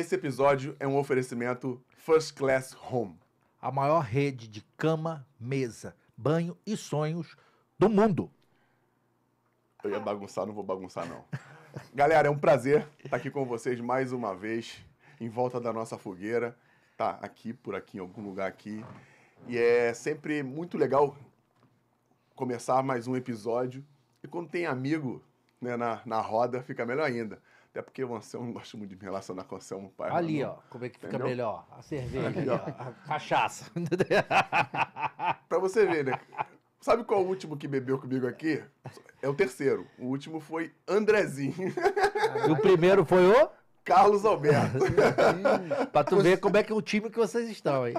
Esse episódio é um oferecimento First Class Home. A maior rede de cama, mesa, banho e sonhos do mundo. Eu ia bagunçar, não vou bagunçar não. Galera, é um prazer estar aqui com vocês mais uma vez, em volta da nossa fogueira. Tá aqui, por aqui, em algum lugar aqui. E é sempre muito legal começar mais um episódio. E quando tem amigo né, na, na roda, fica melhor ainda. Até porque o Anselmo não gosta muito de me relacionar com o Anselmo pai. Ali, não. ó, como é que fica Entendeu? melhor? A cerveja, Ali, ó. a cachaça. pra você ver, né? Sabe qual é o último que bebeu comigo aqui? É o terceiro. O último foi Andrezinho. E o primeiro foi o? Carlos Alberto. pra tu ver como é que é o time que vocês estão, hein?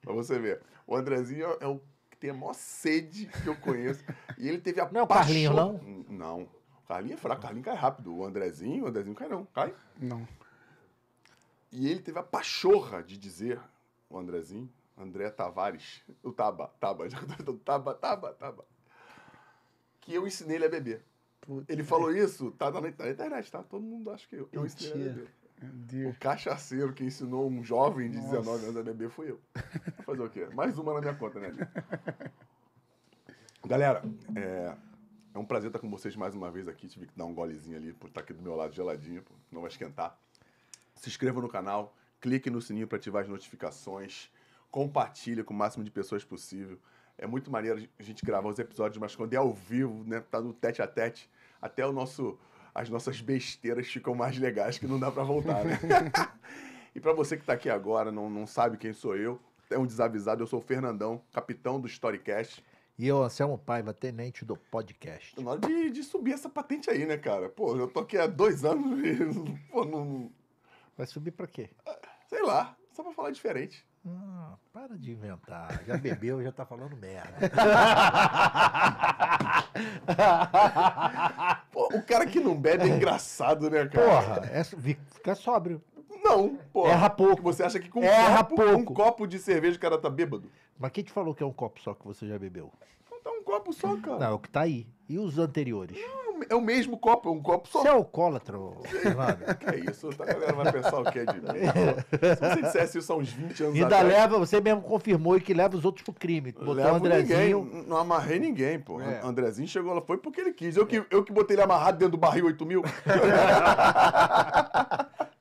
Pra você ver. O Andrezinho é o que tem a maior sede que eu conheço. E ele teve a Não é o Carlinho, não? Não. Carlinho é fraco, Carlinho cai rápido. O Andrezinho, o Andrezinho cai não. Cai? Não. E ele teve a pachorra de dizer, o Andrezinho, André Tavares, o Taba, Taba, Taba, Taba, Taba, que eu ensinei ele a beber. Puta ele falou isso, tá na, na internet, tá? Todo mundo acha que eu, eu ensinei ele a beber. O cachaceiro que ensinou um jovem de Nossa. 19 anos a beber fui eu. Fazer o quê? Mais uma na minha conta, né? Galera, é, é um prazer estar com vocês mais uma vez aqui. Tive que dar um golezinho ali por estar aqui do meu lado geladinho, não vai esquentar. Se inscreva no canal, clique no sininho para ativar as notificações, compartilha com o máximo de pessoas possível. É muito maneiro a gente gravar os episódios, mas quando é ao vivo, né, tá no tete a tete, até o nosso as nossas besteiras ficam mais legais que não dá para voltar, né? e para você que está aqui agora, não, não sabe quem sou eu, é um desavisado, eu sou o Fernandão, capitão do Storycast. E eu, Anselmo é Paiva, tenente do podcast. na hora de, de subir essa patente aí, né, cara? Pô, eu tô aqui há dois anos e. Pô, não. Vai subir pra quê? Ah, sei lá, só pra falar diferente. Ah, para de inventar. Já bebeu, já tá falando merda. Pô, o cara que não bebe é engraçado, né, cara? Porra, é, fica sóbrio. Não, porra. Erra pouco. Você acha que com um, Erra copo, pouco. um copo de cerveja o cara tá bêbado? Mas quem te falou que é um copo só que você já bebeu? Então tá um copo só, cara. Não, é o que tá aí. E os anteriores? Não, é o mesmo copo, é um copo só. Você é alcoólatra, Leonardo? que é isso, a galera vai pensar o que é de mim. Se você dissesse isso há uns 20 anos Ainda atrás... leva, você mesmo confirmou e que leva os outros pro crime. Botou Levo o Andrezinho. Ninguém, não amarrei ninguém, pô. É. Andrezinho chegou lá, foi porque ele quis. Eu que, eu que botei ele amarrado dentro do barril 8 mil.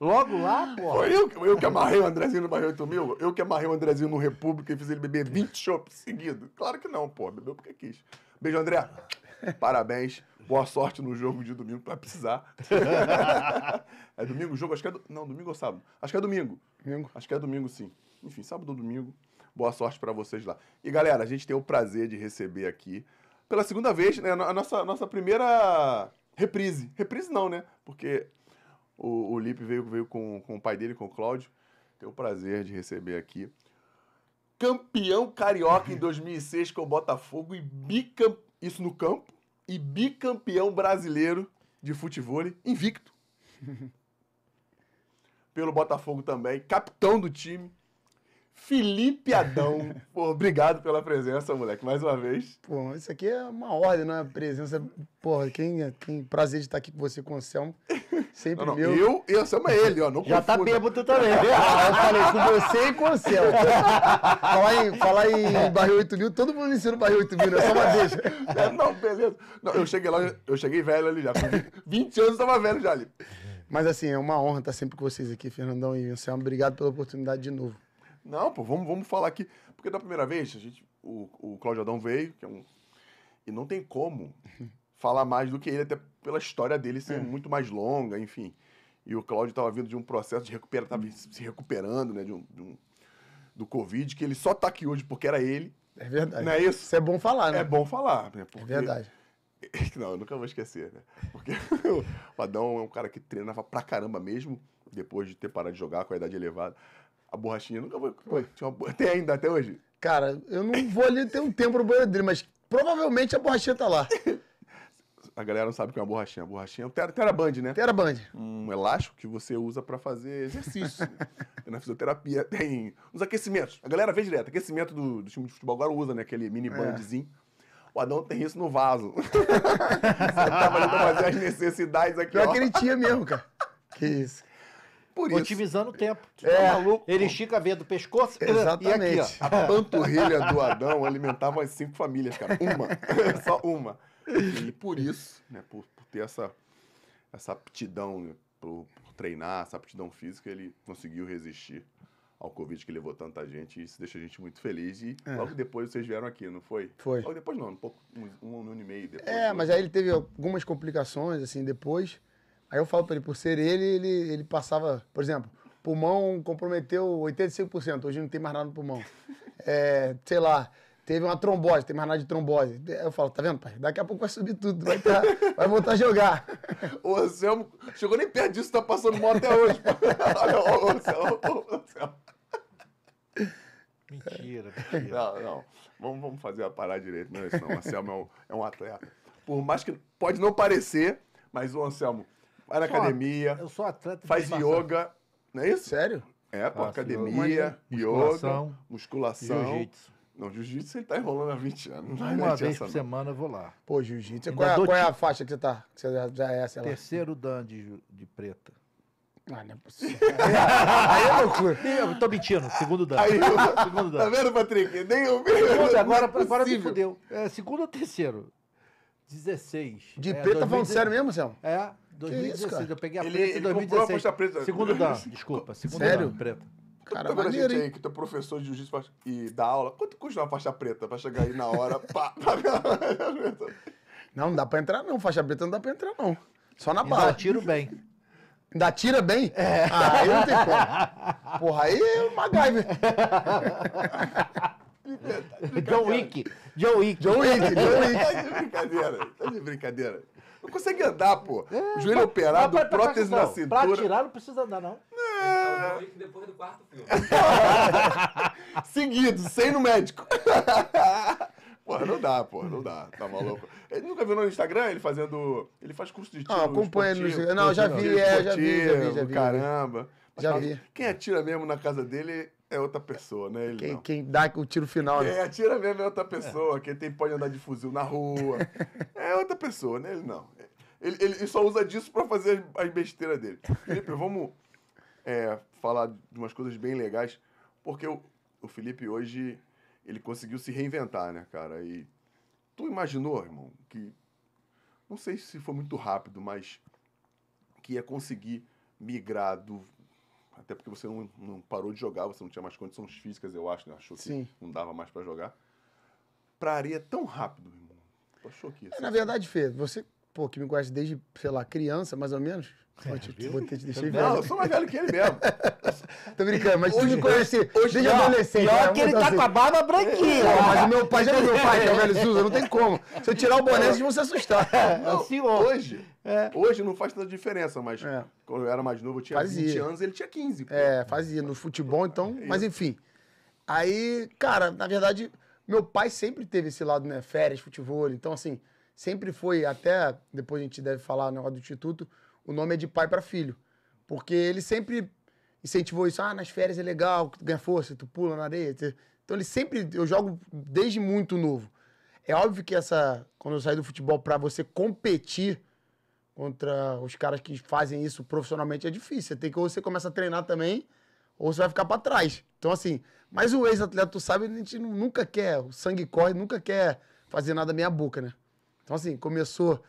Logo lá, pô. Foi eu, eu que amarrei o Andrezinho no Barril 8 mil. Eu que amarrei o Andrezinho no República e fiz ele beber 20 chopps seguido. Claro que não, pô. Bebeu porque quis. Beijo, André. Parabéns. Boa sorte no jogo de domingo, vai precisar. é domingo o jogo? Acho que é. Do... Não, domingo ou sábado? Acho que é domingo. Domingo? Acho que é domingo, sim. Enfim, sábado ou domingo. Boa sorte para vocês lá. E galera, a gente tem o prazer de receber aqui, pela segunda vez, né? A nossa, nossa primeira reprise. Reprise não, né? Porque o, o Lipe veio, veio com, com o pai dele, com o Cláudio. Tenho o prazer de receber aqui. Campeão carioca em 2006 com o Botafogo e bicam... isso no campo e bicampeão brasileiro de futebol invicto. Pelo Botafogo também, capitão do time. Felipe Adão. Pô, obrigado pela presença, moleque, mais uma vez. Pô, isso aqui é uma ordem, né? Presença. Porra, quem, é, quem prazer de estar aqui com você, com o Anselmo. Sempre não, não. meu. Eu eu o é ele, ó. Não Já confunda. tá bêbado também. eu falei com você e com o Anselmo. falar em, falar em barril 8 mil, todo mundo ensina no 8 mil, é Só uma deixa. É, não, beleza. Não, eu cheguei lá, eu cheguei velho ali já. 20 anos eu tava velho já ali. Mas assim, é uma honra estar sempre com vocês aqui, Fernandão e Anselmo. Obrigado pela oportunidade de novo. Não, pô, vamos, vamos falar aqui. Porque da primeira vez, a gente, o, o Cláudio Adão veio, que é um. E não tem como falar mais do que ele, até pela história dele ser é. muito mais longa, enfim. E o Cláudio estava vindo de um processo de recuperação, estava se recuperando, né, de um, de um, do Covid, que ele só tá aqui hoje porque era ele. É verdade. Não é isso? Isso é bom falar, né? É bom falar, né? É porque... É verdade. Não, eu nunca vou esquecer, né? Porque o Adão é um cara que treinava pra caramba mesmo, depois de ter parado de jogar com a idade elevada. A borrachinha nunca foi. Tinha uma... Tem ainda até hoje? Cara, eu não vou ali ter um tempo no banheiro dele, mas provavelmente a borrachinha tá lá. a galera não sabe o que é uma borrachinha. A borrachinha é um teraband, né? Teraband. Um elástico que você usa para fazer exercício. na fisioterapia tem uns aquecimentos. A galera vê direto. Aquecimento do, do time de futebol agora usa, né? Aquele mini é. bandzinho. É. O Adão tem isso no vaso. você tava ali pra fazer as necessidades aqui. Pior ó. que ele tinha mesmo, cara. Que isso por isso. Otimizando o tempo. É, tá maluco. Ele estica a veia do pescoço Exatamente. e aqui, ó. A panturrilha do Adão alimentava as cinco famílias, cara. Uma. Só uma. E por isso, né, por, por ter essa, essa aptidão né, por, por treinar, essa aptidão física, ele conseguiu resistir ao Covid que levou tanta gente. E isso deixa a gente muito feliz. E é. logo depois vocês vieram aqui, não foi? Foi. Logo depois não, um pouco, um, um ano e meio depois. É, né? mas aí ele teve algumas complicações, assim, depois. Aí eu falo pra ele, por ser ele, ele, ele passava, por exemplo, pulmão comprometeu 85%, hoje não tem mais nada no pulmão. É, sei lá, teve uma trombose, tem mais nada de trombose. Eu falo, tá vendo, pai? Daqui a pouco vai subir tudo, vai, tá, vai voltar a jogar. O Anselmo chegou nem perto disso, tá passando mal até hoje. Olha, o Anselmo, Mentira, mentira. Não, não. Vamos, vamos fazer a parada direito, né? Senão o Anselmo é um, é um atleta. Por mais que pode não parecer, mas o Anselmo vai na academia. Eu sou atleta. Faz yoga, não é isso? Sério? É, pô, Faço academia, yoga, musculação. musculação. Jiu-jitsu. Não, jiu-jitsu ele tá enrolando há 20 anos. Uma, uma vez por não. semana eu vou lá. Pô, jiu-jitsu. Qual, é, qual é a é faixa que você tá? Que você já, já é, essa lá. Terceiro dan de, de preta. Ah, não é possível. Aí é loucura. Eu tô mentindo, segundo dan Aí, eu... segundo dan Tá vendo, Patrick? Nem eu mesmo. Agora, é agora me fudeu. É, segundo ou terceiro? 16. De é, preta tá falando sério mesmo, Céu? É. 2016, isso, eu peguei a ele, preta em 2016. Ele preta. Segundo Dan, desculpa. Segundo Sério? Dan, preta. Cara, maneiro, gente aí, que tu é professor de jiu-jitsu e dá aula. Quanto custa uma faixa preta pra chegar aí na hora? pá, não, não dá pra entrar não. Faixa preta não dá pra entrar não. Só na bala. Dá tiro bem. Ainda tira bem? É. Ah, aí não tem como. Porra, aí é o MacGyver. John Wick. John Wick. John Wick. John Wick. Tá de brincadeira. Tá de brincadeira. Não consegue andar, pô. É, joelho pra, operado, pra, pra, prótese na cintura. Pra tirar não precisa andar, não. É. Depois do quarto filme. Seguido, sem no médico. Porra, não dá, pô, não dá. Tá maluco. Ele nunca viu no Instagram ele fazendo. Ele faz curso de ah, tiro. Ah, acompanha no Instagram. Não, já vi, é, já vi, já vi, já vi. Caramba. Já vi. Quem atira mesmo na casa dele é outra pessoa, né? Ele quem, não. quem dá o tiro final, quem né? É, atira mesmo é outra é. pessoa. É. Quem tem, pode andar de fuzil na rua. é outra pessoa, né? Ele não. Ele, ele, ele só usa disso para fazer as, as besteiras dele. Felipe, vamos é, falar de umas coisas bem legais, porque o, o Felipe hoje, ele conseguiu se reinventar, né, cara? E tu imaginou, irmão, que... Não sei se foi muito rápido, mas que ia conseguir migrar do até porque você não, não, parou de jogar, você não tinha mais condições físicas, eu acho, né? Achou que Sim. não dava mais para jogar. Pra areia é tão rápido, irmão. Achou que isso. É, na verdade, Fê, você, pô, que me conhece desde, sei lá, criança, mais ou menos, vou é, te, que te deixei velho. Não, eu sou mais velho que ele mesmo. Tô brincando, mas hoje, tu me conhece hoje, desde ó, adolescente. Pior né? que ele tá assim. com a barba branquinha. É, mas o meu pai, já é meu pai, que é o velho Zuza, não tem como. Se eu tirar o boné, vocês vão se assustar. Não, é, hoje, é. Hoje não faz tanta diferença, mas é. quando eu era mais novo, eu tinha fazia. 20 anos, ele tinha 15. Pô. É, fazia. No futebol, então. É mas enfim. Aí, cara, na verdade, meu pai sempre teve esse lado, né? Férias, futebol. Então, assim, sempre foi, até depois a gente deve falar no negócio do Instituto o nome é de pai para filho. Porque ele sempre incentivou isso. Ah, nas férias é legal, tu ganha força, tu pula na areia. Então ele sempre. Eu jogo desde muito novo. É óbvio que essa. Quando eu saí do futebol, para você competir contra os caras que fazem isso profissionalmente é difícil. tem que ou você começa a treinar também, ou você vai ficar para trás. Então, assim, mas o ex-atleta, tu sabe, a gente nunca quer, o sangue corre, nunca quer fazer nada meia boca, né? Então, assim, começou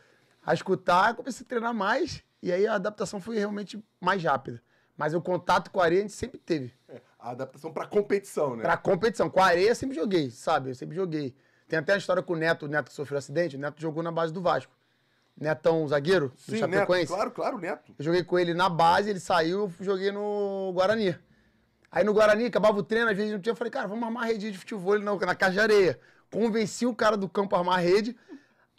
a escutar, comecei a treinar mais e aí a adaptação foi realmente mais rápida. Mas o contato com a areia a gente sempre teve. É, a adaptação para competição, né? Para competição. Com a areia eu sempre joguei, sabe? Eu sempre joguei. Tem até a história com o Neto, o Neto que sofreu um acidente, o Neto jogou na base do Vasco. Netão, zagueiro, Sim, do Chapecoense. Neto, claro, claro, Neto. Eu joguei com ele na base, ele saiu, eu joguei no Guarani. Aí no Guarani, acabava o treino, às vezes não tinha, eu falei, cara, vamos armar a rede de futebol na, na caixa de areia. Convenci o cara do campo a armar a rede,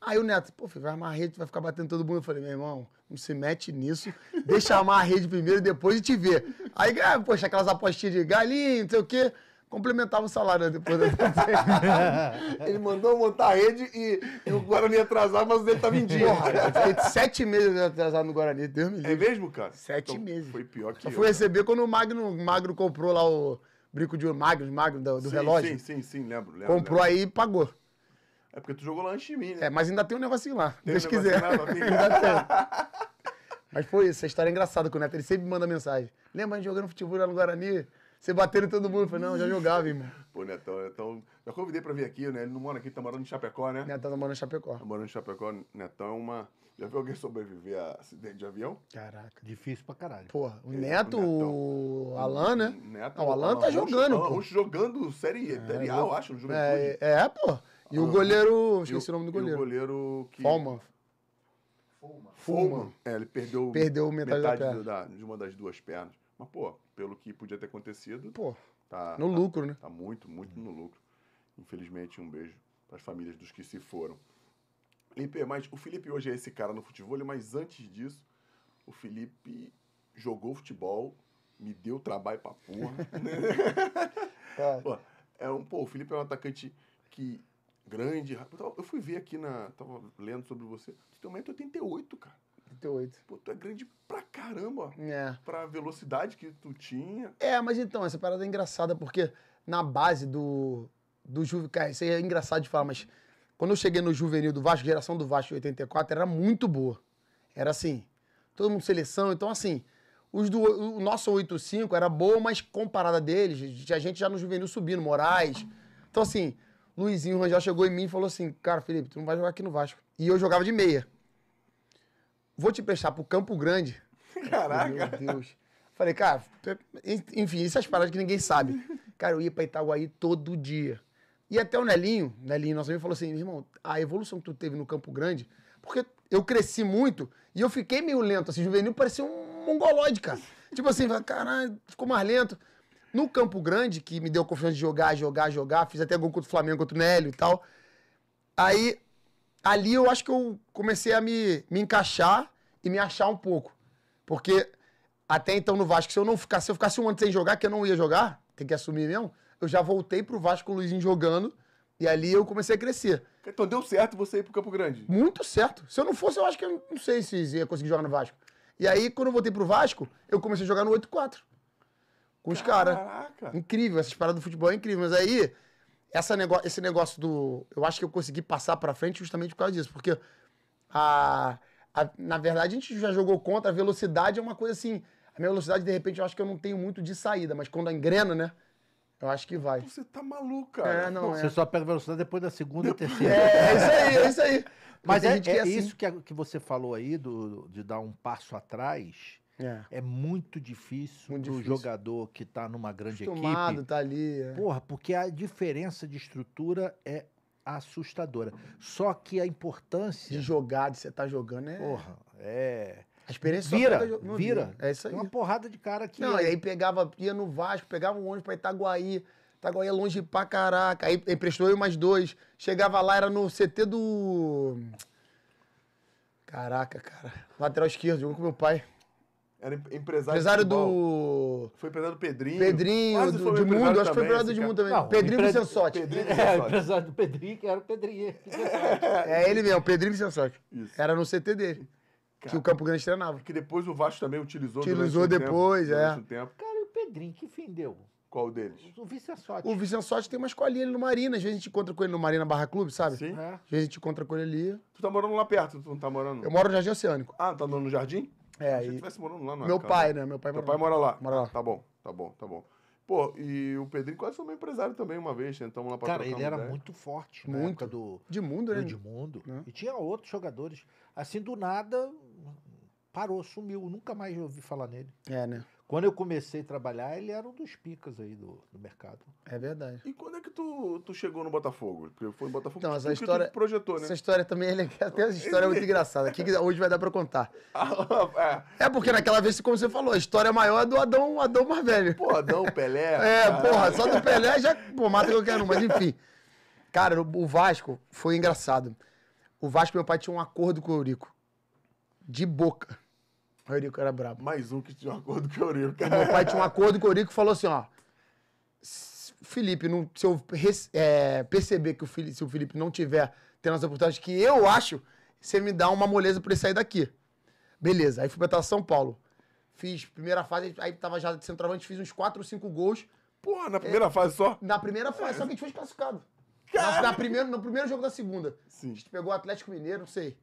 Aí o Neto, pô, filho, vai armar a rede, vai ficar batendo todo mundo. Eu falei, meu irmão, não se mete nisso, deixa armar a rede primeiro e depois te ver. Aí, ah, poxa, aquelas apostinhas de galinha, não sei o quê, complementava o salário depois. Da... ele mandou montar a rede e, o Guarani atrasar, mas ele tava em dia. fiquei sete meses atrasado no Guarani, Deus me livre. É mesmo, cara? Sete então, meses. Foi pior que Só eu. fui né? receber cara. quando o Magno, Magno comprou lá o brinco de ouro, Magno, Magno do, do sim, relógio. Sim, sim, sim, lembro, lembro Comprou lembro. aí e pagou. É porque tu jogou lá antes de mim, né? É, mas ainda tem um negocinho lá, se um quiser. Lá, ainda tem. Mas foi isso, a história é engraçada com o Neto. Ele sempre me manda mensagem. Lembra a gente jogando futebol lá no Guarani? Você bateu em todo mundo. Eu falei, não, já jogava, irmão. Pô, Netão, Netão. Já convidei pra vir aqui, né? Ele não mora aqui, tá morando em Chapecó, né? Netão tá morando em Chapecó. Tá morando em Chapecó. Netão é uma. Já viu alguém sobreviver a acidente de avião? Caraca. Difícil pra caralho. Porra, o é, Neto, o, Alain, Alan, né? Neto, não, o Alan tá jogando. Não, pô. jogando Série, série A, é, eu acho, no é, Juventude. É, é, pô. E o goleiro. Esqueci o nome do goleiro. E o goleiro que. Fulman. É, ele perdeu, perdeu metade, metade da da, de uma das duas pernas. Mas, pô, pelo que podia ter acontecido. Pô, tá, no tá, lucro, né? Tá muito, muito no lucro. Infelizmente, um beijo para as famílias dos que se foram. Felipe, mas o Felipe hoje é esse cara no futebol, mas antes disso, o Felipe jogou futebol, me deu trabalho pra porra. é. Pô, é um, pô, o Felipe é um atacante que grande. Eu fui ver aqui na. Tava lendo sobre você. Tu tem 1,88m, cara. 88. Pô, tu é grande pra caramba. É. Pra velocidade que tu tinha. É, mas então, essa parada é engraçada, porque na base do. Do Juve. Cara, isso aí é engraçado de falar, mas quando eu cheguei no juvenil do Vasco, geração do Vasco 84, era muito boa. Era assim. Todo mundo seleção, então assim. Os do, o nosso 8-5 era boa, mas comparada deles, a gente já no juvenil subindo, Moraes. Então, assim, Luizinho Rangel chegou em mim e falou assim: Cara, Felipe, tu não vai jogar aqui no Vasco. E eu jogava de meia. Vou te prestar pro Campo Grande. Caraca! Meu Deus. Falei, cara, enfim, essas paradas que ninguém sabe. Cara, eu ia pra Itaguaí todo dia. E até o Nelinho, Nelinho, nosso amigo, falou assim: irmão, a evolução que tu teve no Campo Grande, porque eu cresci muito e eu fiquei meio lento, assim, juvenil parecia um mongolóide, cara. tipo assim, caralho, ficou mais lento. No Campo Grande, que me deu confiança de jogar, jogar, jogar, fiz até gol contra o Flamengo, contra o Nélio e tal. Aí, ali eu acho que eu comecei a me, me encaixar e me achar um pouco. Porque até então no Vasco, se eu não ficasse, se eu ficasse um ano sem jogar, que eu não ia jogar, tem que assumir mesmo, eu já voltei pro Vasco com o Luizinho jogando e ali eu comecei a crescer. Então deu certo você ir pro Campo Grande? Muito certo. Se eu não fosse, eu acho que eu não sei se ia conseguir jogar no Vasco. E aí, quando eu voltei pro Vasco, eu comecei a jogar no 8-4 com os caras. Incrível, essas paradas do futebol é incrível. Mas aí, essa nego esse negócio do. Eu acho que eu consegui passar pra frente justamente por causa disso. Porque, a, a, na verdade, a gente já jogou contra. A velocidade é uma coisa assim. A minha velocidade, de repente, eu acho que eu não tenho muito de saída. Mas quando engrena, né? Eu acho que vai. Você tá maluco, cara. É, não, Você é. só pega velocidade depois da segunda e terceira. É, é isso aí, é isso aí. Mas é, que é, é assim. isso que, que você falou aí, do, de dar um passo atrás. É. é muito difícil o jogador que está numa grande equipe. tá ali. É. Porra, porque a diferença de estrutura é assustadora. Só que a importância. De jogar, de você estar tá jogando é. Porra, é. A experiência vira, só vira. É isso aí. Tem uma porrada de cara que. Não, ia... e aí pegava, ia no Vasco, pegava um ônibus pra Itaguaí. Itaguaí é longe pra caraca. Aí emprestou eu mais dois. Chegava lá, era no CT do. Caraca, cara. Lateral esquerdo, jogou com meu pai. Era empresário. Empresário do. Foi empresário do Pedrinho. Pedrinho, do, de Mundo, acho que foi empresário assim, de Mundo também. Não, Pedrinho empre... Vicençotti. é, empresário do Pedrinho, que era o Pedrinho. É, é ele mesmo, o Pedrinho Vicençotti. Era no CT dele. Cara, que o Campo Grande treinava. Que depois o Vasco também utilizou Utilizou depois, tempo, é. Tempo. Cara, e o Pedrinho, que fim deu? Qual deles? O Vicençotti. O Vicençotti tem uma escolinha ali no Marina. Às vezes a gente encontra com ele no Marina Barra Clube, sabe? Sim. É. Às vezes a gente encontra com ele ali. Tu tá morando lá perto, tu não tá morando? Eu moro no Jardim Oceânico. Ah, tá morando no Jardim? É, Se você estivesse morando lá, não é Meu pai, né? Meu pai Meu pai mora lá. Mora lá. Tá bom, tá bom, tá bom. Pô, e o Pedrinho quase foi meu empresário também uma vez, então lá pra Cara, ele era ideia. muito forte na muito. do. De mundo, né? De mundo. Né? E tinha outros jogadores. Assim, do nada, parou, sumiu. Nunca mais ouvi falar nele. É, né? Quando eu comecei a trabalhar, ele era um dos picas aí do, do mercado. É verdade. E quando é que tu, tu chegou no Botafogo? Porque foi no Botafogo então, essa história, que tu projetou, né? Essa história também é legal. Tem essa história é muito engraçada. Aqui hoje vai dar pra contar. É. é porque naquela vez, como você falou, a história é maior é do Adão, Adão mais velho. Pô, Adão, Pelé. é, porra, só do Pelé já pô, mata qualquer um. Mas enfim. Cara, o Vasco foi engraçado. O Vasco, meu pai, tinha um acordo com o Eurico. De boca. O Eurico era brabo. Mais um que tinha um acordo com o Eurico. Meu pai tinha um acordo com o Eurico e falou assim, ó... Felipe, não, se eu é, perceber que o Felipe, se o Felipe não tiver tendo as oportunidades que eu acho, você me dá uma moleza pra ele sair daqui. Beleza, aí fui pra São Paulo. Fiz primeira fase, aí tava já de centroavante, fiz uns 4 ou 5 gols. Porra, na primeira é, fase só? Na primeira fase, é. só que a gente foi classificado. É. Na, na primeiro, no primeiro jogo da segunda. Sim. A gente pegou o Atlético Mineiro, não sei.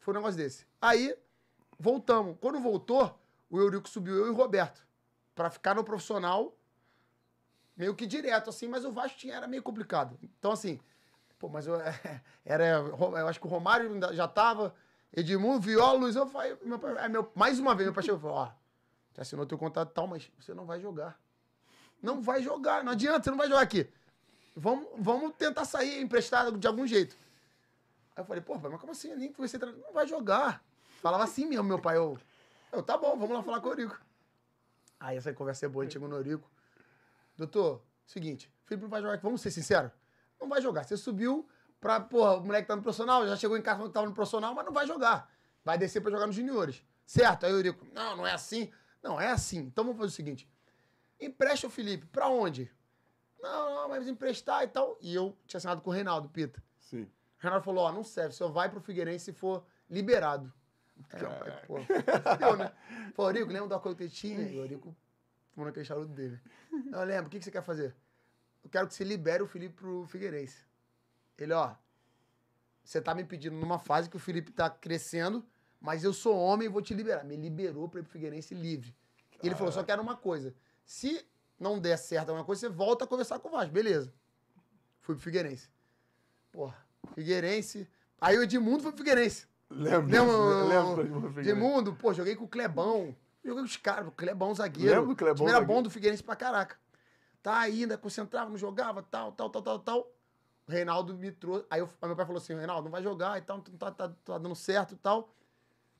Foi um negócio desse. Aí, voltamos. Quando voltou, o Eurico subiu eu e o Roberto. para ficar no profissional meio que direto, assim, mas o Vasco tinha, era meio complicado. Então, assim, pô, mas eu, era, eu acho que o Romário já tava, Edmundo, Viola, Luiz, eu falei, meu, pai, é meu, mais uma vez, meu pai chegou e falou, ó, você assinou teu contrato e tal, mas você não vai jogar. Não vai jogar, não adianta, você não vai jogar aqui. Vamos, vamos tentar sair emprestado de algum jeito. Aí eu falei, pô, mas como assim? Nem que você não vai jogar. Falava assim mesmo, meu pai. Eu, eu tá bom, vamos lá falar com o Norico Aí essa conversa é boa, a gente chegou no Norico Doutor, seguinte, Felipe não vai jogar aqui, vamos ser sinceros? Não vai jogar. Você subiu pra, porra, o moleque tá no profissional, já chegou em casa falando que tava no profissional, mas não vai jogar. Vai descer pra jogar nos juniores. Certo? Aí o Eurico, não, não é assim. Não, é assim. Então vamos fazer o seguinte: empresta o Felipe, pra onde? Não, não, mas emprestar e tal. E eu tinha assinado com o Reinaldo, Pita. Sim. O Reinaldo falou: ó, oh, não serve, só vai pro Figueirense se for liberado. Caraca. Pô, deu, né? lembra do acordo que tinha? E o aquele charuto dele. lembro, o que, que você quer fazer? Eu quero que você libere o Felipe pro Figueirense. Ele, ó, você tá me pedindo numa fase que o Felipe tá crescendo, mas eu sou homem e vou te liberar. Me liberou pra ir pro Figueirense livre. E ele falou, só quero uma coisa. Se não der certo alguma coisa, você volta a conversar com o Vasco. Beleza. Fui pro Figueirense. Porra, Figueirense. Aí o Edmundo foi pro Figueirense. Lembro, lembro, lembro, de Edmundo, pô, joguei com o Clebão. Joguei com os caras, o Clebão zagueiro. Lembro do Clebão. Era bom do Figueirense pra caraca. Tá ainda, concentrava, não jogava, tal, tal, tal, tal, tal. O Reinaldo me trouxe. Aí eu, meu pai falou assim: Reinaldo, não vai jogar e tal, não tá, tá, tá dando certo e tal.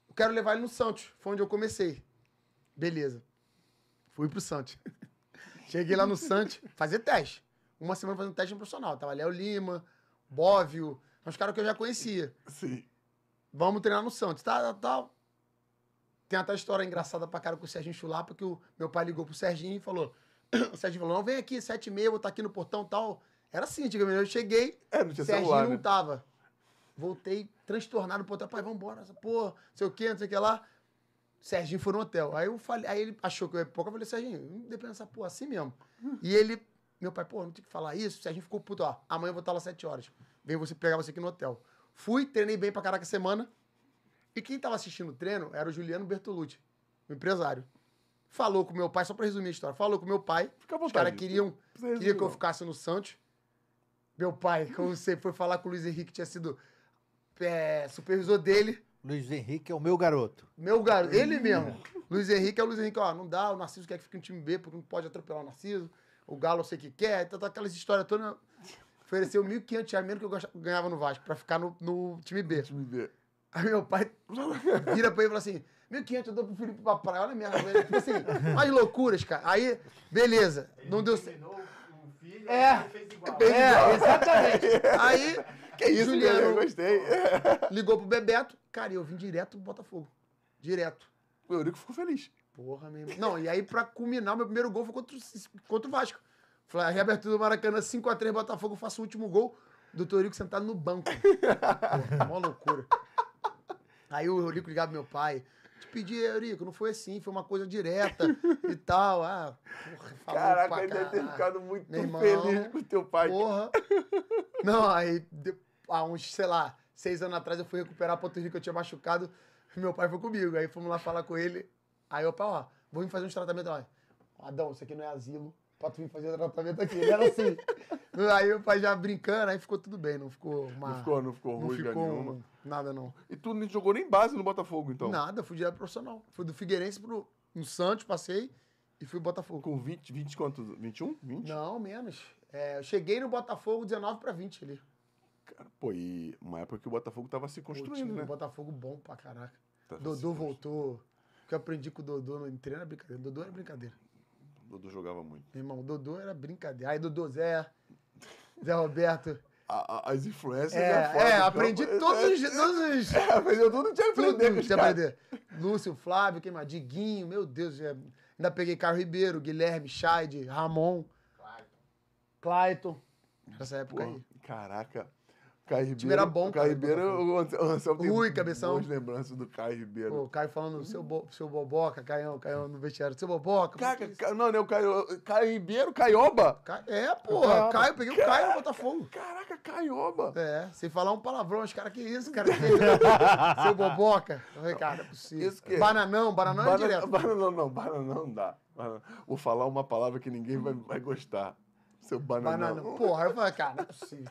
Eu quero levar ele no Santos. Foi onde eu comecei. Beleza. Fui pro Santos. Cheguei lá no Santos, fazer teste. Uma semana fazendo teste no profissional. Tava Léo Lima, Bóvio, uns caras que eu já conhecia. Sim. Vamos treinar no Santos. Tá, tá, tá. Tem até história engraçada pra cara com o Serginho Chulapa, que o meu pai ligou pro Serginho e falou. O Serginho falou: não, vem aqui, sete e meia, vou estar tá aqui no portão tal. Era assim, diga-me Eu cheguei, é, Serginho celular, não né? tava. Voltei transtornado, portão pai, vambora, essa porra, não sei o que, não sei o que lá. Serginho foi no hotel. Aí eu falei, aí ele achou que eu ia pouco, eu falei, Serginho, não depende dessa porra assim mesmo. E ele, meu pai, pô, não tem que falar isso. O Serginho ficou puto, ó, amanhã eu vou estar tá lá sete horas. Vem você pegar você aqui no hotel. Fui, treinei bem pra caraca semana. E quem tava assistindo o treino era o Juliano Bertolucci, o empresário. Falou com meu pai, só pra resumir a história, falou com meu pai. Fica à vontade. Os caras queriam, que eu ficasse no Santos. Meu pai, como você foi falar com o Luiz Henrique, tinha sido é, supervisor dele. Luiz Henrique é o meu garoto. Meu garoto, ele mesmo. Luiz Henrique é o Luiz Henrique, ó, não dá, o Narciso quer que fique no time B, porque não pode atropelar o Narciso. O Galo eu sei que quer, então tá aquelas histórias todas ofereceu 1.500 reais menos que eu ganhava no Vasco, pra ficar no, no time B. Time B. Aí meu pai vira pra ele e fala assim: 1.500 eu dou pro Felipe pra praia, olha a minha. Tipo assim, mais loucuras, cara. Aí, beleza, ele não deu certo. filho, é, fez igual. é, exatamente. Aí, que isso, Juliano, eu gostei. ligou pro Bebeto, cara, eu vim direto pro Botafogo. Direto. O Eurico ficou feliz. Porra, meu irmão. Não, e aí pra culminar, meu primeiro gol foi contra, contra o Vasco. Reabertura do Maracanã, 5x3, Botafogo, faço o último gol do Torico sentado no banco. Porra, mó loucura. Aí o Eurico ligava pro meu pai. Te pedi, Eurico, não foi assim, foi uma coisa direta e tal. Ah, porra, falou Caraca, ele deve ter ficado muito irmão, feliz com teu pai. Porra. Não, aí há uns, sei lá, seis anos atrás eu fui recuperar a panturrilha que eu tinha machucado. Meu pai foi comigo. Aí fomos lá falar com ele. Aí opa, ó, vou me fazer uns tratamentos. Ó, Adão, isso aqui não é asilo pra tu vir fazer tratamento aqui. Ele era assim. aí o pai já brincando, aí ficou tudo bem, não ficou uma... Não ficou, não ficou ruim, ficou nenhuma. nada, não. E tu não jogou nem base no Botafogo, então? Nada, fui direto profissional. Fui do Figueirense pro no Santos, passei e fui pro Botafogo. Com 20, 20 quantos? 21? 20? Não, menos. É, eu cheguei no Botafogo 19 pra 20 ali. Cara, pô, e uma época que o Botafogo tava se construindo, pô, né? Um Botafogo bom pra caraca. Tá Dodô voltou. O que eu aprendi com o Dodô no treino era brincadeira. Dodô era brincadeira. Dudu jogava muito. Meu irmão, Dudu era brincadeira. Aí, Dodô, Zé, Zé Roberto. A, a, as influências é, é foda, é aprendi todos os. Todos os... É, aprendeu tudo, tinha que aprender. Tudo, tinha aprender. Lúcio, Flávio, quem mais? Diguinho, meu Deus. Já... É, ainda peguei Carlos Ribeiro, Guilherme, Scheid, Ramon. Clayton. Clayton. Nessa época Pô, aí. Caraca. Caio Ribeiro, o time era bom. Caio Ribeiro, o Anselmo tem Rui, cabeção. boas lembranças do Caio Ribeiro. o Caio falando seu, bo, seu boboca, Caião, Caião no vestiário, seu boboca. Caca, ca, não, é o Caio, Caio Ribeiro, Caioba. Ca, é, porra, Caio, peguei o Caio no Botafogo. Caraca, Caioba. É, sem falar um palavrão, os caras, que isso, cara, que isso? seu boboca. Eu falei, cara, é possível. Isso que... É. Bananão, bananão é Bana, é direto. Bananão não, bananão não dá. Bananão. Vou falar uma palavra que ninguém vai, vai gostar. Seu bananão. Bananão, porra, eu falei, cara, não é possível.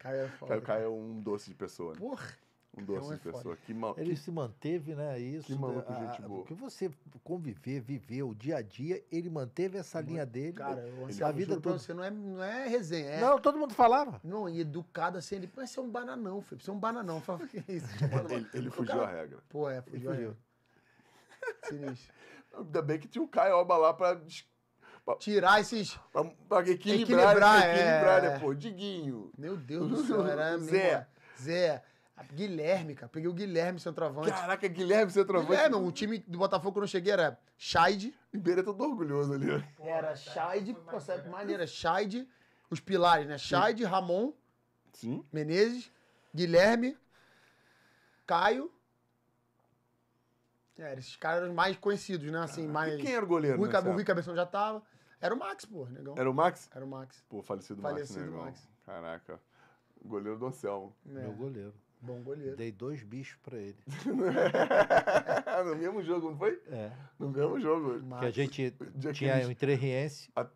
Caio é foda. Caio, Caio é um doce de pessoa. Né? Porra! Um doce de é pessoa. Que mal, ele que, se manteve, né? Isso. Que maluco, né, a, gente boa. Porque você conviver, viver o dia a dia, ele manteve essa linha dele. Cara, eu, ele, a vida toda. Você não é, não é resenha. É... Não, todo mundo falava. Não, e educado assim, ele, pode ser um bananão, filho. Você é um bananão. É falava, que é isso? Tipo, ele, ele fugiu cara, a regra. Pô, é, fugiu, ele fugiu. a regra. Sinistro. Ainda bem que tinha o Caioba lá pra Pra, tirar esses. Pra, pra equilibrar, né? equilibrar, é... equilibrar né, pô? Diguinho. Meu Deus do céu, era Zé. Zé. Ah, Guilherme, cara. Peguei o Guilherme centroavante. Caraca, Guilherme centroavante. É, não. O time do Botafogo quando eu cheguei era Scheid. Ribeiro é todo orgulhoso ali, ó. Né? Era Scheid, sabe maneira? Scheid, os pilares, né? Scheid, Ramon. Sim. Menezes, Guilherme, Caio. É, esses caras eram mais conhecidos, né? Assim, mais... E quem era o goleiro? Rui, o Rui Cabeção já tava. Era o Max, pô, negão. Era o Max? Era o Max. Pô, falecido, falecido Max, né, Max. Caraca. Goleiro do Anselmo. É. Meu goleiro. Bom goleiro. Dei dois bichos pra ele. no mesmo jogo, não foi? É. No mesmo jogo. Max. Que a gente tinha o ele... o Interriense. Ah,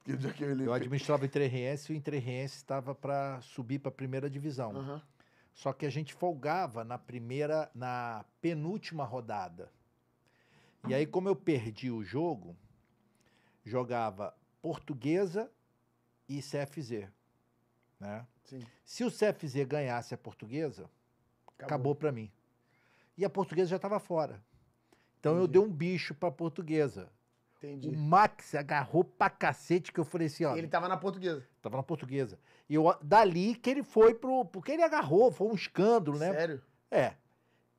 ele... Eu administrava o Interriense e o Interriense estava para subir para primeira divisão. Só que a gente folgava na primeira, na penúltima rodada. E aí, como eu perdi o jogo, jogava Portuguesa e CFZ. Né? Sim. Se o CFZ ganhasse a Portuguesa, acabou, acabou para mim. E a Portuguesa já estava fora. Então Entendi. eu dei um bicho para Portuguesa. Entendi. O Max agarrou pra cacete que eu falei assim, ó. Ele tava na portuguesa. Tava na portuguesa. E eu, dali que ele foi pro. Porque ele agarrou, foi um escândalo, né? Sério? É.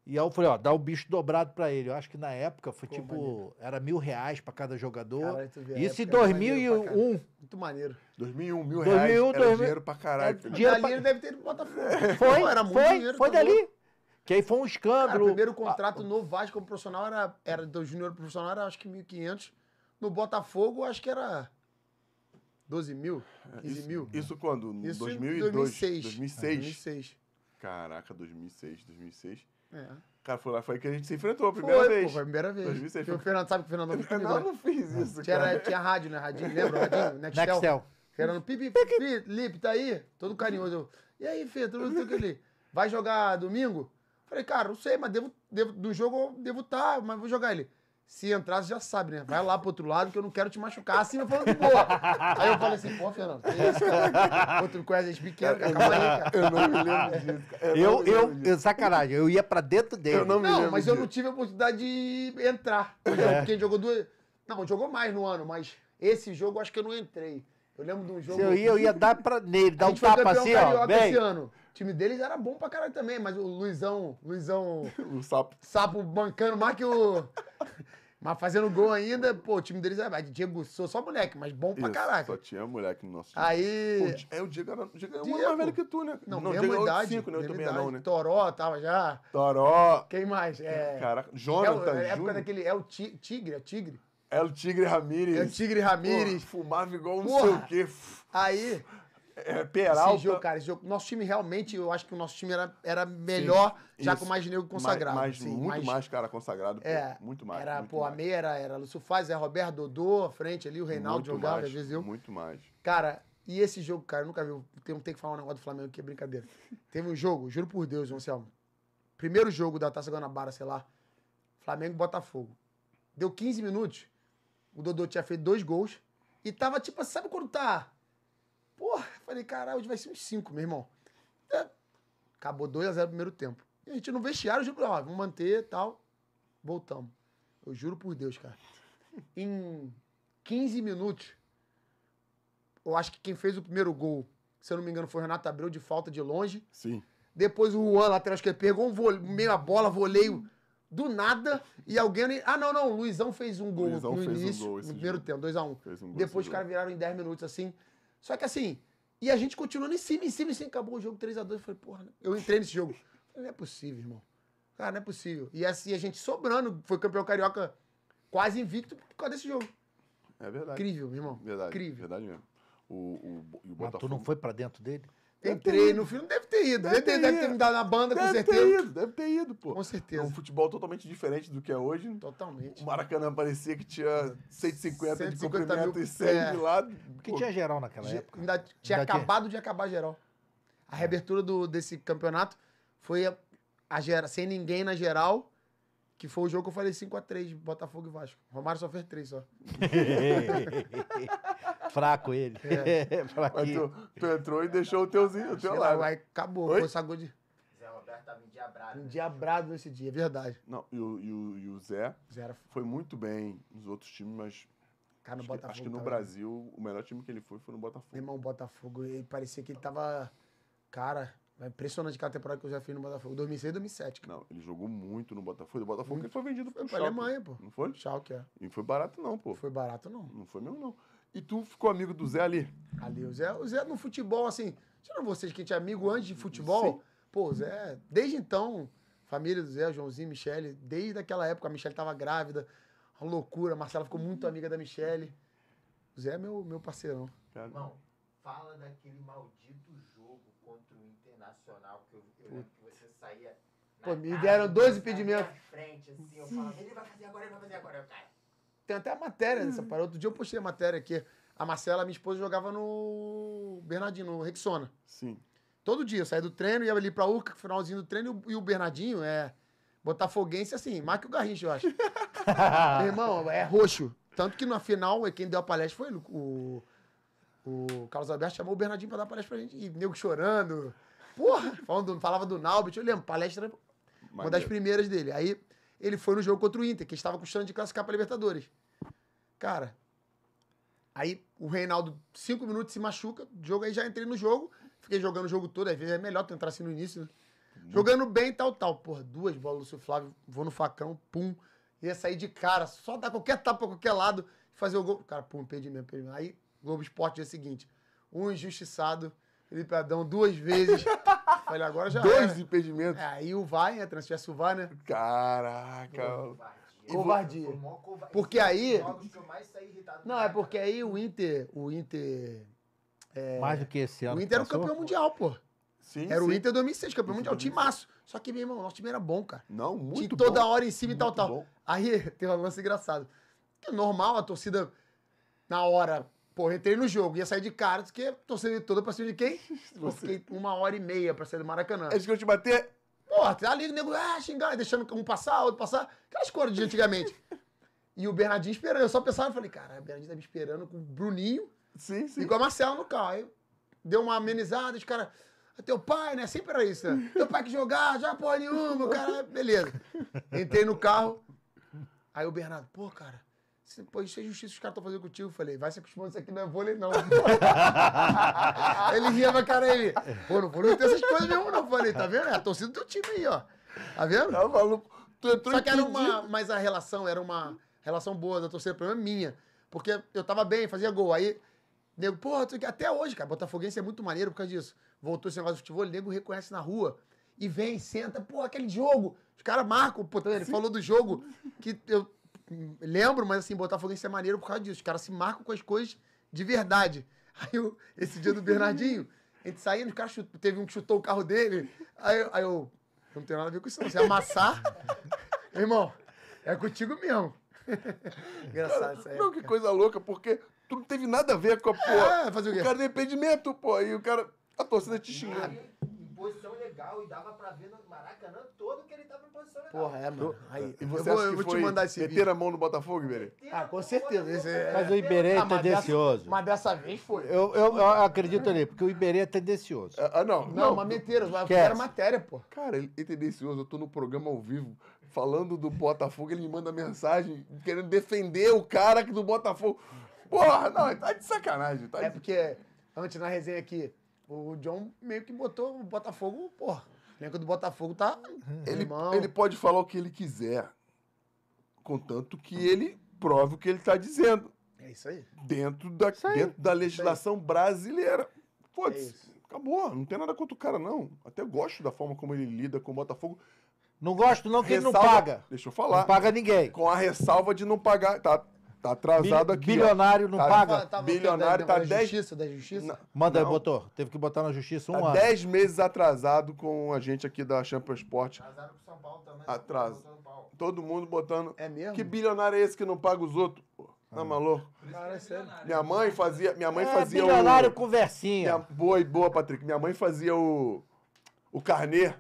E aí eu falei, ó, dá o bicho dobrado pra ele. Eu acho que na época foi Pô, tipo, maneiro. era mil reais pra cada jogador. Cara, Isso em 2001. Muito maneiro. 2001, mil 2001, reais. 2001, era 2000... dinheiro pra caralho. Era, é, dinheiro dali pra... ele deve ter ido pro Botafogo. Foi, Pô, era muito foi, dinheiro, foi tá dali. Bom. Que aí foi um escândalo. Cara, o primeiro contrato ah, no Vasco como profissional era, era do Júnior profissional, era acho que 1.500. No Botafogo, acho que era 12 mil, 15 isso, mil. Isso quando? Isso 2002, 2006. 2006. 2006. Caraca, 2006, 2006. É. Cara, foi lá foi que a gente se enfrentou a primeira foi, vez. Pô, foi a primeira vez. 2006, foi... O Fernando sabe que o Fernando não fez Não, não fiz isso, tinha, cara. Tinha rádio, né? Radinho, lembra? Radinho, Nextel. Nextel. Fernando, pipi, pipi, Lipe, tá aí? Todo carinhoso. E aí, Fê, tudo, tudo que ele... Vai jogar domingo? Falei, cara, não sei, mas devo, devo do jogo eu devo estar, tá, mas vou jogar ele se entrasse, já sabe, né? Vai lá pro outro lado que eu não quero te machucar. Assim eu falando, pô. Aí eu falei assim, pô, Fernando, que é isso, cara? Outro conhece gente pequena, cara, calma aí, cara. Eu não me lembro disso. Eu, eu, eu, disso. eu, sacanagem, eu ia pra dentro dele. Eu não me não, lembro. Não, mas disso. eu não tive a oportunidade de entrar. Porque É. Quem jogou duas. Não, jogou mais no ano, mas esse jogo eu acho que eu não entrei. Eu lembro de um jogo. Se eu ia, eu ia dar pra nele, dar um tapa assim, ó. Bem, esse ano time deles era bom pra caralho também, mas o Luizão. Luizão. o sapo. Sapo bancando mais que o. mas fazendo gol ainda, pô, o time deles era. É Diego sou só moleque, mas bom pra caralho. Só tinha moleque no nosso time. Aí. Pô, é, o Diego era. O Diego era é Diego. mais velho que tu, né? Não, não mesma Diego é idade. né? Eu também idade. não, né? Toró tava já. Toró. Quem mais? É... Caraca, Jonathan. É, é época daquele. É o Tigre, é o Tigre. É o Tigre Ramírez. É o Tigre Ramírez. fumava igual não um sei o quê. Aí é, Peralta. É, esse jogo, cara, esse jogo, nosso time realmente, eu acho que o nosso time era, era melhor, Sim, já isso. com mais negro consagrado. Mais, mais Sim, muito mais, mais cara consagrado, é, pô, muito mais. Era, muito pô, mais. a meia era, era Lúcio Faz, Roberto Dodô, à frente ali, o Reinaldo muito jogava, mais, às vezes eu. Muito mais. Cara, e esse jogo, cara, eu nunca vi, tem, que falar um negócio do Flamengo que é brincadeira. Teve um jogo, juro por Deus, Anselmo, primeiro jogo da Taça Guanabara, sei lá, Flamengo e Botafogo. Deu 15 minutos, o Dodô tinha feito dois gols, e tava tipo, sabe quando tá Porra, falei, caralho, hoje vai ser uns 5, meu irmão. É, acabou 2x0 no primeiro tempo. E a gente no vestiário, eu juro, ó, vamos manter e tal. Voltamos. Eu juro por Deus, cara. Em 15 minutos, eu acho que quem fez o primeiro gol, se eu não me engano, foi o Renato Abreu de falta de longe. Sim. Depois o Juan, lá lateral esquerdo, pegou um vole, meio a bola, voleio do nada e alguém. Ah, não, não. O Luizão fez um gol Luizão no fez início. Um gol no primeiro jogo. tempo, 2x1. Um. Um Depois os caras viraram em 10 minutos assim. Só que assim, e a gente continuando em cima, em cima, em cima, acabou o jogo 3x2. Eu falei, porra, né? eu entrei nesse jogo. Falei, não é possível, irmão. Cara, não é possível. E assim, a gente sobrando, foi campeão carioca quase invicto por causa desse jogo. É verdade. Incrível, meu irmão. Verdade. Incrível. Verdade mesmo. O, o, o Botafogo... Mas tu não foi pra dentro dele? Entrei no filme, deve ter ido. Deve, ter, deve ter me dado na banda, deve com certeza. Deve ter ido, deve ter ido, pô. Com certeza. É um futebol totalmente diferente do que é hoje. Totalmente. O Maracanã parecia que tinha 150, 150 de comprimento mil, e 100 é. de lado. Porque pô. tinha geral naquela época. Ainda tinha ainda acabado tinha... de acabar geral. A é. reabertura do, desse campeonato foi a, a gera, sem ninguém na geral. Que foi o jogo que eu falei 5x3, Botafogo e Vasco. Romário só fez 3 só. fraco ele. É. Mas tu, tu, entrou e deixou o teuzinho, o teu lá. Lá, acabou, Oi? foi de. Zé Roberto estava endiabrado. Né? Endiabrado nesse dia, é verdade. Não, e o, e o, e o Zé, Zé foi muito bem nos outros times, mas Cara, acho, que, acho que, no também. Brasil, o melhor time que ele foi foi no Botafogo. Meu irmão, Botafogo, ele parecia que ele tava. Cara, é impressionante aquela temporada que eu já fiz no Botafogo. 2006 2007. Cara. Não, ele jogou muito no Botafogo. o Botafogo muito. ele foi vendido foi pro Schalke. Alemanha, pô. Não foi? Schalke, é. E foi barato, não, pô. foi barato, não. Não foi mesmo, não. E tu ficou amigo do Zé ali? Ali, o Zé, o Zé no futebol, assim. Será vocês que a gente é amigo antes de futebol? Sim. Pô, Zé, desde então, família do Zé, Joãozinho, Michele, desde aquela época, a Michele tava grávida, uma loucura, a Marcela ficou muito amiga da Michele. O Zé é meu, meu parceirão. Irmão, fala daquele maldito jogo contra o Internacional, que eu, eu lembro que você saía. Pô, me deram dois impedimentos Frente, assim, eu falava, ele vai fazer agora, ele vai fazer agora, cara. Tem até a matéria nessa né? hum. parada. Outro dia eu postei a matéria aqui. A Marcela, minha esposa, jogava no Bernardinho, no Rexona. Sim. Todo dia, eu saía do treino, ia ali pra Urca, é finalzinho do treino, e o Bernardinho é botafoguense assim, mais que o Garrincha, eu acho. Meu irmão, é roxo. Tanto que na final, quem deu a palestra foi ele, o, o Carlos Alberto, chamou o Bernardinho pra dar a palestra pra gente, e nego chorando. Porra, falando, falava do Naubit, eu lembro, palestra, Maneiro. uma das primeiras dele. Aí ele foi no jogo contra o Inter, que estava custando de classificar para Libertadores. Cara, aí o Reinaldo, cinco minutos, se machuca. Jogo aí já entrei no jogo. Fiquei jogando o jogo todo. Às vezes é melhor tentar assim no início, né? Uhum. Jogando bem, tal, tal. Porra, duas bolas, Lúcio Flávio, vou no facão, pum. Ia sair de cara, só dar qualquer tapa pra qualquer lado fazer o gol. Cara, pum, perdi mesmo, perdi mesmo. Aí, Globo Esporte dia seguinte. Um injustiçado, Felipe Adão, duas vezes. Falei, agora já. Dois era. impedimentos. É, aí o VAR entra, se tivesse o VAR, né? Caraca. Covardia. Covardia. Porque aí. Não, é porque aí o Inter. O Inter. É... Mais do que esse ano. O Inter era o campeão mundial, pô. Sim, era sim. o Inter 2006, campeão sim, mundial, timaço. Só que, meu irmão, nosso time era bom, cara. Não, muito Tinha toda hora em cima e tal, tal. Aí, tem um lance engraçado. é normal, a torcida, na hora, Pô, entrei no jogo, ia sair de cara, disse que é torcida toda pra cima de quem? fiquei uma hora e meia pra sair do Maracanã. Eles é queriam te bater? Porra, ali o nego, ah, xingando, deixando um passar, outro passar. Aquelas cores de antigamente. e o Bernardinho esperando. Eu só pensava, falei, cara, o Bernardinho tá me esperando com o Bruninho sim, sim. e com a Marcelo no carro. Aí deu uma amenizada, os caras. Ah, teu pai, né? Sempre era isso, né? Teu pai que jogar, já porra nenhuma, meu cara. Beleza. Entrei no carro. Aí o Bernardo, pô, cara, pô, isso é justiça os caras estão fazendo contigo. Eu falei, vai se acostumando, isso aqui não é vôlei, não. ele ria pra cara ele. Pô, não vou não tem essas coisas mesmo, não. Eu falei, tá vendo? É a torcida do teu time aí, ó. Tá vendo? Não, tá maluco. Tu entrou Só que era uma. Mas a relação era uma relação boa da torcida, o problema é minha. Porque eu tava bem, fazia gol. Aí, nego, porra, tu... até hoje, cara, Botafoguense é muito maneiro por causa disso. Voltou esse negócio de futebol, o nego reconhece na rua e vem, senta, porra, aquele jogo. Os caras marcam, pô, tá ele falou do jogo que eu lembro, mas assim, Botafoguense é maneiro por causa disso. Os caras se marcam com as coisas de verdade. Aí eu, esse dia do Bernardinho, a gente saindo, o cara chutou, teve um que chutou o carro dele. Aí, eu, aí eu, não tem nada a ver com isso, não. Se amassar, meu irmão, é contigo mesmo. Engraçado isso aí. Não, que coisa louca, porque tu não teve nada a ver com a é, porra. É, fazer o quê? O cara de impedimento, é pô. aí o cara, a torcida te xingando. Em posição legal e dava pra ver no Maracanã todo Porra, é, mano. Aí, e você eu vou, eu vou te mandar esse meter vídeo. a mão no Botafogo, Iberê? Ah, com certeza. Esse é... Mas o Iberê é ah, tendencioso. Mas dessa, mas dessa vez foi. Eu, eu, eu acredito nele, porque o Iberê é tendencioso. Ah, ah não. Não, não mas mentira, eu quero matéria, pô. Cara, ele é tendencioso. Eu tô no programa ao vivo falando do Botafogo, ele me manda mensagem querendo defender o cara do Botafogo. Porra, não, tá de sacanagem. Tá é de... É porque antes na resenha aqui, o John meio que botou o Botafogo, porra o elenco do Botafogo tá. Ele, ele pode falar o que ele quiser. Contanto que ele prove o que ele está dizendo. É isso aí. Dentro da, aí. Dentro da legislação brasileira. Foda-se. É acabou. Não tem nada contra o cara, não. Até gosto da forma como ele lida com o Botafogo. Não gosto, não, que ressalva, ele não paga. Deixa eu falar. Não paga ninguém. Com a ressalva de não pagar. Tá, Tá atrasado Bil, aqui. Bilionário ó. não tá, paga. Tá, bilionário tá 10... Da justiça, da justiça? Não, Manda aí, botou. Teve que botar na justiça um tá ano. 10 meses atrasado com a gente aqui da Champion Sport. Atrasado com São Paulo também. Né? Atraso. São Paulo. Todo mundo botando... É mesmo? Que bilionário é esse que não paga os outros? Tá ah. maluco? É Cara, é Minha mãe fazia, minha mãe é, fazia bilionário o conversinha. Minha, boa, boa, Patrick. Minha mãe fazia o o carnê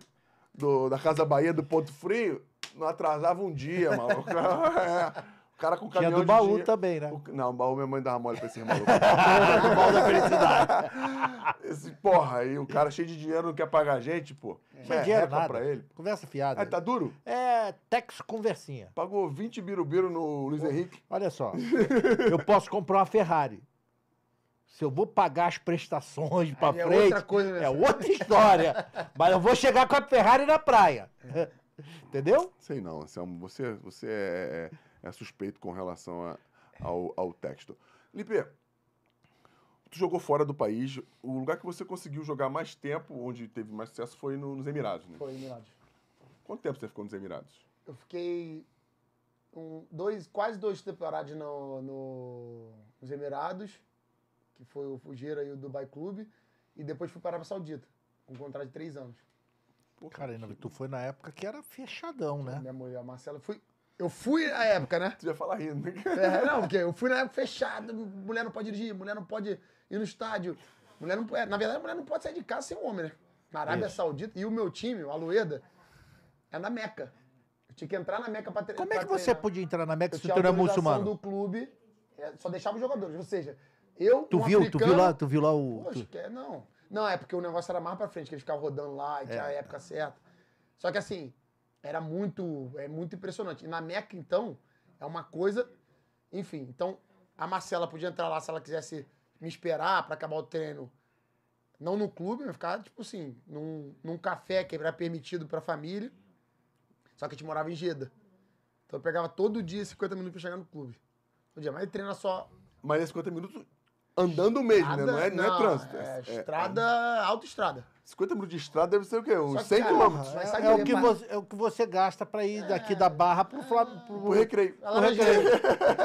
do, da Casa Bahia do Ponto Frio, não atrasava um dia, maluco. É cara com é caminhão. Tinha do baú também, né? O, não, o baú minha mãe dava mole pra esse maluco. baú da felicidade. Esse, porra, aí o cara cheio de dinheiro não quer pagar a gente, pô. É. é, dinheiro nada. pra ele. Conversa fiada. Aí, é, tá duro? É, tex conversinha. Pagou 20 birubiru no Luiz pô, Henrique. Olha só, eu posso comprar uma Ferrari. Se eu vou pagar as prestações para é frente, é outra, coisa, né, é outra história. mas eu vou chegar com a Ferrari na praia. Entendeu? Sei não, Anselmo. Você, você é, é suspeito com relação a, ao, ao texto. Lipe, tu jogou fora do país. O lugar que você conseguiu jogar mais tempo, onde teve mais sucesso, foi no, nos Emirados, né? Foi Emirados. Quanto tempo você ficou nos Emirados? Eu fiquei um, dois, quase duas temporadas no, no, nos Emirados, que foi o Fujeira e o Dubai Clube, e depois fui para a Arábia Saudita, com um contrato de três anos. Pô, Cara, que... tu foi na época que era fechadão, né? Minha mulher, a Marcela. Fui, eu fui na época, né? Tu ia falar rindo. Né? É, não, porque eu fui na época fechado, mulher não pode dirigir, mulher não pode ir no estádio. Mulher não, é, na verdade, mulher não pode sair de casa sem um homem, né? Na Arábia Isso. Saudita. E o meu time, o Alueda, é na Meca. Eu tinha que entrar na Meca pra treinar. Como é que você treinar. podia entrar na Meca eu se tu era muçulmano? do clube, é, só deixava os jogadores. Ou seja, eu. Tu um viu? Africano, tu viu lá? Tu viu lá o. Poxa, é não. Não, é porque o negócio era mais pra frente, que eles ficavam rodando lá e tinha é. a época certa. Só que assim, era muito, é muito impressionante. E na Meca, então, é uma coisa. Enfim, então a Marcela podia entrar lá se ela quisesse me esperar para acabar o treino. Não no clube, mas ficar, tipo assim, num, num café que era permitido pra família. Só que a gente morava em Geda. Então eu pegava todo dia 50 minutos pra chegar no clube. Todo dia, mas treina só. Mas é 50 minutos andando mesmo, né? Não é, não, não é trânsito. É, é, é, estrada, é, autoestrada. 50 minutos de estrada deve ser o quê? Uns 100 quilômetros. É, é, é, o que é você, é o que você gasta para ir daqui é. da Barra pro, Flamengo, é. pro, pro Recreio. Pro recreio.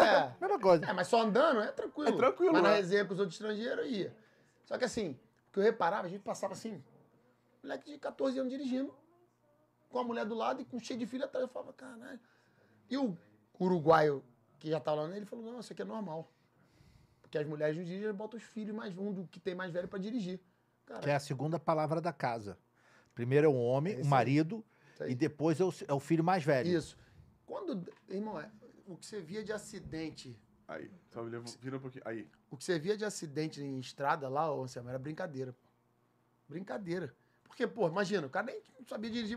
É. Mesma coisa. É, mas só andando é tranquilo. É tranquilo. Mas né? na resenha com os outros estrangeiros ia. Só que assim, o que eu reparava, a gente passava assim, moleque de 14 anos dirigindo, com a mulher do lado e com cheio de filho atrás. Eu falava, caralho. E o uruguaio que já estava lá, ele falou, não, isso aqui é normal. Porque as mulheres no dirigem, botam os filhos mais um do que tem mais velho para dirigir. Caraca. Que é a segunda palavra da casa. Primeiro é o homem, é o marido, e depois é o, é o, filho mais velho. Isso. Quando, irmão, é, o que você via de acidente. Aí, só me leva, vira um pouquinho. Aí. O que você via de acidente em estrada lá, ô, era brincadeira. Brincadeira. Porque, pô, imagina, o cara nem sabia dirigir,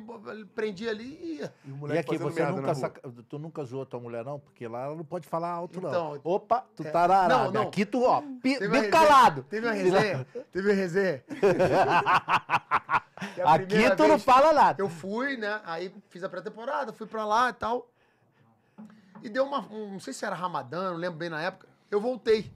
prendia ali e ia. E, o moleque e aqui, você nunca, saca... tu nunca zoou tua mulher, não? Porque lá ela não pode falar alto, não. Então, Opa, tu é... tá na não, não. Aqui tu, ó, bem calado. Teve uma resenha, teve uma resenha. aqui tu não fala nada. Eu fui, né, aí fiz a pré-temporada, fui pra lá e tal. E deu uma, um, não sei se era Ramadã, não lembro bem na época. Eu voltei.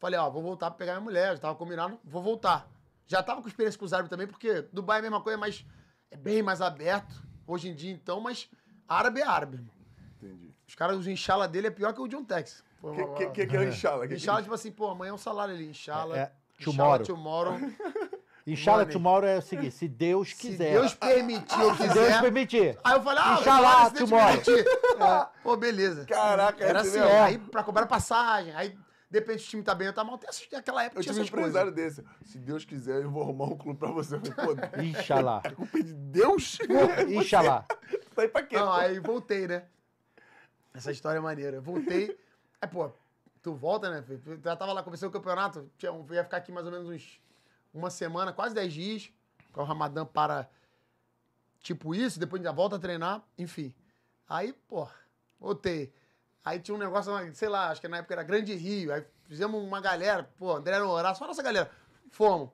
Falei, ó, vou voltar pra pegar minha mulher, já tava combinado, vou voltar. Já tava com experiência com o árabe também, porque Dubai é a mesma coisa, mas é bem mais aberto hoje em dia, então, mas árabe é árabe, irmão. Entendi. Os caras, o inchala dele é pior que o de um Tex. O que, que, que, que, é o inchala? Que, inchala, é? tipo assim, pô, amanhã é um salário ali, inchala. É, é, tomorrow. Inchala, tomorrow. Inshallah, tomorrow é o seguinte, se Deus quiser. Se Deus permitir, eu quiser. Se Deus permitir. Aí eu falei, ah, Inshallah, tomorrow. Te é. Pô, beleza. Caraca, Era assim, é. aí pra cobrar passagem, aí Depende se o time tá bem ou tá mal. Tem essas, aquela época eu tinha essas um empresário desse. Se Deus quiser, eu vou arrumar um clube pra você. Inxalá. É culpa de Deus? Inxalá. Sai pra quê? Não, aí voltei, né? Essa história é maneira. Voltei. É pô, tu volta, né? Já tava lá, comecei o campeonato. Tinha, um, ia ficar aqui mais ou menos uns, uma semana, quase 10 dias. Com o Ramadã para tipo isso. Depois já volta a treinar. Enfim. Aí, pô, voltei. Aí tinha um negócio, sei lá, acho que na época era Grande Rio. Aí fizemos uma galera, pô, André era Horácio, só nossa galera. Fomos.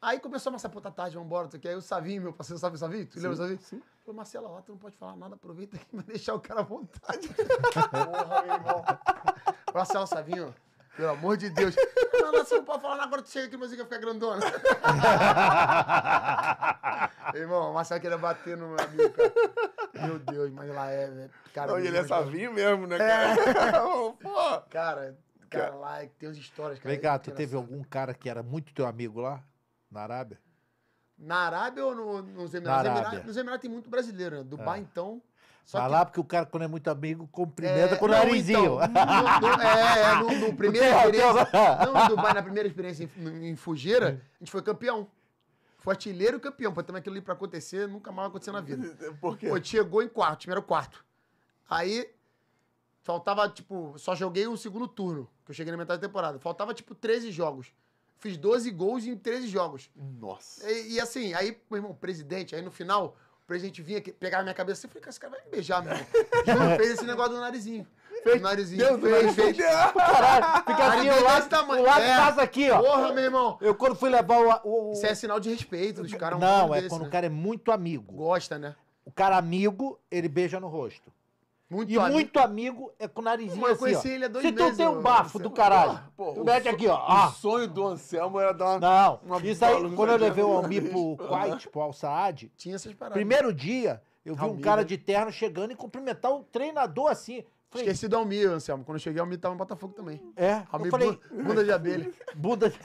Aí começou a essa puta tá tarde, vamos embora, porque aí o Savinho, meu parceiro, sabe o Savinho? Tu sim, lembra o Savinho? Sim. Falei, Marcelo, ó, tu não pode falar nada, aproveita que vai deixar o cara à vontade. Porra, meu irmão. Marcelo Savinho, pelo amor de Deus. você não pode falar, agora tu chega aqui, mas ia ficar grandona. Irmão, o Marcelo queria bater no meu amigo, cara. Meu Deus, mas lá é. velho. É, cara, e ele é savinho mesmo, né, é. cara? É. cara, cara, lá é tem umas histórias, cara. Vem cá, tu teve algum cara que era muito teu amigo lá, na Arábia? Na Arábia ou no, nos Emirados? Na Arábia. Nos Emirados tem muito brasileiro, né? Dubai, é. então. Só Falar, que... porque o cara, quando é muito amigo, cumprimenta é, com o narizinho. Então, no, no, é, é no, no experiência. Não, no Dubai, na primeira experiência em, em Fujeira, a gente foi campeão. Foi artilheiro campeão. Pra também aquilo ali pra acontecer, nunca mais vai acontecer na vida. Por quê? Pô, chegou em quarto, primeiro quarto. Aí, faltava, tipo, só joguei o segundo turno, que eu cheguei na metade da temporada. Faltava, tipo, 13 jogos. Fiz 12 gols em 13 jogos. Nossa. E, e assim, aí, meu irmão, presidente, aí no final, pra gente vir aqui, pegar a minha cabeça. Eu falei, cara, esse cara vai me beijar, meu. fez esse negócio do narizinho. Fez, narizinho. Deus fez, fez. Caralho, fica assim, o lado, tamanho. o lado é. casa aqui, ó. Porra, meu irmão. Eu quando fui levar o... o, Isso é sinal de respeito dos caras. Não, é desse, quando né? o cara é muito amigo. Gosta, né? O cara amigo, ele beija no rosto. Muito e amigo. muito amigo é com o narizinho Mas assim, ó. ele há dois Se meses, tu tem um bafo do caralho, ah, pô, tu mete aqui, ó. O ah. sonho do Anselmo era dar uma... Não, uma isso aí, quando eu levei o Almir pro Kuwait, pro Al Saad... Tinha essas paradas. Primeiro dia, eu vi Almir, um cara né? de terno chegando e cumprimentar o um treinador assim. Falei, Esqueci do Almir, Anselmo. Quando eu cheguei, o Almir tava no Botafogo também. É, Almir, eu falei... Bunda de abelha. Bunda de...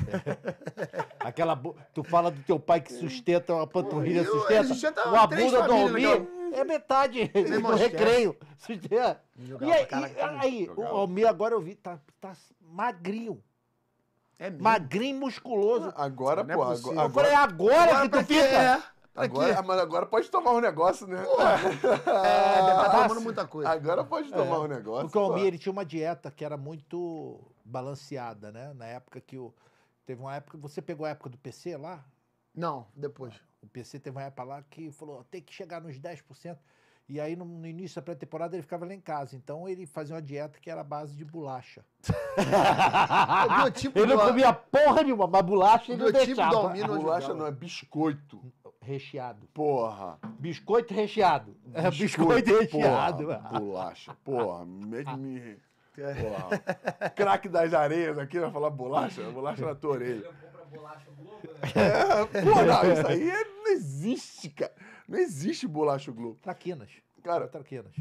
Aquela... Bu... Tu fala do teu pai que sustenta uma panturrilha, eu, sustenta. Eu, eu sustenta uma bunda do Almir... Né? é metade do recreio. E aí, aí o Almir agora eu vi, tá, tá magrinho. É mesmo? Magrinho, musculoso. Ah, agora, é pô. É agora, agora, é agora, agora que tu fica. É. Tá agora, mas agora pode tomar um negócio, né? Porra. É, tá tomando muita coisa. Agora pode é. tomar é. um negócio. Porque o Almir, ele tinha uma dieta que era muito balanceada, né? Na época que o... Teve uma época... Você pegou a época do PC lá? Não, depois. O PC teve uma época lá que falou, tem que chegar nos 10%. E aí, no, no início da pré-temporada, ele ficava lá em casa. Então, ele fazia uma dieta que era base de bolacha. tipo ele não comia porra nenhuma, mas bolacha ele do não tipo deixava. Do bolacha não, é biscoito. Recheado. Porra. Biscoito recheado. Biscoito, é, biscoito recheado. Porra, bolacha. Porra, mesmo ah. me... É. Porra. Craque das areias aqui vai falar bolacha, bolacha na tua orelha. Bolacha Globo, né? É, porra, não, isso aí é existe, cara. Não existe bolacha Globo. Traquinas. Cara, Traquinas.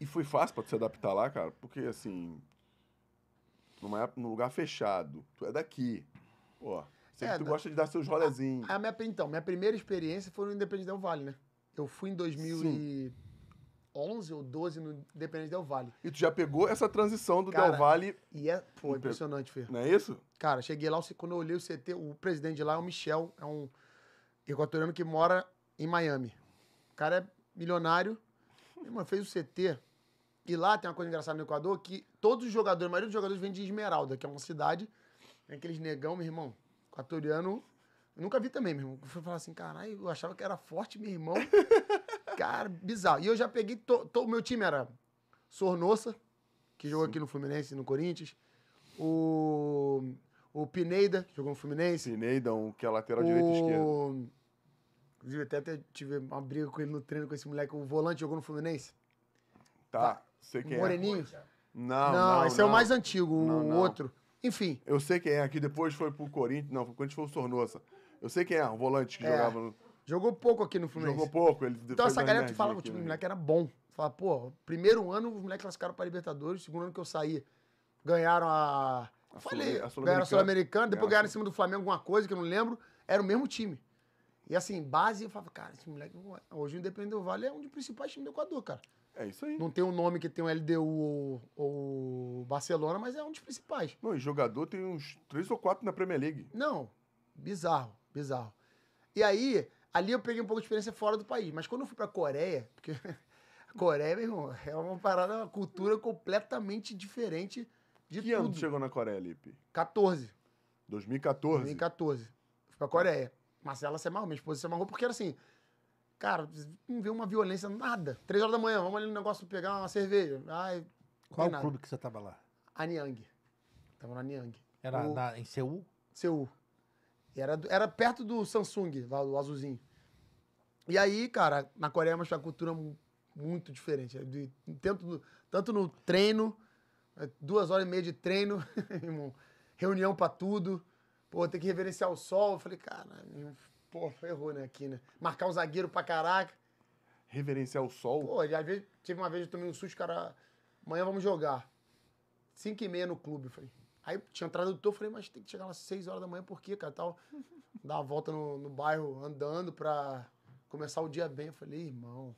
E foi fácil pra tu se adaptar lá, cara, porque assim. Numa, num lugar fechado. Tu é daqui. Ó. Sei é, que tu da... gosta de dar seus rolezinhos. A, a minha, então, minha primeira experiência foi no Independente Del Vale, né? Eu fui em 2011 Sim. ou 12 no Independente Del Vale. E tu já pegou essa transição do Cara, Del Vale. E é, pô, impressionante, Fer. Não é isso? Cara, cheguei lá, quando eu olhei o CT, o presidente de lá é o Michel, é um equatoriano que mora em Miami. O cara é milionário, irmão, fez o CT. E lá tem uma coisa engraçada no Equador que todos os jogadores, a maioria dos jogadores vem de Esmeralda, que é uma cidade, tem aqueles negão, meu irmão, equatoriano. Eu nunca vi também, meu irmão. Eu fui falar assim, caralho, eu achava que era forte, meu irmão. cara, bizarro. E eu já peguei. To, to, o meu time era Sornossa, que jogou aqui no Fluminense e no Corinthians. O o Pineida, jogou no Fluminense. Pineida, um que é lateral o... direito e esquerdo. Inclusive, até, tive uma briga com ele no treino com esse moleque. O volante jogou no Fluminense. Tá, tá. sei quem é. Moreninho. é. Não, não, não. Esse não. é o mais antigo, o não, outro. Enfim. Eu sei quem é, aqui depois foi pro Corinthians. Não, o Corinthians foi o Sornosa. Eu sei quem é, o volante que é. jogava no. Jogou pouco aqui no Fluminense. Jogou pouco. Ele então essa galera que fala que tipo, o time né? do moleque era bom. Fala, pô, primeiro ano os moleques classificaram pra Libertadores, segundo ano que eu saí, ganharam a a Falei, a Sul ganharam a Sul-Americana, depois ganharam em é, cima do Flamengo alguma coisa que eu não lembro, era o mesmo time. E assim, base, eu falava, cara, esse moleque, hoje o Independente do Vale é um dos principais times do Equador, cara. É isso aí. Não tem um nome que tem um LDU ou, ou Barcelona, mas é um dos principais. Não, e jogador tem uns três ou quatro na Premier League. Não, bizarro, bizarro. E aí, ali eu peguei um pouco de experiência fora do país, mas quando eu fui pra Coreia, porque a Coreia, meu irmão, é uma parada, uma cultura completamente diferente de que tudo. ano tu chegou na Coreia, Lipe? 14. 2014? 2014. Fui pra Coreia. Marcela se amarrou, minha esposa se amarrou, porque era assim, cara, não vê uma violência, nada. Três horas da manhã, vamos ali no negócio pegar uma cerveja. Ai, Qual o clube que você tava lá? Anyang. Tava no Anyang. Era o... na, em Seul? Seul. Era, era perto do Samsung, lá do azulzinho. E aí, cara, na Coreia é uma cultura muito diferente. tanto, é no, tanto no treino é duas horas e meia de treino, irmão. Reunião pra tudo. Pô, tem que reverenciar o sol. Eu falei, cara, pô, errou, né, aqui, né? Marcar o um zagueiro pra caraca. Reverenciar o sol? Pô, já vezes, teve uma vez eu tomei um susto, cara, amanhã vamos jogar. Cinco e meia no clube, falei. Aí tinha um tradutor, falei, mas tem que chegar lá às seis horas da manhã, por quê, cara? Tal. Dar uma volta no, no bairro andando pra começar o dia bem. Eu falei, irmão,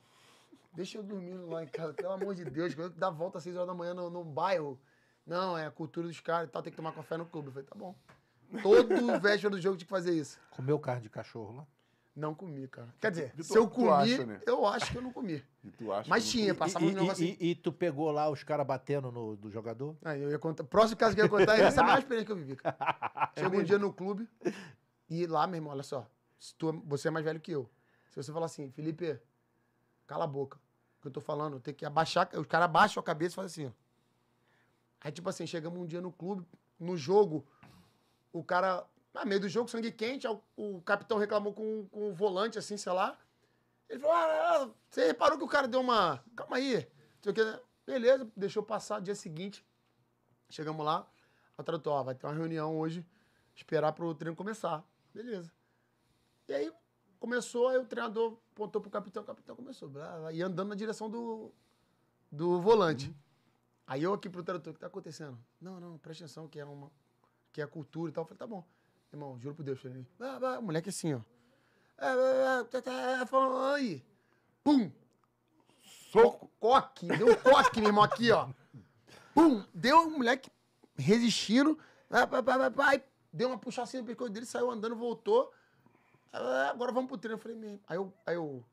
Deixa eu dormir lá em casa, pelo amor de Deus, quando dá volta às 6 horas da manhã no, no bairro. Não, é a cultura dos caras e tal, tem que tomar café no clube. Eu falei, tá bom. Todo véspera do jogo tinha que fazer isso. Comeu carne de cachorro lá? Não comi, cara. Quer dizer, tu, se eu comi, acha, né? eu acho que eu não comi. Tu acha Mas tinha, passava e, um negócio e, assim. e, e, tu pegou lá os caras batendo no do jogador? Aí ah, eu ia contar. Próximo caso que eu ia contar, essa é a maior experiência que eu vivi, cara. um dia no clube e lá, meu irmão, olha só. Tu, é, você é mais velho que eu. Se você falar assim, Felipe, cala a boca que eu tô falando, tem que abaixar, os caras abaixam a cabeça e fazem assim, Aí, tipo assim, chegamos um dia no clube, no jogo, o cara, na meio do jogo, sangue quente, o, capitão reclamou com, com o volante, assim, sei lá. Ele falou, ah, ah você reparou que o cara deu uma... Calma aí. Né? Beleza, deixou passar, dia seguinte, chegamos lá, o tradutor, vai ter uma reunião hoje, esperar pro treino começar. Beleza. E aí, começou, aí o treinador apontou pro capitão, o capitão começou, blá, e andando na direção do, do volante. Uhum. Aí eu aqui pro tradutor, o que tá acontecendo? Não, não, presta atenção, que é uma. que é cultura e tal. Eu falei, tá bom. Irmão, juro por Deus, falei, blá, blá, moleque assim, ó. É, é, é, tá, tá, Falando aí. Pum! Soco! Coque! Deu um coque, meu irmão, aqui, ó. Pum! Deu um moleque resistindo. Vai, vai, vai, vai, deu uma puxacinha no pescoço dele, saiu andando, voltou. Ah, agora vamos pro treino. Eu falei, mesmo. Aí eu, aí eu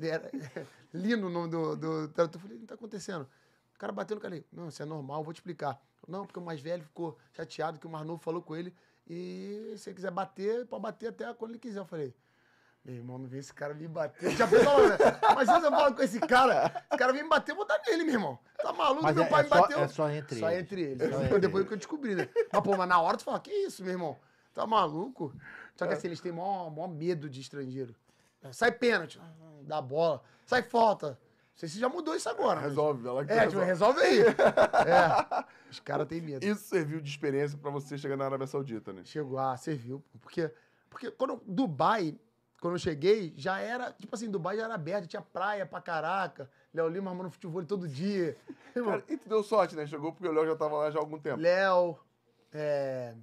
era, lindo o nome do, do falei falei, que tá acontecendo. O cara bateu no cara ali, não, isso é normal, vou te explicar. Não, porque o mais velho ficou chateado que o mais novo falou com ele. E se ele quiser bater, pode bater até quando ele quiser. Eu falei, meu irmão, não vê esse cara me bater. Já pensou, né? Mas se eu falo com esse cara, esse cara vem me bater, eu vou dar nele, meu irmão. Tá maluco? Mas meu é, pai é me só, bateu. É só entre só eles. Entre eles. É só entre Depois que eu descobri, né? Mas, pô, mas na hora tu fala, que isso, meu irmão? Tá maluco? Só que é. assim, eles têm maior, maior medo de estrangeiro. É, sai pênalti, dá bola. Sai falta. Não sei se já mudou isso agora. resolve, ela que é, tipo, resolve. resolve aí. é. Os caras têm medo. Isso serviu de experiência para você chegar na Arábia Saudita, né? Chegou, ah, serviu. Porque, porque quando Dubai, quando eu cheguei, já era, tipo assim, Dubai já era aberto, tinha praia pra caraca. Léo Lima armando futebol todo dia. Cara, e tu deu sorte, né? Chegou porque o Léo já tava lá já há algum tempo. Léo, é,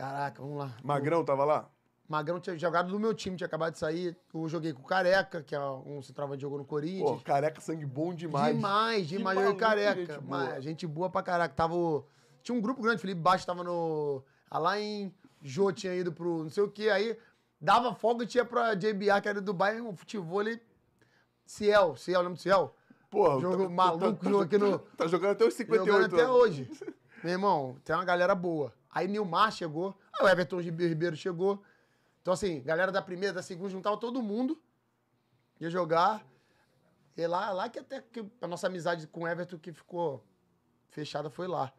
Caraca, vamos lá. Magrão tava lá? Magrão tinha jogado no meu time, tinha acabado de sair. Eu joguei com o Careca, que é um centroavante que jogou no Corinthians. Pô, Careca, sangue bom demais. Demais, demais. Maluco, eu Careca. Gente boa. gente boa pra caraca. Tava o... Tinha um grupo grande, Felipe Baixo tava no... Alain, ah, Jô tinha ido pro não sei o que, aí dava folga e tinha pra JBA, que era do Bayern, um futebol ali... Ciel, Ciel, lembra do Ciel? Pô, tá- Jogo tá, maluco, tá, tá, aqui no... Tá jogando até os 58 jogando até hoje. Meu irmão, tem uma galera boa. Aí Nilmar chegou, aí ah, o Everton Ribeiro chegou. Então, assim, galera da primeira, da segunda, juntava todo mundo. Ia jogar. E lá, lá que até que a nossa amizade com o Everton que ficou fechada foi lá.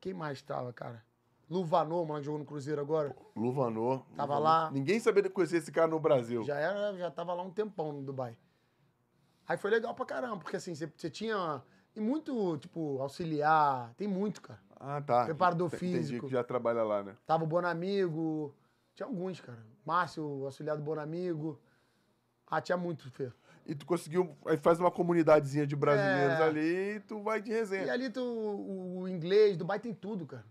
Quem mais tava, cara? Luvanor, mano, jogou no Cruzeiro agora. Luvanô. Tava lá. Ninguém sabia conhecer esse cara no Brasil. Já era, já tava lá um tempão no Dubai. Aí foi legal pra caramba, porque assim, você tinha. E muito, tipo, auxiliar. Tem muito, cara. Ah, tá. Preparador Entendi físico. que já trabalha lá, né? Tava o Bonamigo. Tinha alguns, cara. Márcio, auxiliar do Bonamigo. Ah, tinha muito, Fê. E tu conseguiu. Aí faz uma comunidadezinha de brasileiros é... ali e tu vai de resenha. E ali tu, o, o inglês, Dubai tem tudo, cara.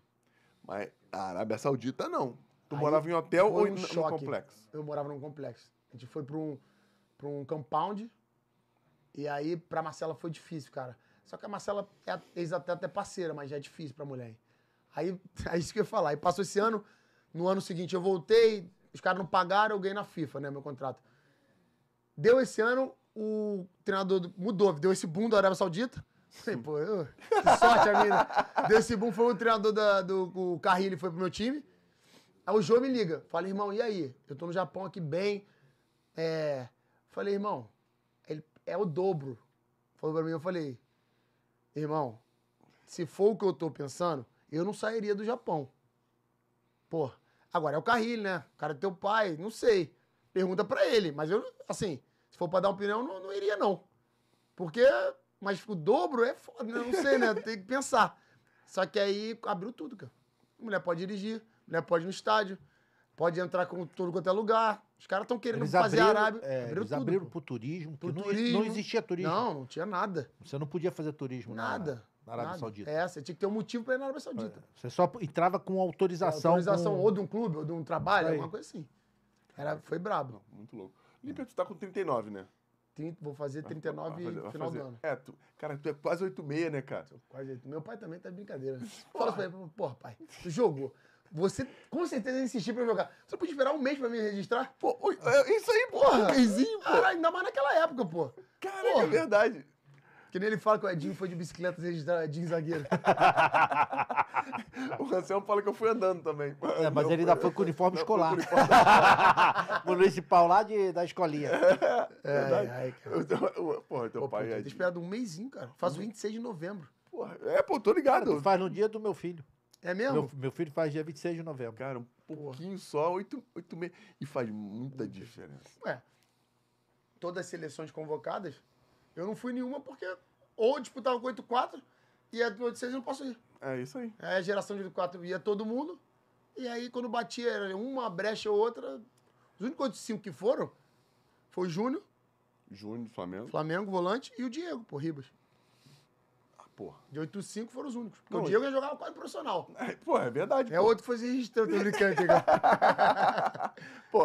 Mas a Arábia Saudita não. Tu aí morava em hotel ou um no, no complexo? Eu morava num complexo. A gente foi pra um, pra um compound. E aí, pra Marcela foi difícil, cara só que a Marcela é até, parceira, mas já é difícil pra mulher. Aí, é isso que eu ia falar. Aí passou esse ano, no ano seguinte eu voltei, os caras não pagaram, eu ganhei na FIFA, né, meu contrato. Deu esse ano, o treinador mudou, deu esse boom da Arábia Saudita. Falei, pô, eu, que sorte a mina. Deu esse boom, foi o treinador da, do o Carrilho, foi pro meu time. Aí o João me liga. Falei, irmão, e aí? Eu tô no Japão aqui bem. É... Falei, irmão, ele é o dobro. Falou pra mim, eu falei, Irmão, se for o que eu tô pensando, eu não sairia do Japão. Pô, agora é o Carrilho, né? O cara é teu pai, não sei. Pergunta para ele, mas eu, assim, se for pra dar opinião, não, não iria não. Porque, mas o dobro é foda, né? Não sei, né? Tem que pensar. Só que aí abriu tudo, cara. mulher pode dirigir, mulher pode ir no estádio, Pode entrar com todo quanto é lugar. Os caras estão querendo eles fazer abriram, Arábia. É, abriram eles tudo, abriram pro turismo, pro não, turismo. não existia turismo. Não, não tinha nada. Você não podia fazer turismo nada. Na, na Arábia nada. Saudita. É, você tinha que ter um motivo para ir na Arábia Saudita. É, você só entrava com autorização. autorização com... ou de um clube, ou de um trabalho, alguma coisa assim. Era, foi brabo. Não, muito louco. Limpia, tu tá com 39, né? 30, vou fazer 39 vai fazer, final fazer. do ano. É, tu, cara, tu é quase 86, né, cara? Sou quase 8. Meu pai também tá de brincadeira. Né? Fala pra ele, porra, pai, tu jogou. Você com certeza insistiu pra eu jogar. Você podia esperar um mês pra me registrar? Pô, é, isso aí, porra! Um mêsinho, porra. Caralho, ainda mais naquela época, pô. Caralho, é verdade. Que nem ele fala que o Edinho foi de bicicleta registrar Edinho zagueiro. o Anselmo fala que eu fui andando também. É, mas não, ele ainda foi com o uniforme não, escolar. Com uniforme Municipal lá de, da escolinha. É, é Ai, cara. Porra, teu Pô, pai. É eu é... esperado um mêsinho, cara. Faz o 26 de novembro. Porra, é, pô, tô ligado. Cara, faz no dia do meu filho. É mesmo? Meu, meu filho faz dia 26 de novembro. Cara, um pouquinho só, oito, oito meses. E faz muita diferença. É. Todas as seleções convocadas, eu não fui nenhuma porque ou disputava com 8-4 e a do 6 eu não posso ir. É isso aí. É a geração de 8-4 ia todo mundo. E aí, quando batia era uma brecha ou outra, os únicos cinco que foram foi o Júnior. Júnior do Flamengo. Flamengo, volante, e o Diego, por Ribas pô. De 8 5 foram os únicos. Porque o Diego ia jogar quase profissional. É, pô, é verdade. É pô. outro que foi registro tô brincando, Diego. pô,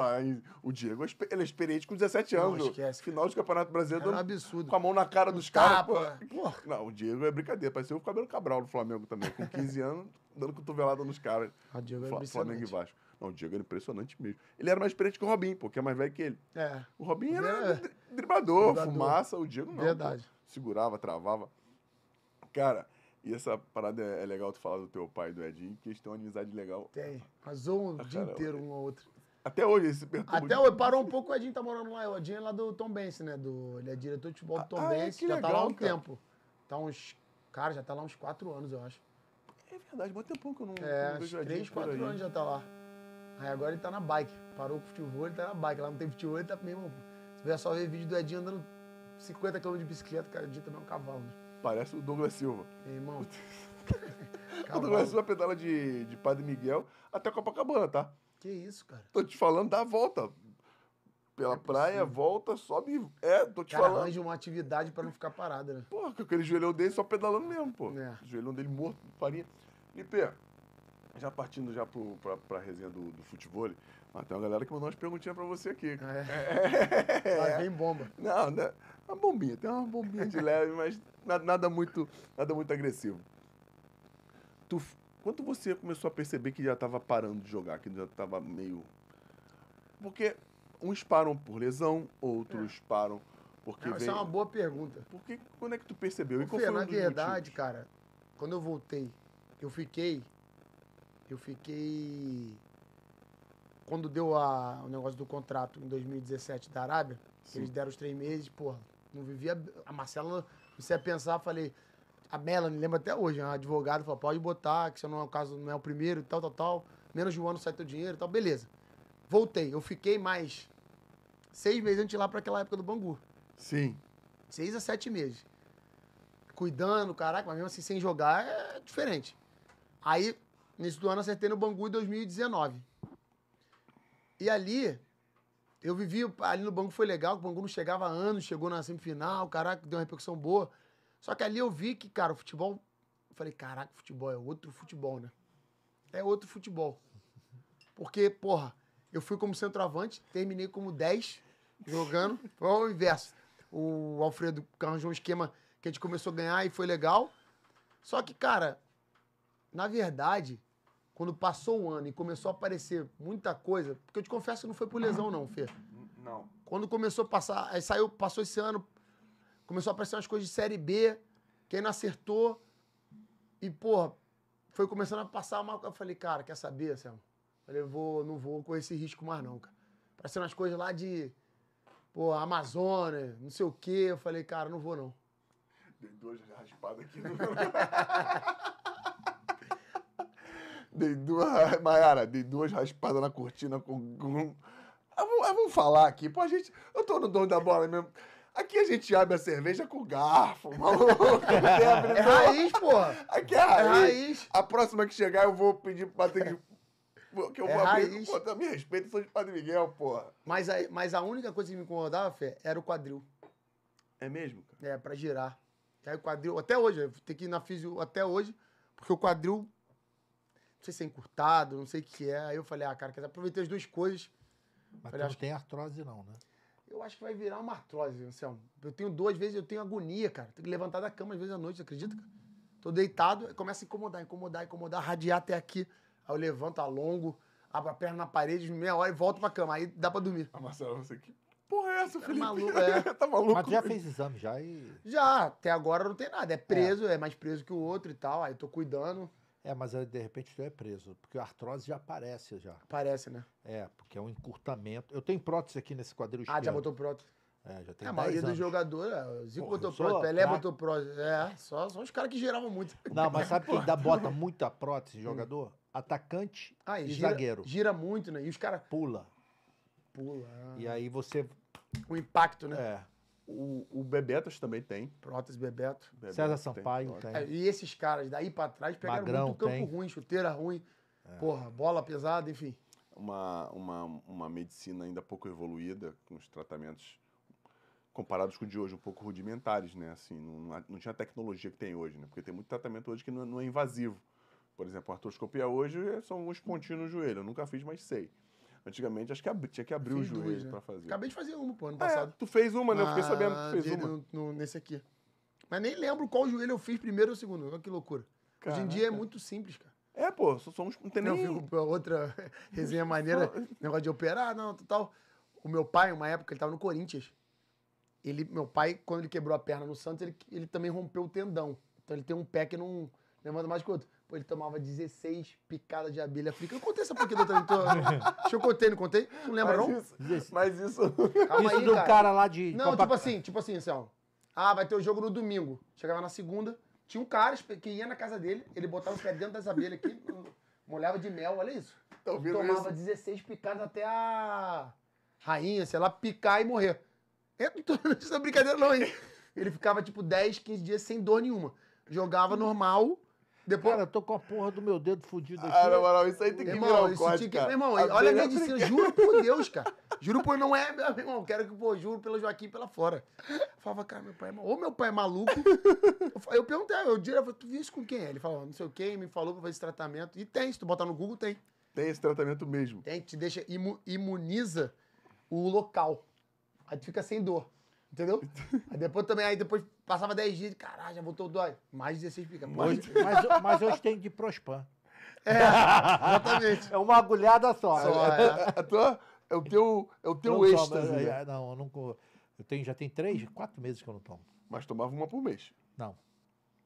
o Diego é ele é experiente com 17 anos. Não, esquece. Final de Campeonato Brasileiro. É um absurdo. Com a mão na cara dos caras. Pô. pô. Não, o Diego é brincadeira. Parecia o Cabelo Cabral do Flamengo também. Com 15 anos, dando cotovelada nos caras. O ah, Diego Fla, é Flamengo e Vasco. Não, o Diego era impressionante mesmo. Ele era mais experiente que o Robin, porque é mais velho que ele. É. O Robin era é. driblador, fumaça. O Diego não. Verdade. Pô. Segurava, travava. Cara, e essa parada é, é legal tu falar do teu pai e do Edinho, porque eles têm uma amizade legal. Tem. Razão um ah, dia inteiro é um ao outro. Até hoje esse perturba. Até hoje, parou um pouco, o Edinho tá morando lá. O Edinho é lá do Tom Bense, né? Do, ele é diretor de futebol do ah, Tom ah, Bense, é, já tá lá um cara. tempo. Tá uns. Cara, já tá lá uns quatro anos, eu acho. É verdade, muito tempo que eu não, é, não vejo o Edinho. Três, quatro anos já tá lá. Aí agora ele tá na bike. Parou com o futebol, ele tá na bike. Lá não tem futebol, ele tá mesmo. Se vier só ver vídeo do Edinho andando 50 km de bicicleta, cara, o Edinho também é um cavalo. Né? Parece o Douglas Silva. Ei, irmão. o Douglas Silva pedala de, de Padre Miguel até Copacabana, tá? Que isso, cara. Tô te falando, dá a volta. Pela é praia, volta, sobe. É, tô te cara, falando. arranja uma atividade para não ficar parada, né? Porra, com aquele joelhão dele só pedalando mesmo, pô. É. O joelhão dele morto, farinha. Lipe, já partindo já pro, pra, pra resenha do, do futebol, mas tem uma galera que mandou umas perguntinhas pra você aqui. É. é. é. Lá vem bomba. Não, né? Uma bombinha, tem uma bombinha de leve, mas nada, nada, muito, nada muito agressivo. Tu, quando você começou a perceber que já estava parando de jogar, que já estava meio. Porque uns param por lesão, outros é. param porque. Não, é vem... Essa é uma boa pergunta. Porque quando é que tu percebeu? E qual Fê, foi na verdade, motivos? cara, quando eu voltei, eu fiquei. Eu fiquei. Quando deu a, o negócio do contrato em 2017 da Arábia, Sim. eles deram os três meses, porra. Não vivia. A Marcela, você ia pensar, falei. A Melanie, lembra até hoje, né, a advogada falou: pode botar, que se não é o caso, não é o primeiro e tal, tal, tal. Menos de um ano sai teu dinheiro e tal, beleza. Voltei. Eu fiquei mais seis meses antes de ir lá para aquela época do Bangu. Sim. Seis a sete meses. Cuidando, caraca, mas mesmo assim, sem jogar é diferente. Aí, nesse do ano, acertei no Bangu em 2019. E ali, eu vivi ali no Bangu, foi legal, o Bangu não chegava há anos, chegou na semifinal, caraca, deu uma repercussão boa. Só que ali eu vi que, cara, o futebol. Eu falei, caraca, futebol é outro futebol, né? É outro futebol. Porque, porra, eu fui como centroavante, terminei como 10 jogando. Foi o inverso. O Alfredo arranjou um esquema que a gente começou a ganhar e foi legal. Só que, cara, na verdade, quando passou o ano e começou a aparecer muita coisa, porque eu te confesso que não foi por lesão, não, Fê. Não. Quando começou a passar, aí saiu, passou esse ano, começou a aparecer umas coisas de série B, que aí não acertou. E, porra, foi começando a passar mal. Eu falei, cara, quer saber, Sam? Falei, vou, não vou correr esse risco mais, não, cara. Parecendo umas coisas lá de, pô, Amazônia, não sei o quê. Eu falei, cara, não vou, não. Dei duas raspadas aqui no. Dei duas. Maiara, dei duas raspadas na cortina com. com... Ah, ah, vamos, falar aqui. Pô, a gente. Eu tô no dono da bola mesmo. Aqui a gente abre a cerveja com garfo, maluco. é raiz, pô. Aqui é, é raiz. é raiz. A próxima que chegar, eu vou pedir pro Patrick que eu é vou abrir. a me respeito, sou de Padre Miguel, porra. Mas a, mas a única coisa que me incomodava, Fé, era o quadril. É mesmo, cara? É, pra girar. E aí o quadril, até hoje, eu tenho que ir na físio até hoje, porque o quadril não sei se é encurtado, não sei o que é. Aí eu falei, ah, cara, quer aproveitar as duas coisas. Mas falei, não tem artrose, não, né? Eu acho que vai virar uma artrose, Anselmo. Eu tenho duas vezes, eu tenho agonia, cara. Tenho que levantar da cama às vezes à noite, acredita, Tô deitado, começa a incomodar, incomodar, incomodar, radiar até aqui. Aí eu levanto, alongo, abro a perna na parede, meia hora e volto pra cama. Aí dá pra dormir. Ah, Marcelo, você que porra é essa, tá Felipe? Tá maluco, é. tá maluco. Mas já fez exame já e. Já, até agora não tem nada. É preso, é, é mais preso que o outro e tal. Aí tô cuidando. É, mas de repente tu é preso, porque a artrose já aparece já. Parece, né? É, porque é um encurtamento. Eu tenho prótese aqui nesse quadril esquerdo. Ah, já botou prótese. É, já tem é, a maioria dos jogadores, é, Zico botou prótese, Pelé botou prótese. É, só, só os caras que geravam muito. Não, mas sabe quem dá, bota muita prótese, jogador? Hum. Atacante ah, e, e gira, zagueiro. Gira muito, né? E os caras. Pula. Pula. Ah. E aí você. O impacto, né? É. O, o também tem. Prótese Bebeto. Bebeto César Sampaio tem. tem. É, e esses caras daí pra trás pegaram Magrão, muito campo tem. ruim, chuteira ruim, é. porra, bola pesada, enfim. Uma, uma, uma medicina ainda pouco evoluída, com os tratamentos comparados com o de hoje, um pouco rudimentares, né? Assim, não, não tinha a tecnologia que tem hoje, né? Porque tem muito tratamento hoje que não, não é invasivo. Por exemplo, a artroscopia hoje são uns pontinhos no joelho. Eu nunca fiz, mas sei. Antigamente, acho que tinha que abrir o joelho duas, né? pra fazer. Acabei de fazer uma, pô, ano é, passado. É, tu fez uma, né? Eu fiquei ah, sabendo que tu fez uma. No, no, nesse aqui. Mas nem lembro qual joelho eu fiz primeiro ou segundo. Olha que loucura. Caraca. Hoje em dia é muito simples, cara. É, pô, somos. um tem nem. Eu fico outra resenha maneira, negócio de operar, não, tal. O meu pai, uma época, ele tava no Corinthians. Ele, meu pai, quando ele quebrou a perna no Santos, ele, ele também rompeu o tendão. Então ele tem um pé que não levanta mais que o outro. Pô, ele tomava 16 picadas de abelha africana. Eu contei essa porquê do tradutor. Então, deixa eu contei, não contei? Não lembra, mas não? Isso, mas isso. Calma isso aí, do cara. cara lá de. Não, Copa... tipo assim, tipo assim, assim, ó. Ah, vai ter o jogo no domingo. Chegava na segunda, tinha um cara que ia na casa dele, ele botava o pé dentro das abelhas aqui, hum, molhava de mel, olha isso. Tomava isso? 16 picadas até a rainha, sei lá, picar e morrer. É não tô brincadeira, não, hein? Ele ficava tipo 10, 15 dias sem dor nenhuma. Jogava normal, depois... Cara, eu tô com a porra do meu dedo fudido ah, aqui. Ah, na moral, isso aí tem que irmão, virar um corte, que... Irmão, a olha a medicina, juro por Deus, cara. Juro por não é, meu irmão, quero que, pô, juro pelo Joaquim pela fora. Eu falava, cara, meu pai é maluco. Ou meu pai é maluco. eu, perguntei, eu diria tu viu isso com quem? Ele falou, não sei o quê me falou pra fazer esse tratamento. E tem, se tu botar no Google, tem. Tem esse tratamento mesmo. Tem, te deixa, imuniza o local. Aí tu fica sem dor. Entendeu? aí depois também, aí depois passava 10 dias, caralho, já voltou o dói. Mais 16 pica. Mas, mas, mas hoje tem de prospan. É, exatamente. É uma agulhada só. só é, é, é, tua, é o teu, é o teu não êxtase. Só, é, não, eu nunca. Eu tenho, já tem três, quatro meses que eu não tomo. Mas tomava uma por mês. Não.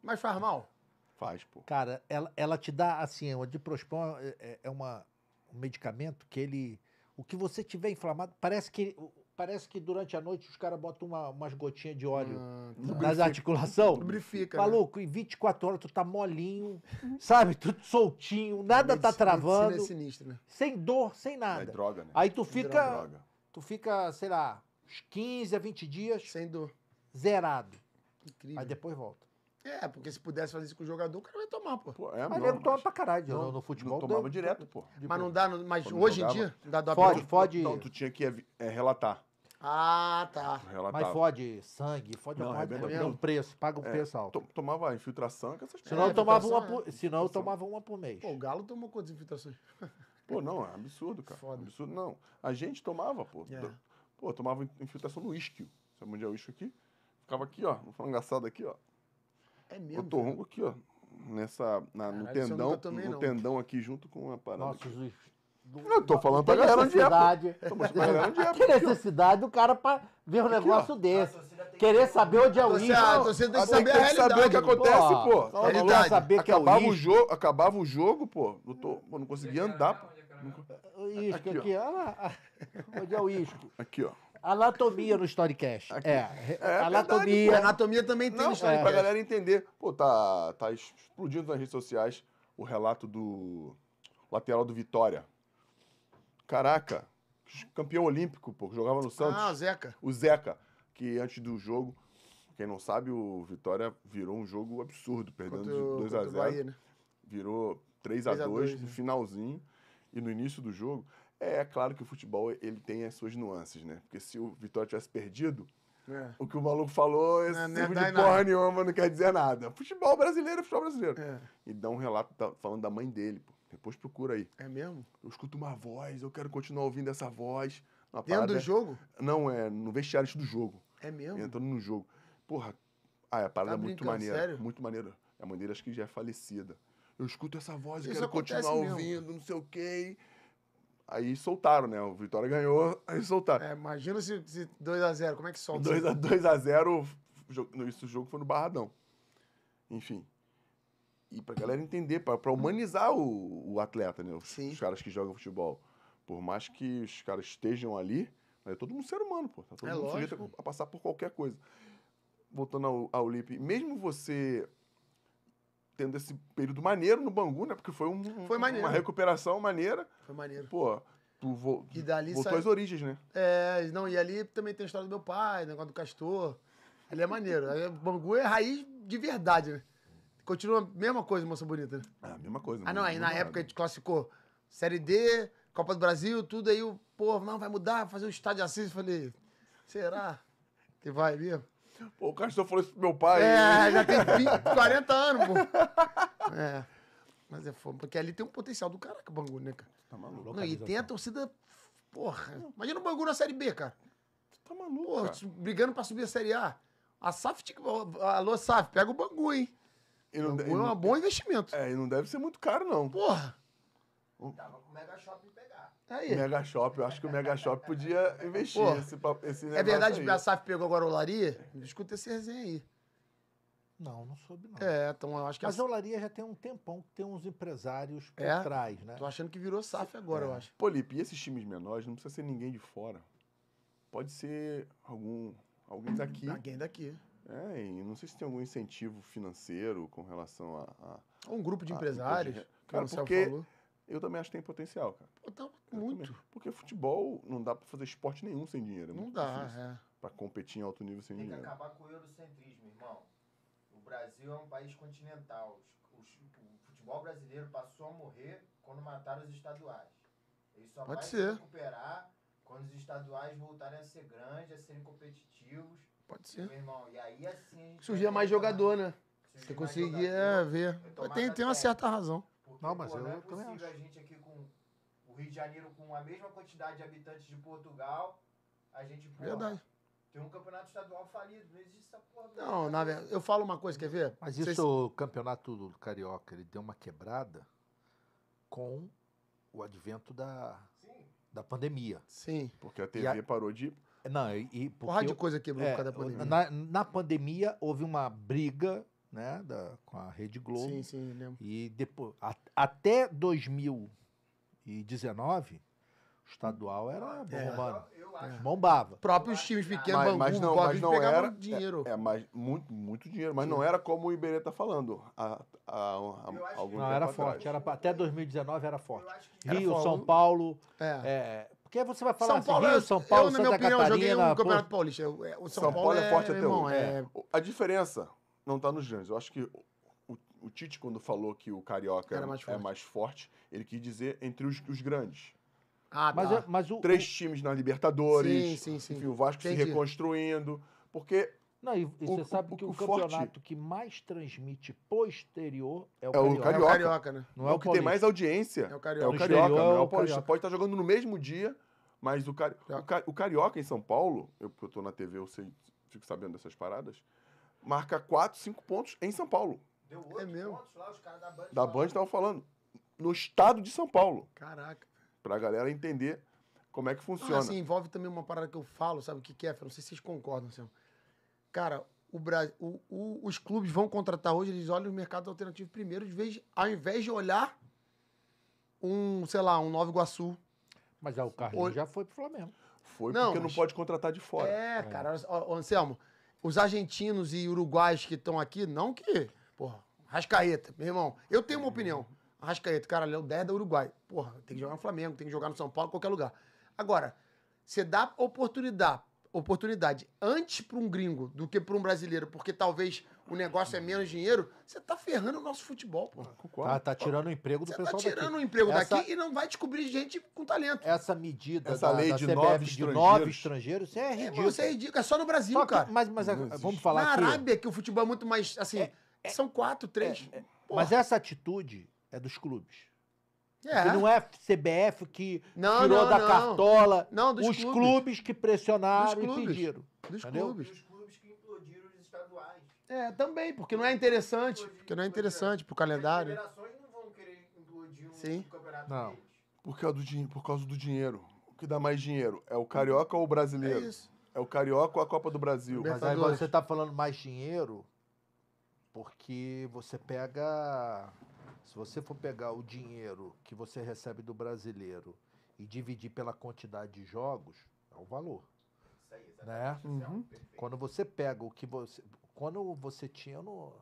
Mas faz mal? Faz, pô. Cara, ela, ela te dá, assim, o prospan é, é, é uma, um medicamento que ele. O que você tiver inflamado, parece que ele, parece que durante a noite os caras botam uma, umas gotinhas de óleo ah, tá. nas articulações. Lubrifica. Né? Maluco, né? em 24 horas tu tá molinho, sabe? Tudo soltinho, é nada tá travando. É sinistro, né? Sem dor, sem nada. É droga, né? Aí tu fica. Droga. Tu fica, sei lá, uns 15 a 20 dias. Sem dor. Zerado. Incrível. Aí depois volta. É, porque se pudesse fazer isso com o jogador, o cara vai tomar, pô. pô é, mas ele toma pra caralho. Não, no, futebol. Não tomava deu, direto, pô. Mas não dá, mas hoje jogava, em dia, não dá do Fode, fode. Então tu tinha que é, relatar. Ah, tá. Ela Mas fode sangue, fode Não, a porra, arrebenta paga é um preço, paga um É, preço alto. tomava infiltração com essas Senão eu tomava uma infiltração, por, senão eu tomava uma por mês. Pô, o Galo tomou quantas infiltrações? Pô, não, é absurdo, cara. Foda. Absurdo, não. A gente tomava, pô. É. Pô, tomava infiltração no uísque. Você onde é o uísque aqui? Ficava aqui, ó, no frangaçado aqui, ó. É mesmo. Eu tô ronco aqui, ó. Nessa, na- no Caralho, tendão, tomei, no não. tendão aqui junto com a parada. Nossa, aqui. Não é, eu tô falando pra galera onde é. Que necessidade do cara pra ver um negócio aqui, desse. Querer que... saber onde é o índio. A torcida tem que saber, saber é o que acontece, pô. pô. Realidade. Saber que acabava, é o o jogo, acabava o jogo, pô. Não, tô, pô, não conseguia é andar, pô. O isco aqui, olha, Lá. Onde é o isco? Aqui, ó. Anatomia no Storycast. Aqui. É. é anatomia. Verdade, anatomia também tem não, no Storycast. É. Pra galera entender. Pô, tá, tá explodindo nas redes sociais o relato do lateral do Vitória. Caraca, campeão olímpico, pô, jogava no Santos. Ah, o Zeca. O Zeca, que antes do jogo, quem não sabe, o Vitória virou um jogo absurdo, perdendo de 2x0. Né? Virou 3x2 no né? finalzinho e no início do jogo. É, é claro que o futebol ele tem as suas nuances, né? Porque se o Vitória tivesse perdido, é. O que o maluco falou, esse não, tipo não de porra nenhuma não quer dizer nada. Futebol brasileiro, futebol brasileiro. É. E dá um relato tá, falando da mãe dele, pô. Depois procura aí. É mesmo? Eu escuto uma voz, eu quero continuar ouvindo essa voz. Uma Dentro parada... do é jogo? Não, é no vestiário do jogo. É mesmo? Entrando no jogo. Porra, ah, é a parada tá é muito maneira. Sério? Muito maneira. É a maneira acho que já é falecida. Eu escuto essa voz, eu quero continuar mesmo. ouvindo, não sei o quê. Aí soltaram, né? O Vitória ganhou, aí soltaram. É, imagina se, 2x0, como é que solta? 2x0, isso o jogo foi no Barradão. Enfim, e pra galera entender, para humanizar o, o atleta, né? Os, os, caras que jogam futebol. Por mais que os caras estejam ali, é todo mundo ser humano, pô. Tá todo é mundo sujeito a, passar por qualquer coisa. Voltando ao, ao Lipe, mesmo você tendo esse período maneiro no Bangu, né? Porque foi, um, foi uma recuperação maneira. Foi maneiro. Pô, tu vo e dali voltou sai... às origens, né? É, não, e ali também tem a história do meu pai, negócio do castor. Ali é maneiro. Bangu é raiz de verdade, né? Continua a mesma coisa, Moça Bonita. Ah, mesma coisa. Ah, não, aí na época a gente classificou Série D, Copa do Brasil, tudo aí, o pô não, vai mudar, fazer o estádio assim. Eu falei, será que vai mesmo? Pô, o Castor falou isso pro meu pai. É, já tem 20, 40 anos, pô. É. Mas é foda, porque ali tem um potencial do caraca, o Bangu, né, cara? Tá maluco. Não, e tem a torcida. Porra, imagina o Bangu na Série B, cara. Tu tá maluco. Porra, brigando pra subir a Série A. A SAF a que. Alô, SAF, pega o Bangu, hein? E não, é um bom investimento. É, e não deve ser muito caro, não. Porra! Dava o Mega Shopping pegar. Aí. Mega Shop, eu acho que o Mega Shop podia investir Porra, esse, esse negócio. É verdade que a SAF pegou agora a olaria? Escuta esse resenha aí. Não, não soube não. É, então eu acho que... Mas a olaria já tem um tempão que tem uns empresários por é? trás, né? Tô achando que virou SAF agora, é. eu acho. Polipe, e esses times menores não precisa ser ninguém de fora. Pode ser algum... Alguém daqui. Alguém daqui. É, e não sei se tem algum incentivo financeiro com relação a. a um grupo de a, tipo empresários, de... cara, porque falou. eu também acho que tem potencial, cara. Pô, tá muito. Porque futebol não dá para fazer esporte nenhum sem dinheiro. É não dá, é. Pra competir em alto nível sem tem dinheiro. Tem que acabar com o eurocentrismo, irmão. O Brasil é um país continental. o futebol brasileiro passou a morrer quando mataram os estaduais. Ele só Pode vai ser. recuperar quando os estaduais voltarem a ser grandes, a serem competitivos Pode ser. Irmão, assim Surgia mais jogador, né? Você conseguia ver. Tem, tem uma certa razão. Porque, não, mas pô, eu não é também acho. a gente aqui com o Rio de Janeiro com a mesma quantidade de habitantes de Portugal, a gente... Pô, Verdade. Tem um campeonato estadual falido, não existe essa porra. Não, na verdade, eu falo uma coisa, quer ver? Mas isso, o campeonato do Carioca, ele deu uma quebrada com o advento da, Sim. da pandemia. Sim. Porque a TV a... parou de não, e Porra de coisa quebrou é, por causa da pandemia. Na, na, pandemia houve uma briga né, da, com a Rede Globo. Sim, sim, lembro. E depois, a, até 2019, o estadual era é, bombando. É, bombava. Próprios times pequenos, mas, mas não, mas não era dinheiro. É, é, mas muito, muito dinheiro. Mas não era como o Iberê tá falando. A, a, a, não, era forte. Era, até 2019 era forte. Rio, era São Paulo, é. é porque você vai falar São assim, Paulo, assim, Rio, é- São Paulo, eu, Santa na minha opinião, Catarina, joguei no pô... Campeonato Paulista. É, o São, São Paulo, Paulo, é, é forte até hoje. É... A diferença não está nos grandes. Eu acho que o, o, Tite, quando falou que o Carioca mais é mais forte, ele quis dizer entre os, os grandes. Ah, tá. mas, tá. mas o, Três times na Libertadores. Sim, sim, sim. Enfim, o Vasco Entendi. se reconstruindo. Porque não, e, e o, você sabe o, que o, o campeonato forte... que mais transmite posterior é o, é Carioca. Carioca. É o Carioca, né? Não é, é o, que Paulista. tem mais audiência. É o Carioca. É o é Carioca, não é né? o Paulista. Pode estar tá jogando no mesmo dia, mas o, Cari... o, Carioca em São Paulo, eu, eu tô na TV, eu sei, fico sabendo dessas paradas, marca 4, 5 pontos em São Paulo. Deu 8 é mesmo. pontos lá, os caras da Band. Da Band estavam falando. No estado de São Paulo. Caraca. Pra galera entender como é que ah, funciona. Ah, assim, envolve também uma parada que eu falo, sabe o que, que é, Não sei se vocês concordam, senhor. Assim Cara, o, o, o, os clubes vão contratar hoje, eles olham o mercado alternativo primeiro, de vez, ao invés de olhar um, sei lá, um Nova Iguaçu. Mas ah, o Carlinhos já foi pro Flamengo. Foi não, porque mas... não pode contratar de fora. É, é. cara, ó, Anselmo, os argentinos e uruguais que estão aqui, não que. Porra, Rascaeta, meu irmão. Eu tenho uma opinião. Rascaeta, cara, ele é o 10 da Uruguai. Porra, tem que jogar no Flamengo, tem que jogar no São Paulo, qualquer lugar. Agora, você dá oportunidade oportunidade antes para um gringo do que para um brasileiro, porque talvez o negócio é menos dinheiro, você tá ferrando o nosso futebol, pô. Tá, tá tirando o emprego do cê tá pessoal tá tirando daqui. o emprego Essa... daqui e não vai descobrir gente com talento. Essa medida Essa da, lei da de, CBF nove de nove estrangeiros, isso é, é ridículo. É, isso é ridículo, é só no Brasil, só que, cara. Mas, mas vamos falar Na Arábia, que o futebol é muito mais, assim, é, é são quatro, três. É, mas essa atitude é dos clubes. É. Que não é CBF que não, tirou não, da não. cartola não, dos os clubes. clubes que pressionaram clubes. e pediram. Dos entendeu? clubes. que implodiram os estaduais. É, também, porque não é interessante. Porque não é interessante pro calendário. As federações não vão querer implodir um Sim. campeonato não. Deles. Por causa, é do, por causa do dinheiro. O que dá mais dinheiro? É o carioca ou o brasileiro? É isso. É o Carioca ou a Copa do Brasil? Mas aí você tá falando mais dinheiro porque você pega se você for pegar o dinheiro que você recebe do brasileiro e dividir pela quantidade de jogos, é o valor. Isso aí, exatamente. Né? É uhum. Quando você pega o que você. Quando você tinha. no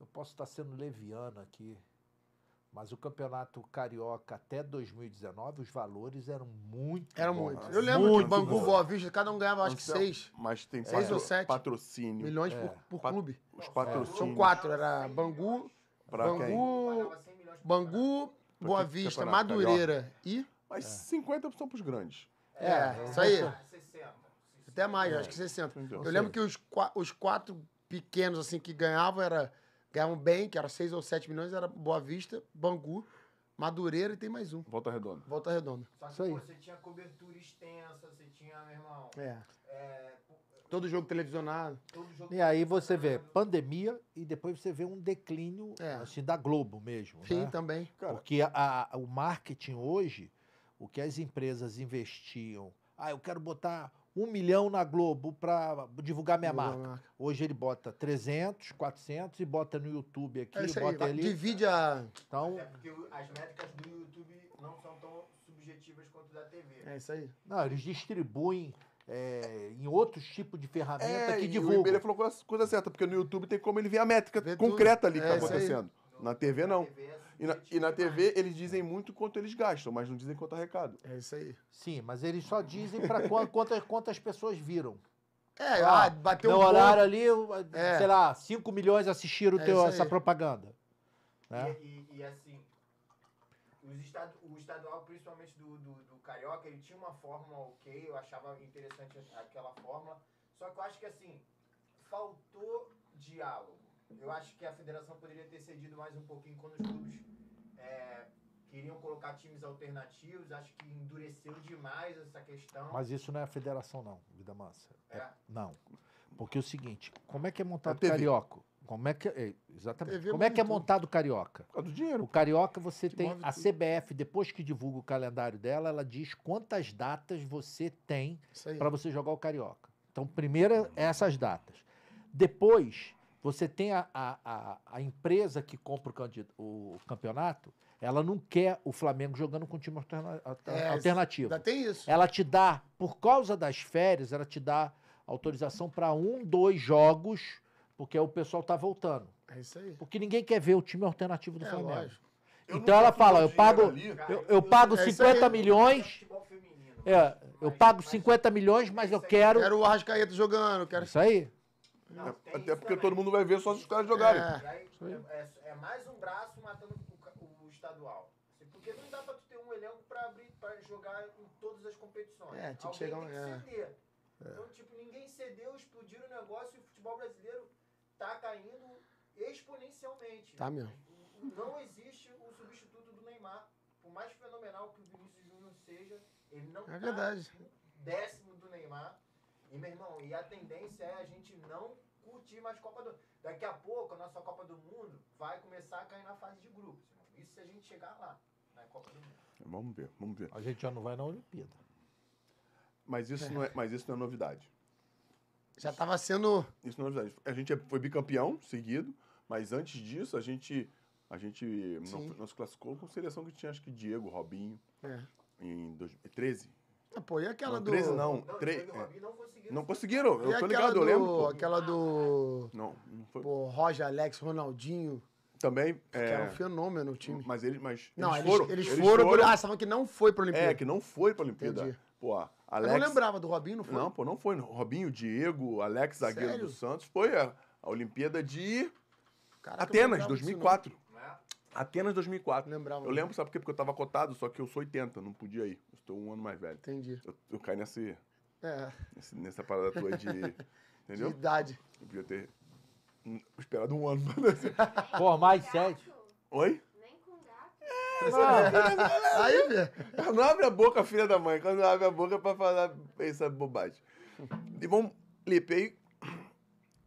eu posso estar sendo leviano aqui. Mas o campeonato carioca até 2019, os valores eram muito. Eram muito. Eu lembro muito que Bangu Boa Vista, cada um ganhava acho que então, seis. Mas tem seis patro, ou sete patrocínio. Milhões é. por, por clube. Os é. patrocínios. São quatro. Era Bangu, Pra Bangu, quem? Bangu, Boa Vista, Madureira e. Mas é. 50% são os grandes. É, é isso aí. 60, Até mais, é. acho que 60. É. Eu, eu então, lembro que os, os quatro pequenos assim que ganhavam era ganhavam bem, que era 6 ou 7 milhões, era Boa Vista, Bangu, Madureira e tem mais um. Volta Redonda. Volta Redonda. Só que, Isso aí. Pô, você tinha cobertura extensa, você tinha, meu irmão, é. É, Todo jogo televisionado. Todo jogo e aí você vê pandemia e depois você vê um declínio é. assim, da Globo mesmo. Sim, né? também. Cara. Porque a, a, o marketing hoje, o que as empresas investiam. Ah, eu quero botar um milhão na Globo para divulgar minha divulgar marca. marca. Hoje ele bota 300, 400 e bota no YouTube aqui, é isso bota aí, ali. Divide a... Então... É porque as métricas do YouTube não são tão subjetivas quanto da TV. É isso aí. Não, eles distribuem é, em outros tipos de ferramenta é, que divulgam. O Iberê falou a coisa certa, porque no YouTube tem como ele ver a métrica concreta tudo. ali que está é acontecendo. Na TV, não. É assim e, na, e na, TV, eles dizem muito quanto eles gastam, mas não dizem quanto arrecado. É isso aí. Sim, mas eles só dizem para quantas, quantas pessoas viram. É, ah, ah bateu no um horário ali, é. sei lá, 5 milhões assistiram é teu, essa propaganda. Né? E, e, e, assim, os estad, o estadual, principalmente do, do, Carioca, ele tinha uma forma ok, eu achava interessante aquela forma. Só que eu acho que assim, faltou diálogo. Eu acho que a federação poderia ter cedido mais um pouquinho quando os clubes é, queriam colocar times alternativos. Acho que endureceu demais essa questão. Mas isso não é a federação, não, Vida Massa. É? é não. Porque é o seguinte: como é que é montado o é Carioca? Como é que é, exatamente? TV Como é que é montado o carioca? Por causa do dinheiro. O carioca você tem a CBF depois que divulga o calendário dela, ela diz quantas datas você tem para você jogar o carioca. Então, primeiro é essas datas. Depois você tem a, a, a empresa que compra o, o, campeonato, ela não quer o Flamengo jogando com time alterna, é, alternativo. Ainda tem isso. Ela te dá, por causa das férias, ela te dá autorização para um, dois jogos porque o pessoal tá voltando. É isso aí. Porque ninguém quer ver o time alternativo do é, Flamengo. Lógico. Então ela fala, eu pago, eu, eu, pago é 50 aí, milhões. É, eu pago 50 é milhões, mas eu quero. Quero o Arrascaeta jogando, quero. Isso aí. Não, é, até porque também. todo mundo vai ver só se os caras jogarem. É, é, é, mais um braço matando o, o estadual. Assim, porque não dá pra tu ter um elenco pra, abrir, pra jogar em todas as competições. É, tipo, que chegar um... tem que ceder. Então, tipo, ninguém cedeu, explodiram o negócio e o futebol brasileiro está caindo exponencialmente. Tá mesmo. Não existe o substituto do Neymar. Por mais fenomenal que o Vinícius Júnior seja, ele não é tá verdade. décimo do Neymar. E, meu irmão, e a tendência é a gente não curtir mais Copa do Daqui a pouco, a nossa Copa do Mundo vai começar a cair na fase de grupos. Isso se a gente chegar lá, na Copa do Mundo. Vamos ver, vamos ver. A gente já não vai na Olimpíada. Mas isso, é. não, é, mas isso não é novidade. Já estava sendo. Isso não é verdade. A gente é, foi bicampeão seguido, mas antes disso a gente. A gente nos não, se classificou com seleção que tinha, acho que Diego, Robinho. É. Em 2013. É, ah, pô, e aquela não, do. não. não, tre... é. não conseguiram. Não conseguiram. Eu tô ligado, do... eu lembro. Pô. Aquela do. Não, não foi. Pô, Roger, Alex, Ronaldinho. Também. É... Que é era um fenômeno o time. Mas eles. Mas não, eles, eles foram. Eles, eles foram. Ah, estavam que não foi pra Olimpíada. É, que não foi pra Olimpíada. Entendi. Pô, Alex... Eu não lembrava do Robinho, não foi? Não, pô, não foi. Robinho, Diego, Alex, zagueiro do Santos. Foi a, a Olimpíada de Caraca, Atenas, 2004. É? Atenas 2004. Lembrava. Eu lembro, sabe por quê? Porque eu tava cotado, só que eu sou 80, não podia ir. Eu estou um ano mais velho. Entendi. Eu, eu caí nesse, é. nesse, nessa parada tua de. entendeu? De idade. Eu podia ter esperado um ano. Pô, mais sete. Oi? aí, velho. Não abre a boca, filha da mãe. Quando abre a boca é pra falar essa bobagem. E vamos, Lipei,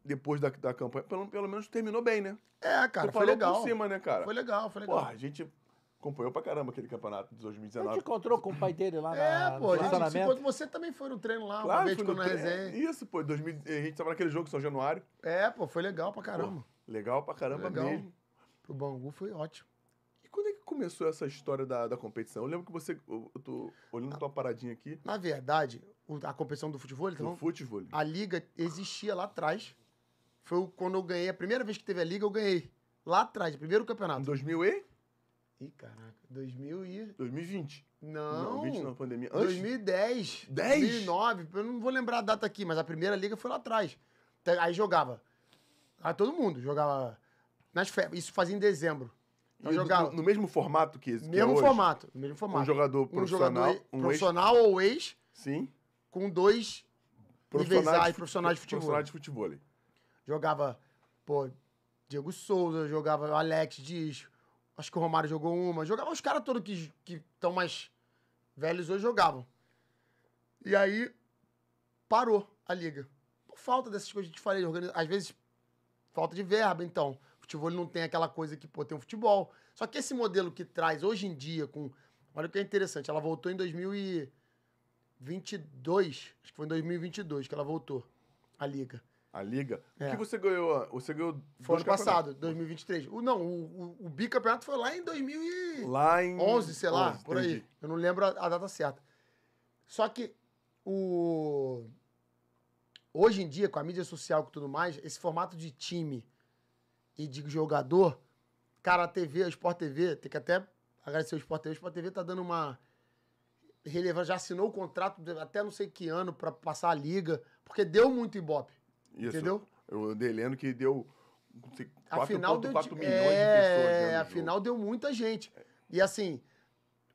depois da, da campanha, pelo, pelo menos terminou bem, né? É, cara, tu foi legal. por cima, né, cara? Foi legal, foi legal. Porra, a gente acompanhou pra caramba aquele campeonato de 2019. A gente encontrou com o pai dele lá é, na, pô, no estacionamento. Você também foi no treino lá, claro, uma vez quando resenha. É isso, pô, 2000, a gente tava naquele jogo São Januário. É, pô, foi legal pra caramba. Pô, legal pra caramba legal. mesmo. Pro Bangu foi ótimo começou essa história da, da competição? Eu lembro que você. Eu tô olhando a tua paradinha aqui. Na verdade, a competição do futebol, então, do futebol. a liga existia lá atrás. Foi quando eu ganhei. A primeira vez que teve a liga, eu ganhei. Lá atrás, primeiro campeonato. Em 2000 e? Ih, caraca. 2000 e... 2020. Não. Não, não, pandemia. Antes? 2010. 10? 2009. Eu não vou lembrar a data aqui, mas a primeira liga foi lá atrás. Aí jogava. Aí todo mundo jogava nas festas Isso fazia em dezembro. No, mesmo formato que esse Mesmo que é hoje, formato, mesmo formato. Um jogador profissional. jogador um profissional ex... ou ex. Sim. Com dois profissionais, de, profissionais de futebol. Profissionais de futebol. Jogava, pô, Diego Souza, jogava Alex diz Acho que o Romário jogou uma. Jogava os caras todos que estão mais velhos hoje jogavam. E aí parou a liga. Por falta dessas coisas que eu te falei, às vezes falta de verba, então futebol não tem aquela coisa que, pô, tem um futebol. Só que esse modelo que traz hoje em dia com... Olha o que é interessante, ela voltou em 2022, acho que foi em 2022 que ela voltou, a Liga. A Liga? É. O que é. você ganhou? Você ganhou Foi ano passado, 2023. O, não, o, o, o bicampeonato foi lá em 2011, em... sei lá, 11, por entendi. aí. Eu não lembro a, a data certa. Só que o... Hoje em dia, com a mídia social e tudo mais, esse formato de time e de jogador, cara, a TV, a Sport TV, tem que até agradecer o Sport TV. O Sport TV tá dando uma relevância, já assinou o contrato até não sei que ano para passar a liga, porque deu muito ibope. Isso. Entendeu? Eu andei lendo que deu 4, afinal deu 4 milhões de pessoas. É, afinal jogo. deu muita gente. E assim,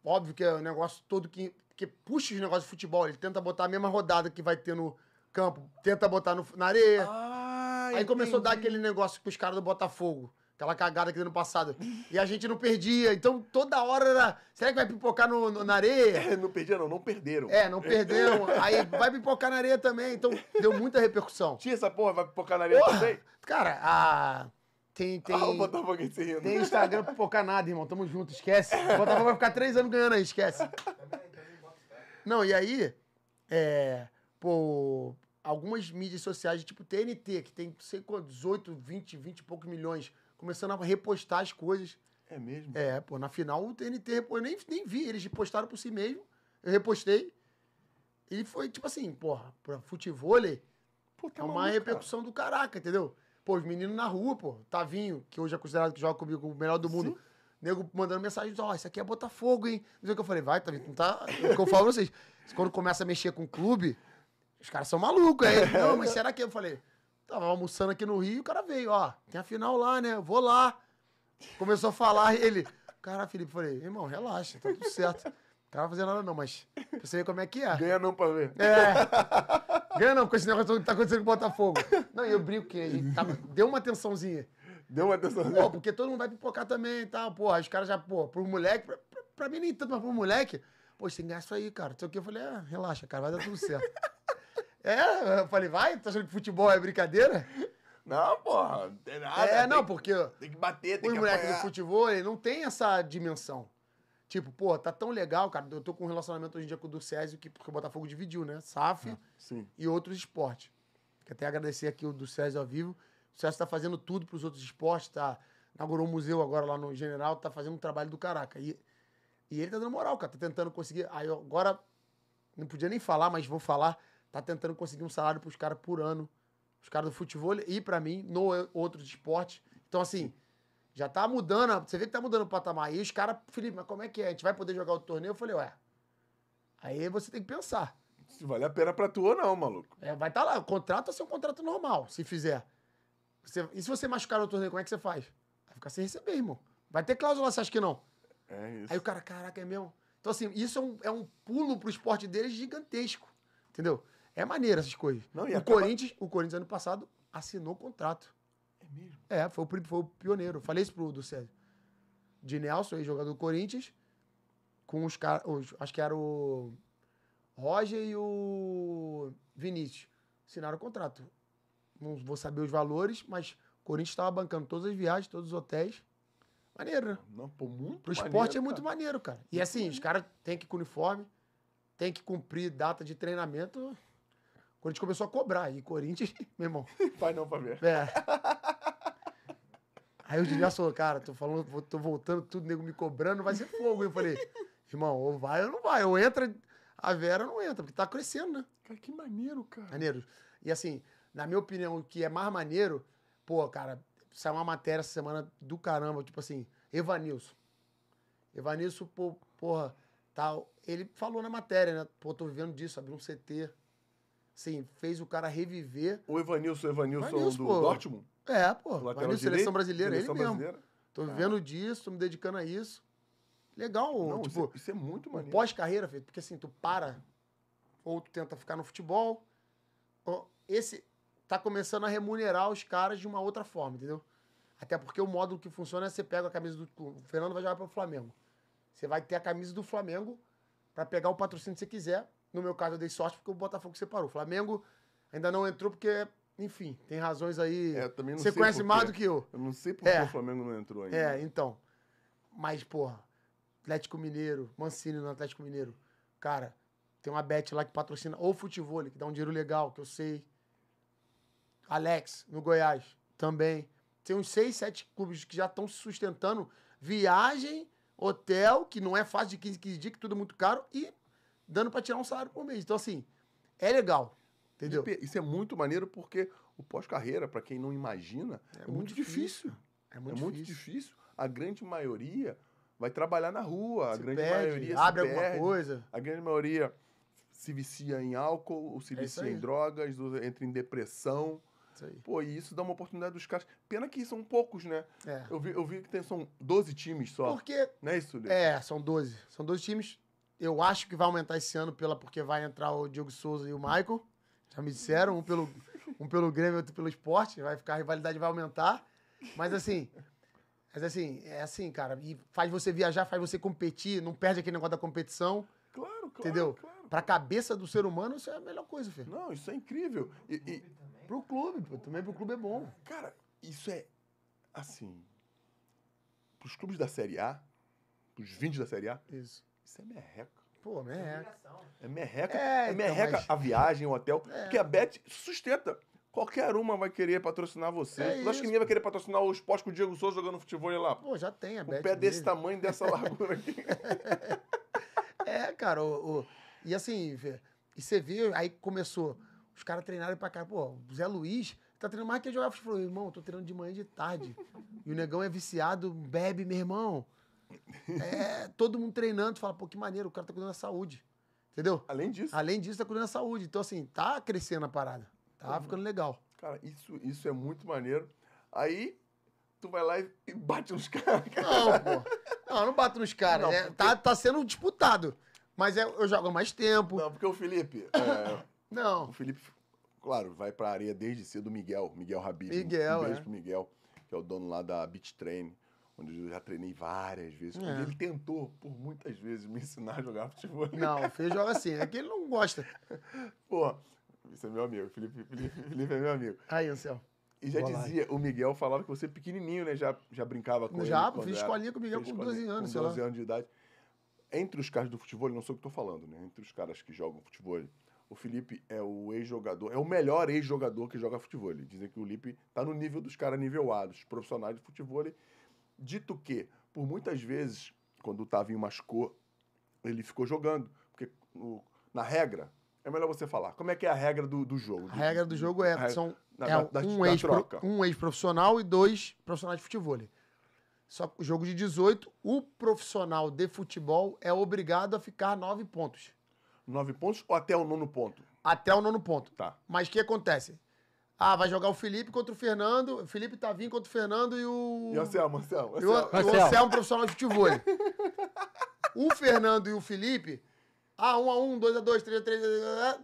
óbvio que é um negócio todo que, que puxa os negócios de futebol, ele tenta botar a mesma rodada que vai ter no campo, tenta botar no, na areia. Ah ah, aí entendi. começou a dar aquele negócio pros caras do Botafogo. Aquela cagada aqui do ano passado. E a gente não perdia. Então toda hora era. Será que vai pipocar no, no na areia? É, não perdia, não, não perderam. É, não perderam. Aí vai pipocar na areia também. Então deu muita repercussão. Tinha essa porra, vai pipocar na areia porra, também? Cara, a. Tem, tem. Ah, o Botafogo se rindo. Tem Instagram pra pipocar nada, irmão. Tamo junto, esquece. O Botafogo vai ficar três anos ganhando aí, esquece. Não, e aí. É. Pô, algumas mídias sociais, tipo TNT, que tem, sei quanto, 18, 20, 20 e poucos milhões, começando a repostar as coisas. É mesmo? É, pô, na final o TNT, eu nem, nem vi, eles postaram por si mesmo, eu repostei. E foi tipo assim, porra, pra futevôlei, tá é uma maluco, repercussão cara. do caraca, entendeu? Pô, os meninos na rua, pô, Tavinho, que hoje é considerado que joga comigo o melhor do mundo. Sim. Nego mandando mensagem, ó, oh, isso aqui é Botafogo, hein? Não sei o que eu falei, vai, Tavinho, não tá. É o que eu falo pra vocês. Quando começa a mexer com o clube, os caras são malucos. Aí, não, mas será que? Eu falei, tava almoçando aqui no Rio, o cara veio, ó, tem a final lá, né? Eu vou lá. Começou a falar, ele, cara, Felipe, falei, irmão, relaxa, tá tudo certo. não vai fazer nada não, mas você vê como é que é. Ganha não pra ver. É. Ganha não, com esse negócio que tá acontecendo com o Botafogo. Não, e eu brinco que a gente tava, tá, deu uma atençãozinha. Deu uma atençãozinha. Pô, porque todo mundo vai pipocar também e tal, porra. Os caras já, pô, pro moleque, pra, pra, pra, mim nem tanto, mas pro moleque, pô, você tem isso aí, cara. Não sei o que, eu falei, ah, relaxa, cara, vai dar tudo certo. É, eu falei, vai, tá achando que futebol é brincadeira? Não, porra, não tem nada. É, não, porque. Tem que bater, tem que bater. Os moleques do futebol, ele não tem essa dimensão. Tipo, pô, tá tão legal, cara. Eu tô com um relacionamento hoje em dia com o do Césio, que, porque o Botafogo dividiu, né? SAF ah, e outros esportes. Quero até agradecer aqui o do Césio ao vivo. O Césio tá fazendo tudo pros outros esportes, tá? Inaugurou um museu agora lá no General, tá fazendo um trabalho do caraca. E, e ele tá dando moral, cara. Tá tentando conseguir. Aí agora, não podia nem falar, mas vou falar tá tentando conseguir um salário para os caras por ano. Os caras do futebol e para mim, no outro esporte. Então, assim, já tá mudando. Você vê que tá mudando o patamar. E os caras, Felipe, mas como é que é? A gente vai poder jogar o torneio? Eu falei, ué. Aí você tem que pensar. Se vale a pena pra tu ou não, maluco. É, vai estar tá lá. O contrato é seu contrato normal, se fizer. Você, e se você machucar no torneio, como é que você faz? Vai ficar sem receber, irmão. Vai ter cláusula, você acha que não? É isso. Aí o cara, caraca, é mesmo. Então, assim, isso é um, é um pulo pro esporte deles gigantesco. Entendeu? É maneiro essas coisas. Não, o, acaba... Corinthians, o Corinthians, ano passado, assinou contrato. É mesmo? É, foi o, foi o pioneiro. Falei isso pro do César. De Nelson, jogador do Corinthians, com os caras. Acho que era o Roger e o Vinícius. Assinaram o contrato. Não vou saber os valores, mas o Corinthians estava bancando todas as viagens, todos os hotéis. Maneiro, né? Não, pô, muito Pro esporte maneiro, é muito maneiro, cara. E assim, os caras têm que ir com uniforme, têm que cumprir data de treinamento. O Corinthians começou a cobrar. E Corinthians, meu irmão. Vai não, Fabiano. É. Aí o Julião falou, cara, tô falando, tô voltando tudo, nego me cobrando, vai ser fogo. Eu falei, irmão, ou vai ou não vai. Ou entra, a Vera não entra, porque tá crescendo, né? Cara, que maneiro, cara. Maneiro. E assim, na minha opinião, o que é mais maneiro, pô, cara, saiu uma matéria essa semana do caramba, tipo assim, Evanilson. Evanilson, pô, porra, tal. Ele falou na matéria, né? Pô, tô vivendo disso, abri um CT assim, fez o cara reviver. O Evanilson, Evanilson, Evanilson do pô. Dortmund? É, pô. Lateral Evanilson, direito, seleção brasileira, seleção ele brasileira. mesmo. Tô vivendo ah. disso, tô me dedicando a isso. Legal, Não, tipo, isso, é, isso é muito maneiro. Pós-carreira, porque assim, tu para, ou tu tenta ficar no futebol, esse tá começando a remunerar os caras de uma outra forma, entendeu? Até porque o módulo que funciona é você pega a camisa do. O Fernando vai jogar para o Flamengo. Você vai ter a camisa do Flamengo para pegar o patrocínio que você quiser, no meu caso, eu dei sorte porque o Botafogo separou. O Flamengo ainda não entrou porque, enfim, tem razões aí. É, também não Você sei conhece mais do que eu. Eu não sei por que é. o Flamengo não entrou ainda. É, então. Mas, porra, Atlético Mineiro, Mancini no Atlético Mineiro. Cara, tem uma bet lá que patrocina ou futebol, que dá um dinheiro legal, que eu sei. Alex, no Goiás, também. Tem uns seis, sete clubes que já estão se sustentando. Viagem, hotel, que não é fácil de 15, 15 dias, que tudo é muito caro, e dando para tirar um salário por mês. Então, assim, é legal. Entendeu? Isso é muito maneiro porque o pós-carreira, para quem não imagina, é, é muito, difícil. difícil. É, é muito, é difícil. muito difícil. A grande maioria vai trabalhar na rua. Se a grande perde, maioria abre alguma perde. coisa. A grande maioria se vicia em álcool, ou se é vicia em drogas, entra em depressão. Pô, e isso dá uma oportunidade dos caras. Pena que são poucos, né? É. Eu, vi, eu vi que tem, são 12 times só. Porque. Não é isso, É, são 12. São 12 times eu acho que vai aumentar esse ano pela, porque vai entrar o Diogo Souza e o Michael. Já me disseram, um pelo, um pelo Grêmio, outro pelo esporte. Vai ficar, a rivalidade vai aumentar. Mas assim, mas assim, é assim, cara. E faz você viajar, faz você competir, não perde aquele negócio da competição. Claro, claro. Entendeu? Claro. Pra cabeça do ser humano, isso é a melhor coisa, filho. Não, isso é incrível. E, e... Pro clube, também também pro clube é bom. Cara, isso é assim. Pros clubes da Série A, pros 20 da Série A, isso. Isso é merreca. Pô, é merreca. É merreca, é, é então, merreca então, mas... a viagem, o hotel. É. Porque a Bet sustenta. Qualquer uma vai querer patrocinar você. É Acho que ninguém vai querer patrocinar o esporte com o Diego Souza jogando futebol lá. Pô, já tem a Bet. O pé mesmo. desse tamanho, dessa largura aqui. é, cara. O, o... E assim, e você viu, aí começou. Os caras treinaram pra cá. Pô, o Zé Luiz tá treinando mais que jogar futebol. Irmão, tô treinando de manhã e de tarde. e o negão é viciado, bebe, meu irmão. É, todo mundo treinando, fala, pô, que maneiro, o cara tá cuidando da saúde. Entendeu? Além disso. Além disso, tá cuidando da saúde. Então, assim, tá crescendo a parada. Tá uhum. ficando legal. Cara, isso, isso é muito maneiro. Aí, tu vai lá e bate nos caras. Não, pô. Não, eu não bato nos caras. é, tá, tá sendo disputado. Mas é, eu jogo mais tempo. Não, porque o Felipe. É, não. O Felipe, claro, vai pra areia desde cedo Miguel, Miguel Rabib. Miguel. Um beijo é. pro Miguel, que é o dono lá da Beach Train onde eu já treinei várias vezes. É. Ele tentou, por muitas vezes, me ensinar a jogar futebol. Não, o Fê joga assim, é que ele não gosta. Pô, isso é meu amigo, Felipe, Felipe, Felipe é meu amigo. Aí, Anselmo. E já Boa dizia, lá. o Miguel falava que você é pequenininho, né, já, já brincava com já, ele. Já, fiz escolinha com o Miguel com 12 anos. Com 12 anos de idade. Entre os caras do futebol, não sei o que estou falando, né, entre os caras que jogam futebol, o Felipe é o ex-jogador, é o melhor ex-jogador que joga futebol. Dizem que o Lipe tá no nível dos caras nível A, dos profissionais de futebol. Dito que, por muitas vezes, quando o Tavinho machucou, ele ficou jogando. Porque no, na regra, é melhor você falar. Como é que é a regra do, do jogo? A regra do jogo é, regra, são, na, é da, um, da ex troca. um ex-profissional e dois profissionais de futebol. Só o jogo de 18, o profissional de futebol é obrigado a ficar nove pontos. Nove pontos ou até o nono ponto? Até o nono ponto. Tá. Mas o que acontece? Ah, vai jogar o Felipe contra o Fernando. O Felipe Tavinho tá contra o Fernando e o. E o Anselmo, Anselmo. Anselmo. E o, Anselmo. o Anselmo, profissional de futebol. o Fernando e o Felipe. Ah, 1 um a 1 um, 2 a 2 3 a 3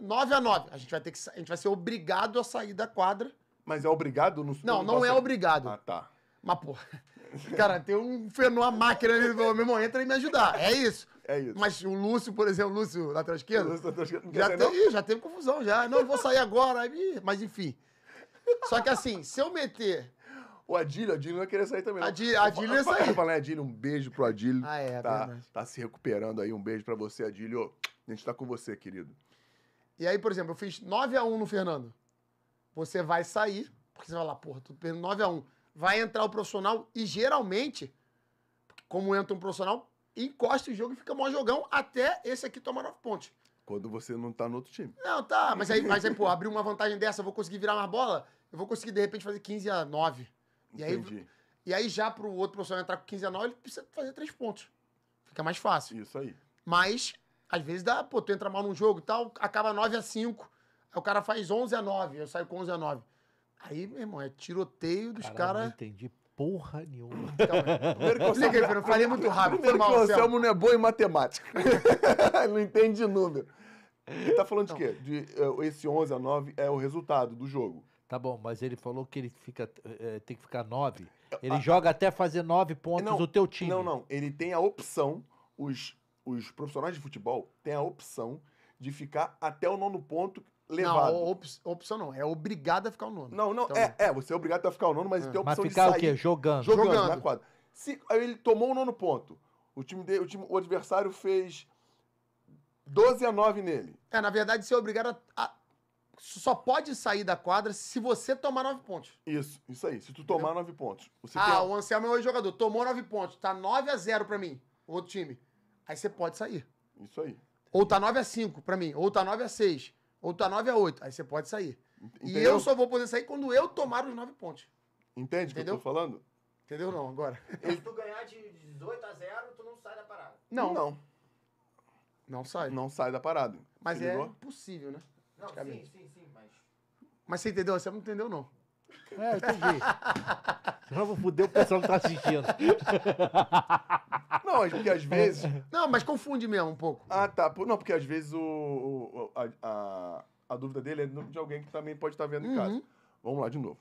9 a 9 A gente vai ter que. A gente vai ser obrigado a sair da quadra. Mas é obrigado no Não, não é obrigado. Ah, tá. Mas, pô, cara, tem um fenômeno, uma máquina ali, meu irmão, entra e me ajudar. É isso. É isso. Mas o Lúcio, por exemplo, Lúcio, lateral esquerdo. Lúcio, lateral esquerdo. Já, já teve confusão, já. Não, vou sair agora. Mas, enfim. Só que assim, se eu meter. O Adílio, o Adílio vai querer sair também. Adílio, Adílio ia sair. Eu falei, Adílio, um beijo pro Adílio. Ah, é, é, tá, verdade. tá se recuperando aí. Um beijo pra você, Adílio. A gente tá com você, querido. E aí, por exemplo, eu fiz 9x1 no Fernando. Você vai sair, porque você vai lá, porra, tô perdendo 9x1. Vai entrar o profissional e geralmente, como entra um profissional, encosta o jogo e fica mó jogão até esse aqui tomar 9 pontos. Quando você não tá no outro time. Não, tá. Mas aí, mas aí pô, abriu uma vantagem dessa, eu vou conseguir virar uma bola eu vou conseguir, de repente, fazer 15 a 9. E Entendi. aí, e aí já para o outro profissional entrar com 15 a 9, ele precisa fazer três pontos. Fica mais fácil. Isso aí. Mas, às vezes dá, pô, tu entra mal num jogo e tal, acaba 9 a 5. Aí o cara faz 11 a 9, eu saio com 11 a 9. Aí, meu irmão, é tiroteio dos caras. Cara... Não entendi porra nenhuma. Então, primeiro que Liga aí, Fernando, falei muito rápido. Primeiro mal, que o Anselmo não é bom em matemática. não entende de número. Ele tá falando então, de quê? De, eh, esse 11 a 9 é o resultado do jogo. Tá bom, mas ele falou que ele fica, é, tem que ficar nove. Ele joga até fazer nove pontos não, o teu time. Não, não. Ele tem a opção, os, os profissionais de futebol têm a opção de ficar até o nono ponto levado. Não, op, opção não. É obrigado a ficar o nono. Não, não. Então, é, é, você é obrigado a ficar o nono, mas é. tem a opção mas ficar de sair. o quê? Jogando. Jogando, Jogando. na quadra. Se, aí ele tomou o nono ponto. O time dele, o, time, o adversário fez 12 a 9 nele. É, na verdade, você é obrigado a, a só pode sair da quadra se você tomar nove pontos. Isso, isso aí. Se tu tomar Entendeu? nove pontos. ah, tem... o Anselmo é o jogador. Tomou nove pontos. Tá 9 a 0 pra mim, o outro time. Aí você pode sair. Isso aí. Ou tá 9 a 5 pra mim. Ou tá 9 a 6 Ou tá 9 a 8 Aí você pode sair. Entendeu? E eu só vou poder sair quando eu tomar os nove pontos. Entende o que eu tô falando? Entendeu não, agora. Se tu ganhar de 18 a 0, tu não sai da parada. Não. Não. Não sai. Não sai da parada. Mas é impossível, né? Não, sim, sim, sim, mas. Mas você entendeu? Você não entendeu, não. É, eu entendi. Senão vou foder o pessoal que tá assistindo. Não, porque às vezes. Não, mas confunde mesmo um pouco. Ah, tá. Não, porque às vezes o, o- a, a- a dúvida dele é de alguém que também pode estar vendo em casa. Uhum. Vamos lá de novo.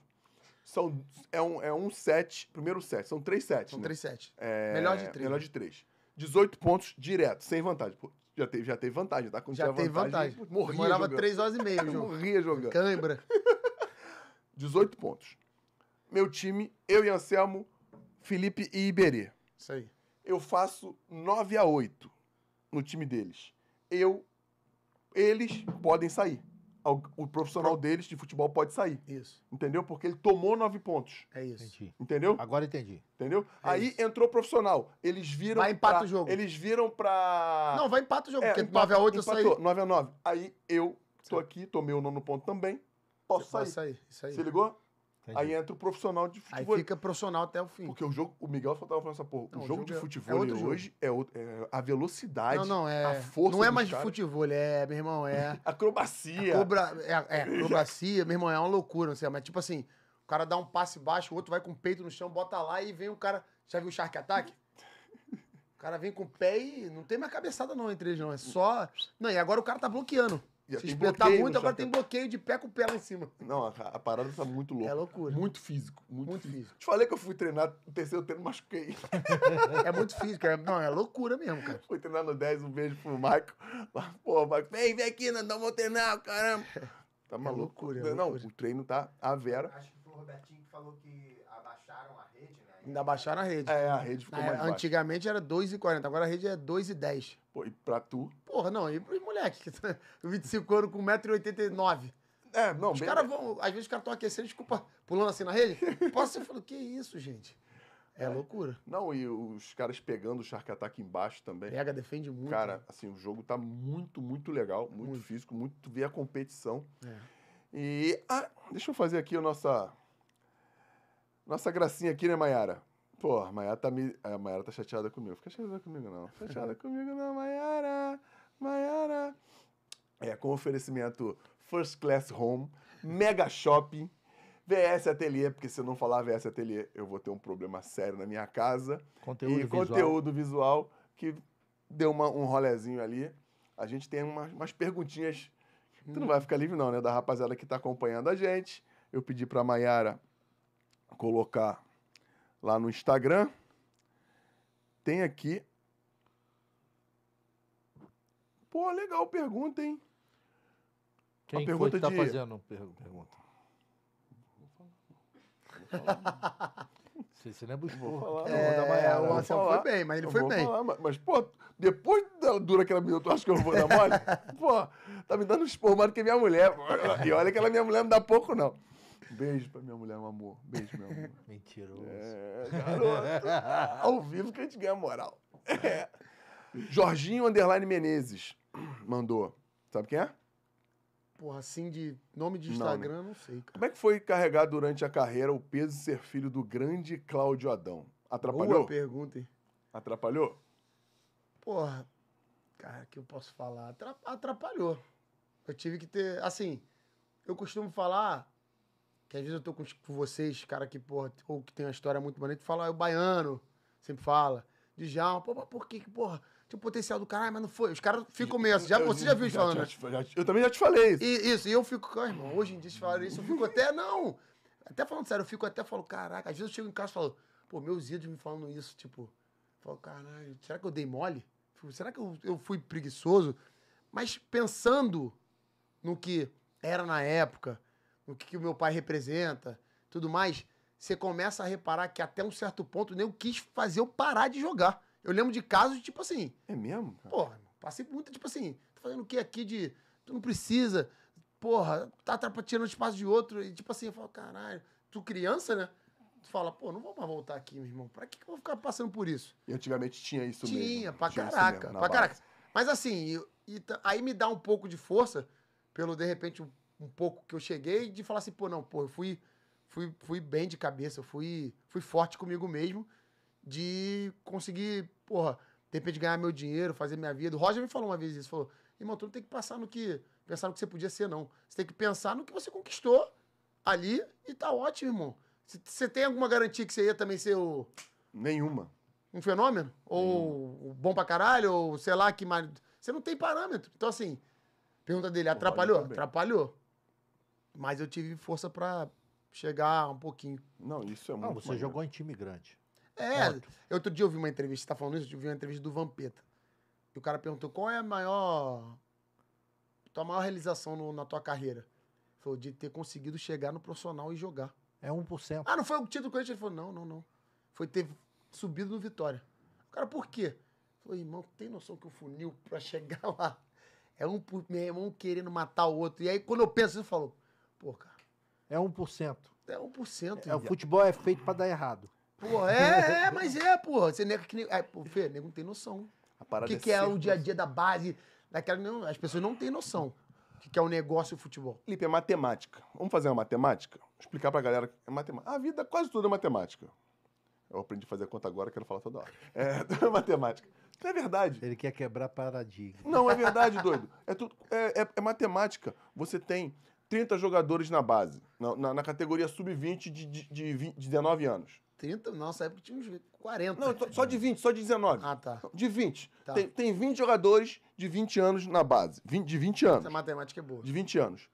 São, é, um, é um set, primeiro set, são três sets. São né? 3 É, melhor de três. Melhor de três. 18 pontos direto, sem vantagem já teve, já teve vantagem, tá? Quando já teve vantagem. vantagem. Morria Demorava jogando. 3 horas e meia, jogo. morria jogando. Cãibra. 18 pontos. Meu time, eu e Anselmo, Felipe e Iberê. Isso aí. Eu faço 9 a 8 no time deles. Eu, eles podem sair o profissional deles de futebol pode sair. Isso. Entendeu? Porque ele tomou nove pontos. É isso. Entendi. Entendeu? Agora entendi. Entendeu? É aí isso. entrou o profissional. Eles viram. Vai empata o jogo. Eles viram pra. Não, vai empata o jogo, é, porque 9 a 8 eu saí. 9 a 9. Aí eu tô Sim. aqui, tomei o nono ponto também. Posso Você sair. Pode sair. Isso aí. Se ligou? Entendi. Aí entra o profissional de futebol. Aí fica profissional até o fim. Porque o jogo, o Miguel só tava falando essa porra. Não, o jogo, jogo de é- futebol é hoje é, outro, é, a velocidade, não, não, é, a força. Não é mais de futebol, é, meu irmão, é. acrobacia. é, é, acrobacia, meu irmão, é uma loucura, não sei, mas tipo assim, o cara dá um passe baixo, o outro vai com o peito no chão, bota lá e vem o cara. Já viu o Shark Attack? O cara vem com o pé e não tem mais cabeçada, não, entre eles, não. É só. Não, e agora o cara tá bloqueando. Já Se espetar muito, agora tem bloqueio de pé com o pé lá em cima. Não, a, a parada tá muito louca. É loucura. Muito físico. Muito, muito físico. físico. Te falei que eu fui treinar no terceiro treino, machuquei. é muito físico. É, não, é loucura mesmo, cara. Fui treinar no 10, um beijo pro Maico. Pô, Maico, vem, vem aqui, não vou treinar, caramba. Tá é maluco. É loucura, é loucura. Não, o treino tá a vera. Acho que foi o Robertinho que falou que Ainda baixaram a rede. É, a rede ficou Na, mais baixa. Antigamente era 2,40, agora a rede é 2,10. Pô, e pra tu? Porra, não, e pros moleque, 25 anos com 1,89m. É, não, Os caras vão, às vezes os caras estão aquecendo, desculpa, pulando assim na rede. Posso, eu falo, que isso, gente? É, é, loucura. Não, e os caras pegando o Shark Attack embaixo também. Pega, defende muito. Cara, né? assim, o jogo tá muito, muito legal, muito, muito. físico, muito, tu vê a competição. É. E, ah, deixa eu fazer aqui a nossa nossa gracinha aqui, né, Mayara? Pô, a Mayara tá, me... a Mayara tá chateada comigo. Fica chateada comigo, não. Chateada comigo, não, Mayara. Mayara. É, com oferecimento First Class Home, Mega Shopping, VS Ateliê, porque se eu não falar VS Ateliê, eu vou ter um problema sério na minha casa. Conteúdo e visual. conteúdo visual que deu uma, um rolezinho ali. A gente tem umas, umas perguntinhas. Hum. Tu não hum. vai ficar livre, não, né? Da rapaziada que tá acompanhando a gente. Eu pedi pra Mayara colocar lá no Instagram, tem aqui. Pô, legal pergunta, hein? Quem a pergunta foi que tá de... fazendo pergunta? Vou falar. Você, você lembra os porra? Falar, é, não, o Anselmo foi bem, mas ele foi bem. Falar, mas, pô, depois da dura aquela minuto me tu acha que eu vou dar mole? pô, tá me dando um esporro mais do que é minha mulher. E olha que ela minha mulher não dá pouco, não beijo pra minha mulher, meu amor. Beijo, meu amor. Mentiroso. É, garoto. Ao vivo que a gente ganha moral. É. Jorginho Underline Menezes mandou. Sabe quem é? Porra, assim de nome de Instagram, não, né? não sei. Cara. Como é que foi carregar durante a carreira o peso de ser filho do grande Cláudio Adão? Atrapalhou? Boa pergunta, hein? Atrapalhou? Porra, cara, que eu posso falar? Atrapalhou. Eu tive que ter. Assim, eu costumo falar que às vezes eu tô com, com vocês, cara que, porra, ou que tem uma história muito bonita, e fala, ah, é o baiano, sempre fala. De já pô, mas por que, porra? Tinha o potencial do caralho, mas não foi. Os caras ficam meio assim. Já, eu, você já viu isso falando? Já já né? eu também já te falei isso. E, isso, e eu fico, ah, irmão, hoje em dia se falar isso, eu fico até, não. Até falando sério, eu fico até falo, caraca, às vezes eu chego em casa e falo, pô, meus ídolos me falando isso, tipo, falo, caralho, será que eu dei mole? Tipo, será que eu, eu fui preguiçoso? Mas pensando no que era na época, o que, que o meu pai representa, tudo mais, você começa a reparar que até um certo ponto nem eu quis fazer eu parar de jogar. Eu lembro de casos, tipo assim. É mesmo? Porra, passei por muita, tipo assim, tá fazendo o que aqui de. Tu não precisa. Porra, tá tirando espaço de outro. E tipo assim, eu falo, caralho, tu criança, né? Tu fala, pô, não vou mais voltar aqui, meu irmão. Pra que, que eu vou ficar passando por isso? E antigamente tinha isso tinha, mesmo. Pra tinha, pra caraca. Mesmo, pra base. caraca. Mas assim, eu, e, aí me dá um pouco de força pelo, de repente, um um pouco que eu cheguei de falar assim, pô, não, pô, eu fui, fui, fui bem de cabeça, eu fui, fui forte comigo mesmo de conseguir, porra, de ganhar meu dinheiro, fazer minha vida. O Roger me falou uma vez isso, falou, irmão, tu não tem que passar no que, pensar no que você podia ser, não. Você tem que pensar no que você conquistou ali e tá ótimo, irmão. Você tem alguma garantia que você ia também ser o... Nenhuma. Um fenômeno? Ou Nenhuma. bom pra caralho, ou sei lá que... Você não tem parâmetro. Então, assim, pergunta dele, atrapalhou? Atrapalhou. Mas eu tive força para chegar um pouquinho. Não, isso é muito. Não, você maneiro. jogou em time grande. É, Ponto. outro dia eu vi uma entrevista, você tá falando isso? Eu vi uma entrevista do Vampeta. E o cara perguntou: qual é a maior. tua maior realização no, na tua carreira? Ele falou: de ter conseguido chegar no profissional e jogar. É 1%. Ah, não foi o título do Ele falou: não, não, não. Foi ter subido no Vitória. O cara, por quê? Ele falou: irmão, tem noção que o funil pra chegar lá é um por meu irmão querendo matar o outro. E aí, quando eu penso, eu falo: Pô, cara. É 1%. É 1%. É, é o futebol é feito pra dar errado. Pô, é, é, é mas é, pô. Você nega que. É, pô, Fê, nego não tem noção. O que, é que é, o dia a dia da base? Daquela, não, as pessoas não têm noção o que, é o um negócio e o futebol. Felipe, é matemática. Vamos fazer uma matemática? Vou explicar pra galera. É matemática. A vida, quase tudo é matemática. Eu aprendi a fazer conta agora, quero falar toda hora. É, tudo é matemática. Não é verdade. Ele quer quebrar paradigma. Não, é verdade, doido. É, tudo, é, é, é matemática. Você tem 30 jogadores na base, na, na, na categoria sub-20 de, de, de 20, 19 anos. 30? Nossa época tinha uns 40. Não, só de 20, só de 19. Ah, tá. De 20. Tá. Tem, tem 20 jogadores de 20 anos na base. 20, de 20 anos. Essa matemática é boa. De 20 anos.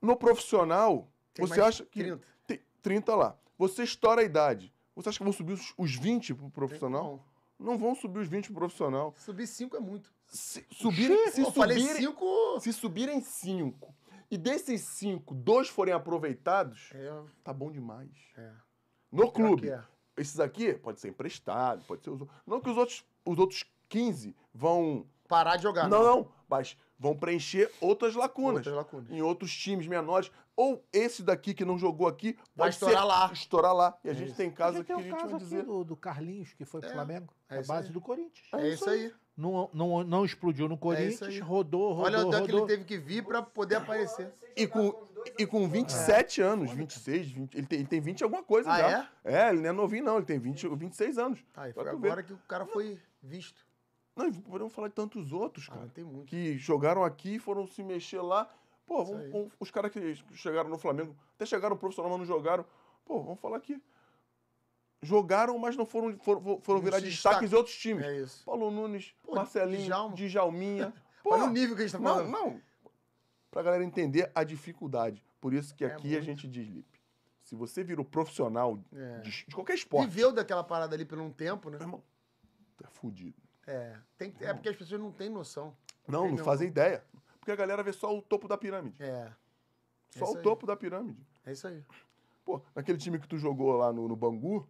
No profissional, tem você acha que. 30. 30 lá. Você estoura a idade. Você acha que vão subir os, os 20 pro profissional? Não. Não vão subir os 20 pro profissional. Subir 5 é muito. Se, subir, se, subirem, se, subirem, 5. Se subirem 5 e desses cinco, dois forem aproveitados, é. tá bom demais. É. No clube. É. Esses aqui pode ser emprestado, pode ser os outros. Não que os outros, os outros 15 vão. Parar de jogar. Não, não. Né? não mas vão preencher outras lacunas. Outras lacunas. Em outros times menores. Ou esse daqui que não jogou aqui pode vai estourar ser, lá. Estourar lá. E a gente é tem casos que a gente vai dizer. Do, do Carlinhos, que foi pro é, Flamengo. É a base aí. do Corinthians. É, é isso aí não, não, não explodiu no é Corinthians, é rodou, rodou. Olha rodou. que ele teve que vir para poder aparecer. E com, e com 27 é. anos, 26, 20, ele, tem, ele tem 20 alguma coisa ah, já. É? é, ele não é novinho, não, ele tem 20, 26 anos. Ah, e foi agora ver. que o cara foi visto. Não, podemos falar de tantos outros, ah, cara. Ah, tem muito. Que jogaram aqui, foram se mexer lá. Pô, vamos, vamos, os caras que chegaram no Flamengo, até chegaram profissional, mas não jogaram. Pô, vamos falar aqui jogaram, mas não foram, foram, foram virar destaques destaque. em outros times. É isso. Paulo Nunes, Pô, Marcelinho, Djalma. Djalminha. Pô, Olha o nível que a gente tá falando. Não, não. Pra galera entender a dificuldade. Por isso que é aqui muito. a gente diz, Lipe. Se você virou profissional é. de, de, qualquer esporte. Viveu daquela parada ali por um tempo, né? Meu irmão, tá fudido. É. Tem, é porque as pessoas não têm noção. Não, não, fazem ideia. Porque a galera vê só o topo da pirâmide. É. Só é o topo da pirâmide. É isso aí. Pô, naquele time que tu jogou lá no, no Bangu,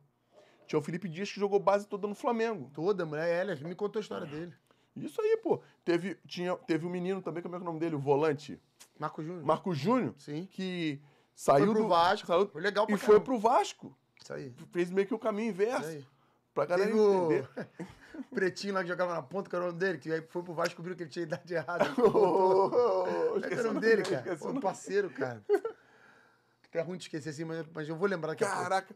tinha o Felipe Dias que jogou base toda no Flamengo. Toda, mulher, Elias, me contou a história dele. Isso aí, pô. Teve, tinha, teve um menino também, como é, é o nome dele? O volante. Marco Júnior. Marco Júnior. Sim. Que saiu foi pro do Vasco. Saiu, foi legal pra E caramba. foi pro Vasco. Isso aí. Fez meio que o caminho inverso. Isso aí. Pra galera entender. O pretinho lá que jogava na ponta, que era o nome dele, que aí foi pro Vasco viu que ele tinha idade errada. oh, era o é nome dele, cara. Foi um parceiro, cara. É ruim de esquecer assim, mas, mas eu vou lembrar daqui Caraca. a pouco. Caraca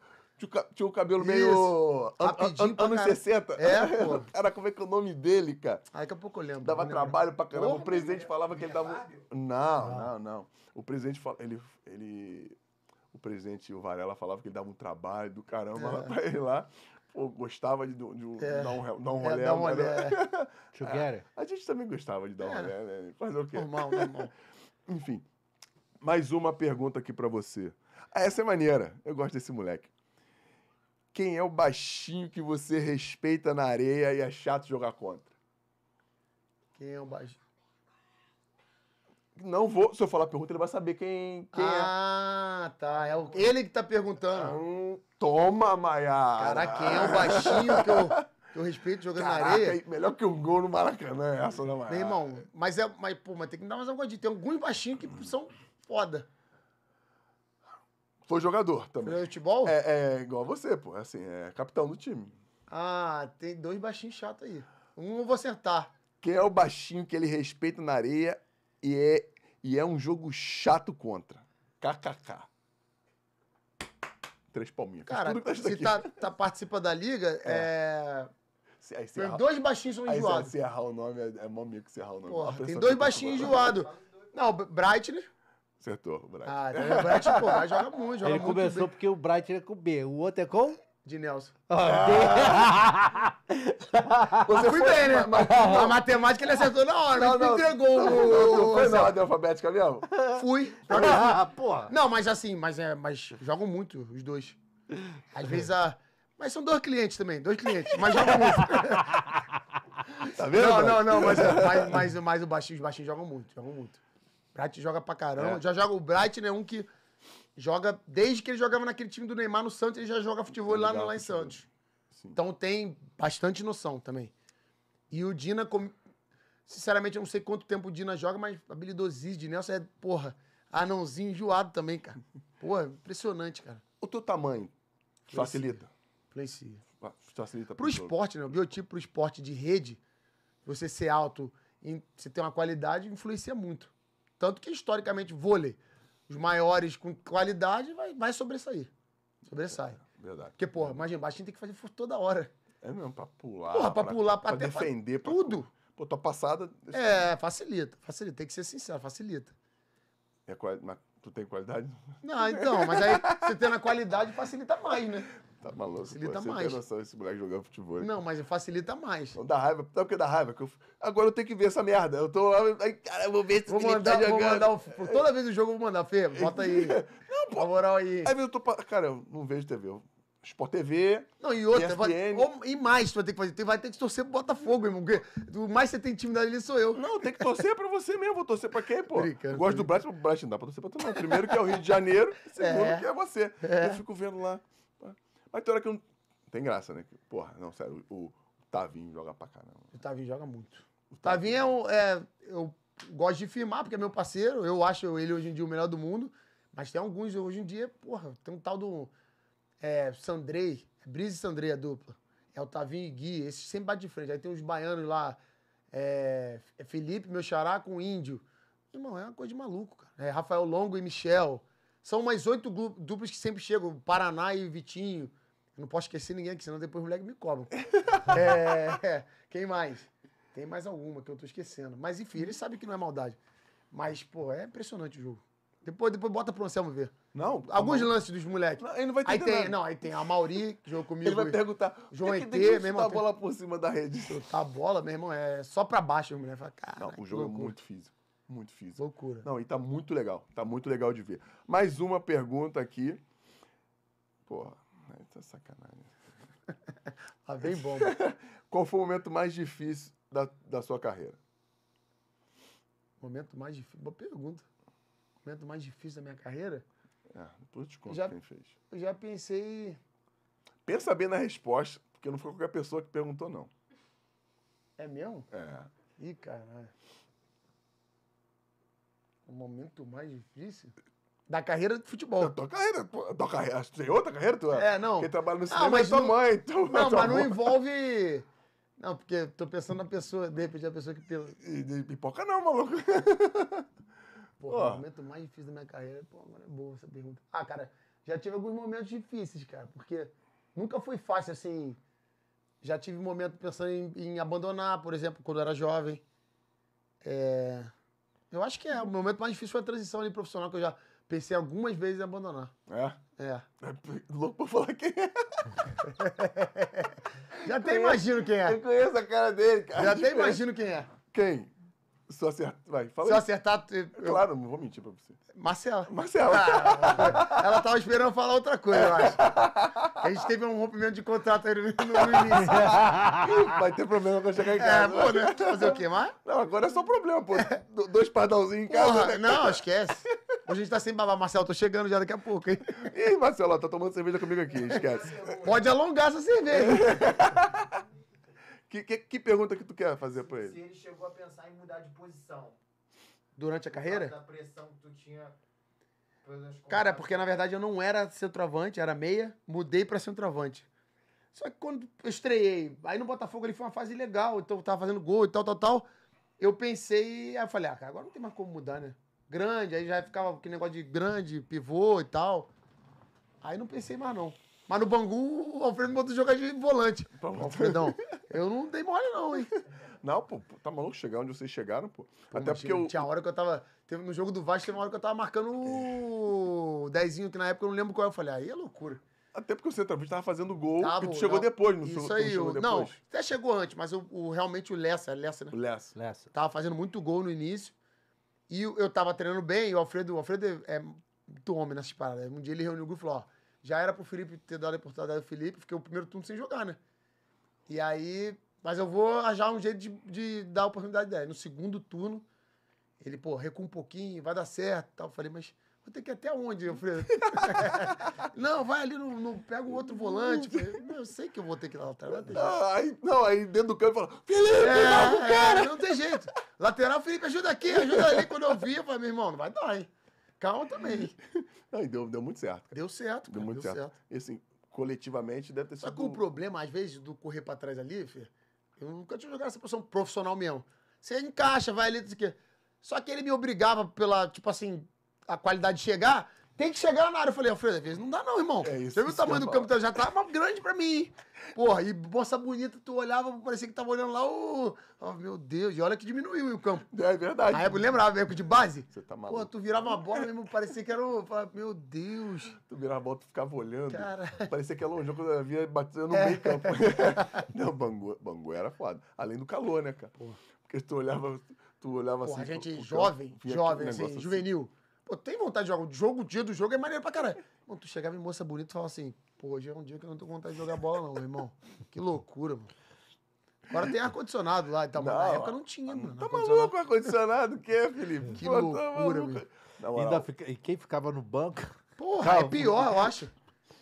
tinha o cabelo Isso. meio. An, an, anos cara. 60. É, pô. Cara, como é que é o nome dele, cara? Aí daqui a pouco eu lembro. Dava trabalho pra caramba. Porra, o presidente é falava que ele dava. Não, não, não. O presidente falava. Ele, ele. O presidente, o Varela, falava que ele dava um trabalho do caramba é. lá pra ele lá. Pô, gostava de, de, de é. dar um, dar um rolé. É, dar um É. Né? é. a gente também gostava de dar um é. rolé, né? Fazer o quê? Normal, normal. Enfim, mais uma pergunta aqui para você. Ah, essa é maneira. Eu gosto desse moleque quem é o baixinho que você respeita na areia e é chato jogar contra? Quem é o baixinho? Não vou. Se eu falar a pergunta, ele vai saber quem, quem ah, é. Ah, tá. É o, ele que tá perguntando. Ah, hum, toma, Maiara. Cara, quem é o baixinho que eu, que eu respeito jogando Caraca, na areia? Melhor que um gol no Maracanã é essa, né, Maiara? Meu irmão, mas é. Mas, pô, mas tem que dar mais alguma dica. Tem alguns baixinhos que são foda. Foi jogador também. Foi futebol? É, é igual você, pô. É assim, é capitão do time. Ah, tem dois baixinhos chatos aí. Um eu vou sentar. quem é o baixinho que ele respeita na areia e é, e é um jogo chato contra. KKK. Três palminhas. Cara, tudo tá se tá, tá, participa da liga, é... é... Se, aí, se tem dois baixinhos são enjoados. Aí, se errar o nome, é, é mó mico se errar o nome. Porra, tem dois baixinhos enjoados. Não, Breitner. Acertou, o Bright. Ah, então é o Bright, pô, vai muito, joga Ele muito começou bem. porque o Bright era com B, o outro é com? De Nelson. Ah. Você ah. foi bem, né? a matemática ele acertou na hora, não, ele não, entregou. Não, não, foi na ordem alfabética mesmo? Fui. Ah, porra. Não, mas assim, mas, é, mas jogam muito os dois. Às vezes a... Mas são dois clientes também, dois clientes, mas jogam muito. Tá vendo? Não, não, não, mas, mas, mas, mas, mas baixinho os baixinhos jogam muito, jogam muito. Bright joga pra caramba. É. Já joga o Bright, né? Um que joga. Desde que ele jogava naquele time do Neymar no Santos, ele já joga futebol lá, no, lá em Santos. Sim. Então tem bastante noção também. E o Dina, com... sinceramente, eu não sei quanto tempo o Dina joga, mas habilidosíssimo. De Nelson é, porra, anãozinho enjoado também, cara. Porra, impressionante, cara. O teu tamanho facilita? Influencia. Ah, facilita pro, pro esporte, né? O biotipo pro esporte de rede, você ser alto e você ter uma qualidade, influencia muito. Tanto que, historicamente, vôlei, os maiores com qualidade, vai, vai sobressair. Sobressai. É, é verdade. Porque, porra, imagina, baixinho tem que fazer força toda hora. É mesmo, pra pular. Porra, pra, pra pular, pra, pra até defender. Pra, tudo. Pô, tua passada... É, é, facilita, facilita. Tem que ser sincero, facilita. É, mas tu tem qualidade? Não, então, mas aí você tendo a qualidade facilita mais, né? Tá maluco. Facilita pô, mais. Você tem noção desse moleque jogando futebol. Não, mas facilita mais. Não dá raiva. Sabe o que dá raiva? Que eu... Agora eu tenho que ver essa merda. Eu tô lá. Ai, cara, eu vou ver se vou tá mandar, tá jogando. Vou mandar o... Toda vez o jogo eu vou mandar, Fê, bota aí. não, pô. A moral aí. É, aí eu tô. Cara, eu não vejo TV. Eu... Sport TV. Não, e outra, vai, e mais tu vai ter que fazer. Vai ter que torcer pro Botafogo, irmão. Porque o mais você tem intimidade ali sou eu. Não, tem que torcer pra você mesmo. Vou torcer pra quem, pô? Brincando, gosto brincando. do Brasil o Brasil não dá pra torcer pra tu mundo Primeiro que é o Rio de Janeiro, segundo é. que é você. É. Eu fico vendo lá. Mas tem hora que não. Tem graça, né? Porra, não, sério, o, o Tavinho joga pra caramba. O Tavinho joga muito. O Tavinho, é, um, é, Eu gosto de firmar, porque é meu parceiro. Eu acho ele hoje em dia o melhor do mundo. Mas tem alguns hoje em dia, porra, tem um tal do. É, Sandrei. É Brise e Sandrei a dupla. É o Tavinho e Gui. Esses sempre bate de frente. Aí tem uns baianos lá. É, é Felipe, meu xará, com o índio. Irmão, é uma coisa de maluco, cara. É Rafael Longo e Michel. São umas oito duplas que sempre chegam. Paraná e Vitinho. Não posso esquecer ninguém aqui, senão depois o moleque me cobra. É, é, quem mais? Tem mais alguma que eu tô esquecendo. Mas enfim, ele sabe que não é maldade. Mas, pô, é impressionante o jogo. Depois, depois bota pro Anselmo ver. Não. Tá Alguns lances dos moleques. Não, ele não vai ter aí tem, nada. Não, aí tem a Mauri, que jogou comigo. Ele vai perguntar. João ET, meu irmão. a bola por cima da rede. A bola, meu irmão, é só pra baixo, mulher. Fala, cara, não, o jogo é loucura. é muito físico. Muito físico. Loucura. Não, e tá muito legal. Tá muito legal de ver. Mais uma pergunta aqui. Porra. tá sacanagem. Ah, bem bom. Qual foi o momento mais difícil da, da sua carreira? Momento mais difícil? Boa pergunta. Momento mais difícil da minha carreira? É, depois te conto já, quem fez. Eu já pensei... Pensa bem na resposta, porque não foi qualquer pessoa que perguntou, não. É mesmo? É. Ih, caralho. O momento mais difícil? Da carreira de futebol. Da tua carreira, tua carreira. Tem outra carreira tu É, não. Quem trabalha no ah, cinema ah, mas é tua não, mãe. Tu, então, não, mas não envolve. Não, porque tô pensando na pessoa, de repente, a pessoa que. E, de pipoca não, maluco. Pô, oh. o momento mais difícil da minha carreira. Pô, agora é boa essa pergunta. Ah, cara, já tive alguns momentos difíceis, cara, porque nunca foi fácil assim. Já tive momento pensando em, em abandonar, por exemplo, quando eu era jovem. É... Eu acho que é o momento mais difícil foi a transição ali profissional que eu já Pensei algumas vezes em abandonar. É? É. é louco pra falar quem é. Já até imagino quem é. Eu conheço a cara dele, cara. Já até é? imagino quem é. Quem? Se eu acertar. Vai, fala Se eu acertar. Eu... É claro, não vou mentir pra você. Marcela. Marcela. Ah, ela tava esperando falar outra coisa, eu acho. A gente teve um rompimento de contrato aí no, início. Vai ter problema quando chegar em é, casa. É, pô, né? Fazer o quê mais? Não, agora é só problema, pô. Dois pardalzinhos em casa. Porra, né? Não, esquece a gente tá sem babá. Marcelo, tô chegando já daqui a pouco, hein? Ih, Marcelo, ó, tá tomando cerveja comigo aqui, esquece. Pode alongar essa cerveja. que, que, que pergunta que tu quer fazer pra ele? Se ele chegou a pensar em mudar de posição. Durante a carreira? Da pressão que tu tinha Cara, porque na verdade eu não era centroavante, era meia, mudei para centroavante. Só que quando eu estreiei, aí no Botafogo ele foi uma fase legal, então eu tava fazendo gol e tal, tal, tal. Eu pensei, aí eu falei, ah, cara, agora não tem mais como mudar, né? grande, aí já ficava aquele negócio de grande, pivô e tal. Aí não pensei mais, não. Mas no Bangu, o Alfredo botou jogar de volante. Alfredão, eu não dei mole, não, hein? Não, pô, tá maluco chegar onde vocês chegaram, pô. pô Até porque eu. Tinha hora que eu tava. Teve, no jogo do Vasco, teve uma hora que eu tava marcando o dezinho, que na época eu não lembro qual. Eu falei, ah, aí é loucura. Até porque o centroavante tava fazendo gol que e tu chegou não, depois, no isso aí, não Não, até chegou antes, mas o, o realmente o Lessa, é Lessa, né? O Lessa. Lessa. Tava fazendo muito gol no início. E eu tava treinando bem, e o Alfredo, o Alfredo é, é muito homem nessas paradas. Um dia ele reuniu o grupo e falou, ó, já era pro Felipe ter dado a oportunidade do Felipe, fiquei o primeiro turno sem jogar, né? E aí, mas eu vou arranjar um jeito de, de dar a oportunidade dele. No segundo turno, ele, pô, recua um pouquinho, vai dar certo tal. Eu falei, mas Vou ter que ir até onde, Alfredo? não, vai ali, no, no, pega o outro volante. eu sei que eu vou ter que ir lá lateral. Não, aí, não, aí dentro do campo fala, Felipe, é, não, cara! não tem jeito. Lateral, Felipe, ajuda aqui, ajuda ali. Quando eu vi, eu falei, meu irmão, não vai dar, hein? Calma também. Não, e deu, deu muito certo. Cara. Deu certo, cara. Deu muito deu certo. certo. E assim, coletivamente deve ter sido... Só que o problema, às vezes, do correr pra trás ali, filho, eu nunca tinha jogado essa posição profissional mesmo. Você encaixa, vai ali, não sei o quê. Só que ele me obrigava pela, tipo assim, a qualidade chegar, tem que chegar na área. Eu falei, Alfredo, às não dá não, irmão. É isso, Você viu o tamanho é do campo? Então, já tava grande pra mim. Porra, e bolsa bonita, tu olhava, parecia que tava olhando lá o... Oh, meu Deus, e olha que diminuiu o campo. É verdade. Aí eu lembrava mesmo de base. Você tá maluco. Pô, tu virava uma bola mesmo, parecia que era o... Meu Deus. Tu virava a bola, tu ficava olhando. Cara... Parecia que era um jogo eu via batendo no é. meio campo. não, Bangu, Bangu era foda. Além do calor, né, cara? Porra. Porque tu olhava, tu olhava Porra, assim... a gente jovem, jovem, assim, assim, juvenil. Pô, tem vontade de jogar. O jogo, o dia do jogo é maneiro pra caralho. Mano, tu chegava em moça bonita e falava assim, pô, hoje é um dia que eu não tô com vontade de jogar bola, não, meu irmão. Que loucura, mano. Agora tem ar-condicionado lá e tal, mas na época não tinha, tá mano. Tá maluco ar-condicionado? O quê, é, Felipe? Que pô, tá loucura, tá mano. E, fica... e quem ficava no banco... Porra, Calma. é pior, eu acho.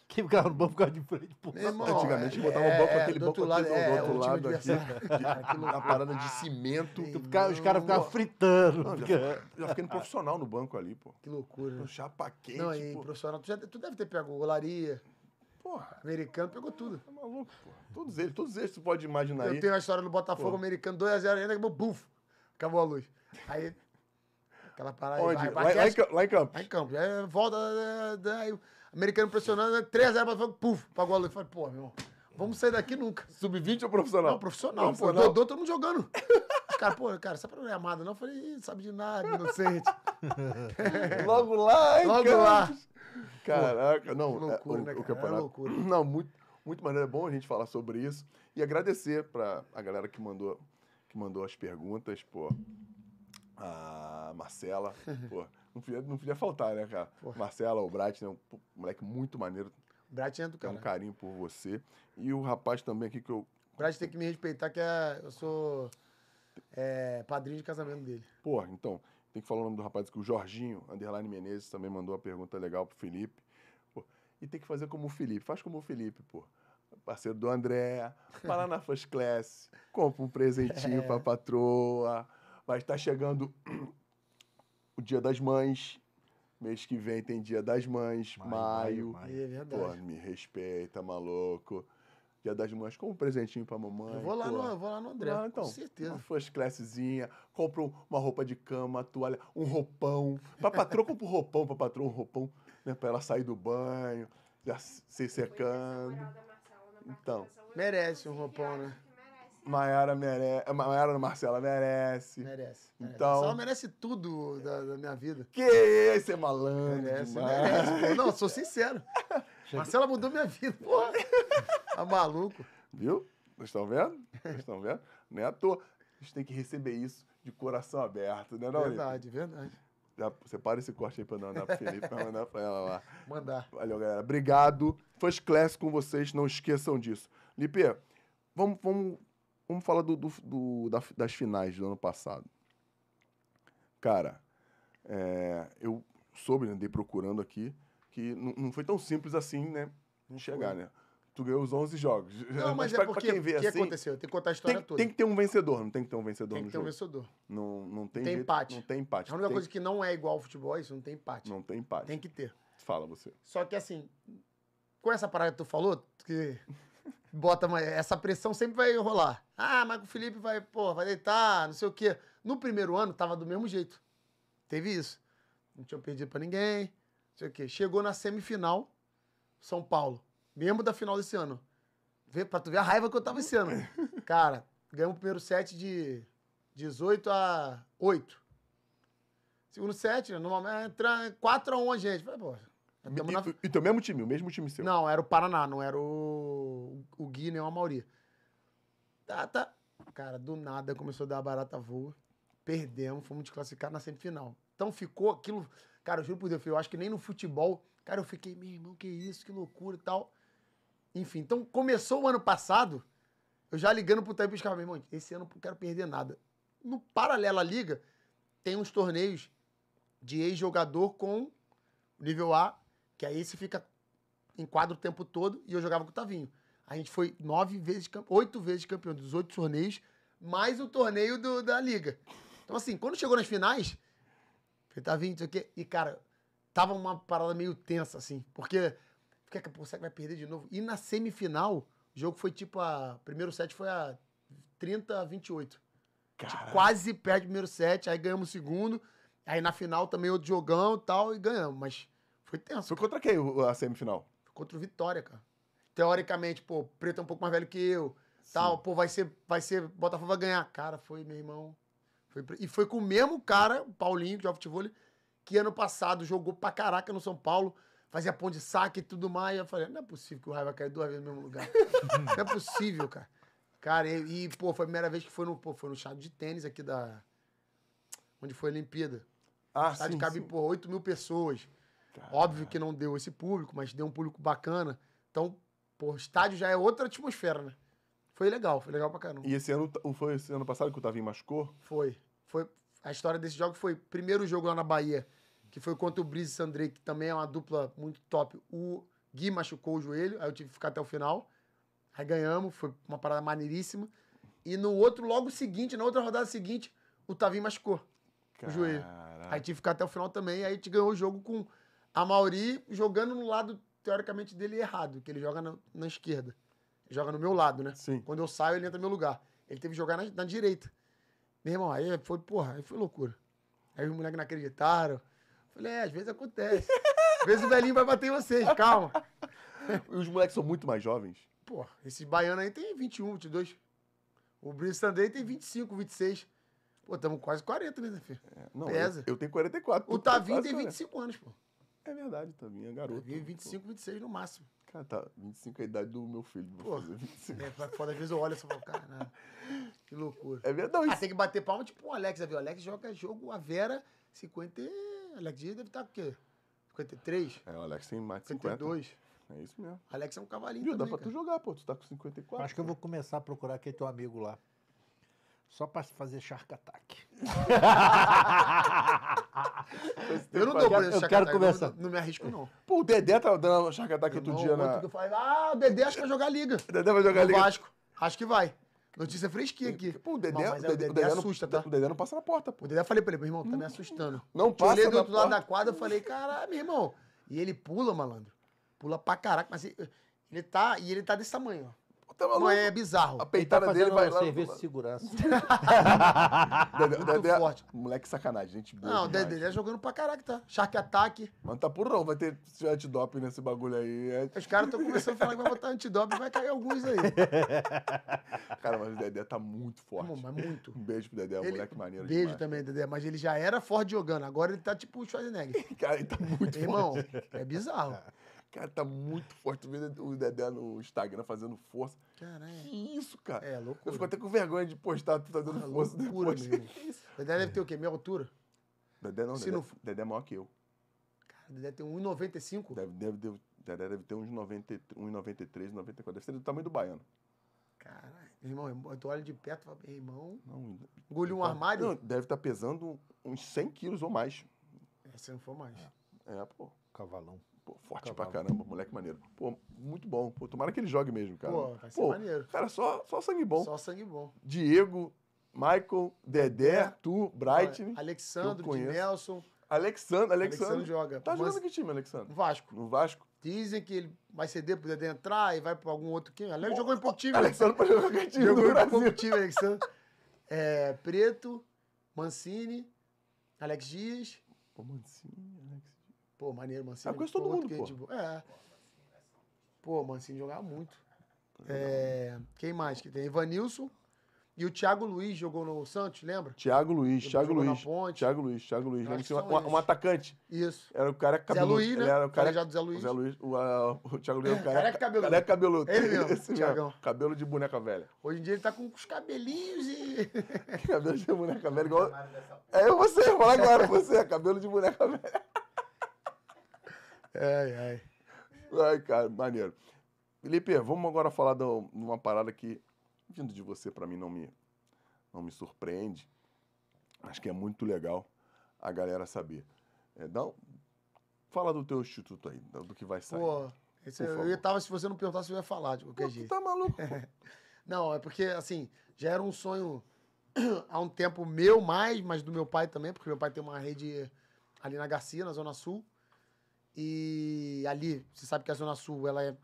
Quem ficava no banco ficava de frente, pô. Antigamente é, botava o banco é, naquele banco lado, aqui, é, do outro lado é, aqui. aquela na parada de cimento. Ei, os caras ficavam fritando. Não, já, já, fiquei no profissional no banco ali, pô. Que loucura. No chapa quente. Não, e profissional, tu, já, tu deve ter pego olaria. Porra. Americano pegou tudo. Tá maluco, pô. Todos eles, todos eles tu pode imaginar Eu aí. tenho a história do Botafogo pô. americano, 2x0 ainda, acabou, buf, acabou a luz. Aí, aquela parada Onde? vai, lá, as... em, lá em campo Lá em campo é, Aí, volta, aí, da, Americano pressionando, 3 a 0 Botafogo, puf, pagou a luz. Falei, pô, meu irmão, vamos sair daqui nunca. Sub-20 ou profissional? Não, profissional, profissional. pô. Dodô, todo mundo jogando. cara, pô, cara, sabe pra não é amado, não? Eu falei, sabe de nada, inocente. Logo lá, hein, Logo cara. lá. Caraca, não. Que loucura, é, o, né, cara? o É loucura. Não, muito, muito maneiro. É bom a gente falar sobre isso. E agradecer pra a galera que mandou, que mandou as perguntas, pô. A Marcela, pô. não podia, não podia faltar, né, cara? Porra. Marcela, o Brat, né? Um moleque muito maneiro. O Brat é do cara. um carinho por você. E o rapaz também aqui que eu. O Brat tem que me respeitar, que é, eu sou é, padrinho de casamento dele. Porra, então, tem que falar o nome do rapaz aqui, o Jorginho, underline Menezes, também mandou uma pergunta legal pro Felipe. Pô, e tem que fazer como o Felipe. Faz como o Felipe, pô parceiro do André, vai lá na First Class, compra um presentinho é. pra patroa. Vai estar chegando o Dia das Mães. Mês que vem tem Dia das Mães, maio. maio, maio. É verdade. Pô, me respeita, maluco. Dia das Mães, compra um presentinho pra mamãe. Eu vou lá, no, vou lá no André, ah, então, com certeza. Uma first classezinha, compra uma roupa de cama, uma toalha, um roupão. Pra patroa, compra um roupão, pra patroa, um roupão, né? Pra ela sair do banho, já se secando. Então, merece um roupão, né? Maiara é, merece. Maiara Marcela merece. Merece. Então... Marcela merece tudo da, da, minha vida. Que esse é malandro. Merece, demais. merece. Não, sou sincero. Marcela mudou minha vida, porra. Tá maluco. Viu? Vocês estão vendo? Vocês estão vendo? Não é à toa. A gente tem que receber isso de coração aberto, né, não, Verdade, verdade. Já separa esse corte aí pra mandar é pro Felipe, pra mandar pra ela lá. Mandar. Valeu, galera. Obrigado. foi class com vocês, não esqueçam disso. Lipe, vamos, vamos vamos falar do, do, do da, das finais do ano passado. Cara, é, eu soube, né, andei procurando aqui, que não, não foi tão simples assim, né? Chegar, né? Tu ganhou os 11 jogos. Não, mas, mas é pra, porque, pra quem vê o que assim, aconteceu? Tem que contar a história tem, toda. Tem que ter um vencedor, não tem que ter um vencedor tem que no ter um vencedor. Não, não tem, tem jeito, empate. Não tem empate. A única tem... coisa que não é igual ao futebol é isso, não tem empate. Não tem empate. Tem que ter. Fala você. Só que assim, com essa parada que tu falou, que bota essa pressão sempre vai rolar. Ah, mas o Felipe vai, pô, vai deitar, não sei o quê. No primeiro ano tava do mesmo jeito. Teve isso. Não tinham perdido para ninguém, não sei o quê. Chegou na semifinal São Paulo, mesmo da final desse ano. Vê para tu ver a raiva que eu tava esse ano. Cara, ganhamos o primeiro set de 18 a 8. Segundo set, normalmente né, é, entra 4 a 1 a gente. Falei, pô, e, na... e teu mesmo time, o mesmo time seu? Não, era o Paraná, não era o, o Gui nem o Amauri. Tá, tá. Cara, do nada começou a dar a barata voa. Perdemos, fomos desclassificados na semifinal. Então ficou aquilo. Cara, eu juro por Deus, eu acho que nem no futebol. Cara, eu fiquei, meu irmão, que isso, que loucura e tal. Enfim, então começou o ano passado, eu já ligando pro Taipei e meu irmão, esse ano eu não quero perder nada. No Paralela Liga, tem uns torneios de ex-jogador com nível A que aí você fica em quadro o tempo todo e eu jogava com o Tavinho. A gente foi nove vezes, oito vezes campeão dos oito torneios, mais o torneio do, da liga. Então, assim, quando chegou nas finais, foi Tavinho, não sei o quê. E, cara, tava uma parada meio tensa, assim, porque fica, é que você vai perder de novo? E na semifinal, o jogo foi tipo a. Primeiro set foi a 30 a 28. Tipo, quase perde o primeiro set, aí ganhamos o segundo. Aí na final também outro jogão e tal, e ganhamos. Mas foi tenso. Foi contra quem a semifinal? Foi contra o Vitória, cara. Teoricamente, pô, Preto é um pouco mais velho que eu. Tal, pô, vai ser, vai ser, Botafogo vai ganhar. Cara, foi, meu irmão. Foi, e foi com o mesmo cara, o Paulinho, que joga futebol, que ano passado jogou pra caraca no São Paulo fazia pão de saque e tudo mais. E eu falei, não é possível que o Raio vai cair duas vezes no mesmo lugar. não é possível, cara. Cara, e, e, pô, foi a primeira vez que foi no, pô, foi no estádio de tênis aqui da. Onde foi a Olimpíada. Ah, estádio sim, cabe, pô, 8 mil pessoas. Caramba. Tá. Óbvio que não deu esse público, mas deu um público bacana. Então, pô, estádio já é outra atmosfera, né? Foi legal, foi legal pra caramba. E esse ano, tá, foi esse ano passado que o Tavinho machucou? Foi. foi. A história desse jogo foi primeiro jogo lá na Bahia, que foi contra o Brice e que também é uma dupla muito top. O Gui machucou o joelho, aí eu tive que ficar até o final. Aí ganhamos, foi uma parada maneiríssima. E no outro, logo seguinte, na outra rodada seguinte, o Tavinho machucou Caraca. o joelho. Aí tive que ficar até o final também, aí a gente ganhou o jogo com a Mauri jogando no lado, teoricamente, dele errado, que ele joga na, na esquerda. Ele joga no meu lado, né? Sim. Quando eu saio, ele entra no meu lugar. Ele teve que jogar na, na direita. Meu irmão, aí foi, porra, aí foi loucura. Aí os moleques não acreditaram. Falei, é, às vezes acontece. Às vezes o velhinho vai bater em vocês, calma. E os moleques são muito mais jovens? Pô, esse baiano aí tem 21, 22. O Brice Sandei tem 25, 26. Pô, estamos quase 40, né, filho? É, não, Pesa. Eu, eu, tenho 44. O Tavinho tem 25 40. anos, pô. É verdade também, é garoto. Eu 25, 26 no máximo. Cara, tá, 25 é a idade do meu filho. Pô, fazer 25. É, foda, às vezes eu olho e falo, cara, que loucura. É verdade. Ah, tem que bater palma tipo o Alex, viu? O Alex joga jogo, a Vera, 50... Alex Dias deve estar tá com o quê? 53? É, o Alex tem mais de 52. 50. É isso mesmo. Alex é um cavalinho Viu, também, dá pra cara. tu jogar, pô. Tu tá com 54. Acho que eu vou começar a procurar quem é teu amigo lá só para fazer Shark Attack. eu não dou pra esse Eu quero attack, conversar. Não, não, me arrisco, não. Pô, o Dedé tá dando Shark Attack outro dia, né? ah, o Dedé acho que vai jogar liga. O Dedé vai jogar no liga. Vasco. Acho que vai. Notícia fresquinha aqui. Pô, o Dedé, mas, o, Dedé, o Dedé, assusta, tá? O Dedé não passa na porta, pô. O Dedé, falei pra ele, meu irmão, tá me assustando. Não passa na porta. Eu falei do outro lado da quadra, eu falei, caralho, meu irmão. E ele pula, malandro. Pula pra caraca, mas ele, ele tá, e ele tá desse tamanho, ó. Tá maluco? Não é bizarro. A tá peitada tá dele vai lá. serviço de segurança. Dedé, Muito é forte. Moleque sacanagem, gente boa. Não, demais. Dedé é jogando pra caraca, tá? Shark Attack. Mano, tá não, vai ter antidoping nesse bagulho aí. É Os caras estão começando a falar que vai botar antidoping e vai cair alguns aí. cara, mas o Dedé tá muito forte. mas muito. Um beijo pro Dedé, ele... moleque maneiro. Beijo demais. também, Dedé. Mas ele já era forte jogando, agora ele tá tipo o Schwarzenegger. cara, ele tá muito Irmão, forte. Irmão, é bizarro. Cara, tá muito forte. Tu o Dedé no Instagram fazendo força. Caralho. Que isso, cara? É, loucura. Eu fico até com vergonha de postar tu fazendo tá ah, força loucura depois. Mesmo. Dedé deve ter o quê? Minha altura? Dedé não, Dedé, não... É Dedé é maior que eu. Cara, Dedé tem 1,95? Deve, deve, deve, Dedé deve ter uns 1,93, 94. Deve ser do tamanho do baiano. Caralho. Irmão, tu olha de perto e fala, irmão. Não, engoliu um tá, armário? Não, deve estar tá pesando uns 100 quilos ou mais. É, se não for mais. É, é pô. Cavalão. Pô, forte Cavalo. pra caramba, moleque maneiro. Pô, muito bom. Pô, tomara que ele jogue mesmo, cara. Pô, vai ser Pô, maneiro. Cara, só, só sangue bom. Só sangue bom. Diego, Michael, Dedé, é. tu, Bright. Alexandre, de Nelson. Alexandre, Alexandre. joga. Tá jogando que time, Alexandre? No Vasco. No Vasco. Dizem que ele vai ceder pro Dedé entrar e vai pra algum outro time. Alex jogou em pouco time. Né? Alexandre pode jogar time Jogou em pouco time, Alexandre. É, Preto, Mancini, Alex Dias. Pô, Mancini. Pô, maneiro, Mancini. É eu conheço todo mundo, é pô. Tipo, é. Pô, Mancini jogava muito. É, quem mais que tem? Ivanilson. E o Thiago Luiz jogou no Santos, lembra? Thiago Luiz, Ele Thiago Luiz. Thiago Luiz, Thiago Luiz. Lembra que um, um, atacante. Isso. Era o cara cabeludo. Zé Luiz, né? Ele era o cara já do Zé Luiz. O, Zé Luiz, o, o Thiago Luiz é o cara. Careca cabeludo. Careca cabeludo. Ele mesmo, Esse Thiagão. Mesmo. Cabelo de boneca velha. Hoje em dia ele tá com os cabelinhos e. cabelo de boneca velha. Igual... É você, falar agora, você, cabelo de boneca velha. Ai, ai. Ai, cara, maneiro. Felipe, vamos agora falar de uma parada que, vindo de você, para mim não me, não me surpreende. Acho que é muito legal a galera saber. É, dá um... Fala do teu instituto aí, do que vai sair. Pô, esse, é, eu tava, se você não perguntasse, eu ia falar de qualquer pô, jeito. Tu tá maluco? não, é porque, assim, já era um sonho há um tempo meu mais, mas do meu pai também, porque meu pai tem uma rede ali na Garcia, na Zona Sul. E ali, você sabe que a Zona Sul, ela é.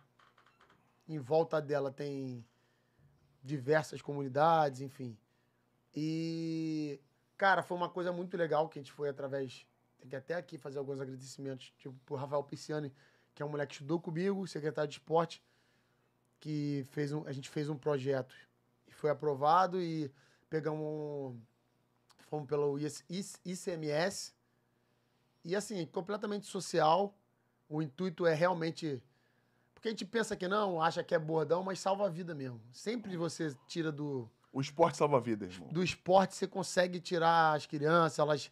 Em volta dela tem diversas comunidades, enfim. E, cara, foi uma coisa muito legal que a gente foi através. Tem que até aqui fazer alguns agradecimentos, tipo, pro Rafael Pisciani, que é um moleque que estudou comigo, secretário de esporte, que fez um, a gente fez um projeto. E foi aprovado e pegamos. Um, fomos pelo ICMS e assim, completamente social. O intuito é realmente. Porque a gente pensa que não, acha que é bordão, mas salva a vida mesmo. Sempre você tira do. O esporte salva a vida, irmão. Do esporte você consegue tirar as crianças, elas.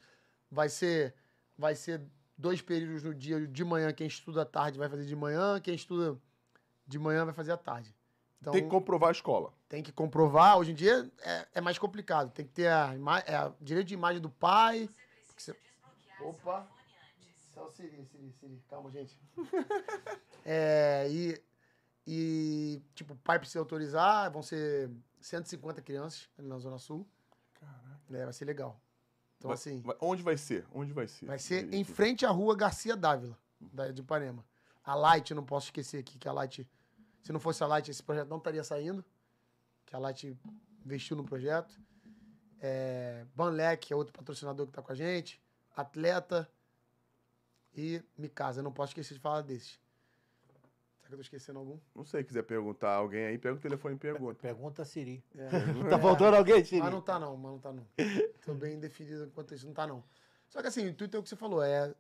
Vai ser. Vai ser dois períodos no dia. De manhã, quem estuda à tarde vai fazer de manhã, quem estuda de manhã vai fazer à tarde. Então, tem que comprovar a escola. Tem que comprovar. Hoje em dia é, é mais complicado. Tem que ter a, a é, direito de imagem do pai. Você precisa você... Opa! Isso é o Siri, Siri, Siri. Calma, gente. é, e, e, tipo, o pai precisa autorizar, vão ser 150 crianças ali na Zona Sul. Caraca. É, vai ser legal. Então, vai, assim... Vai, onde vai ser? Onde vai ser? Vai ser Aí, em frente à rua Garcia Dávila, da, de Ipanema. A Light, não posso esquecer aqui que a Light... Se não fosse a Light, esse projeto não estaria saindo. Que a Light investiu no projeto. É, Banlec é outro patrocinador que está com a gente. Atleta e Mikasa. Eu não posso esquecer de falar desses. Será que eu tô esquecendo algum? Não sei, quiser perguntar alguém aí, pega o telefone e pergunta. Pergunta a Siri. É. tá faltando alguém, Siri? Mas não tá não, mas não tá não. tô bem definido quanto isso, não tá não. Só que assim, o intuito é o que você falou, é...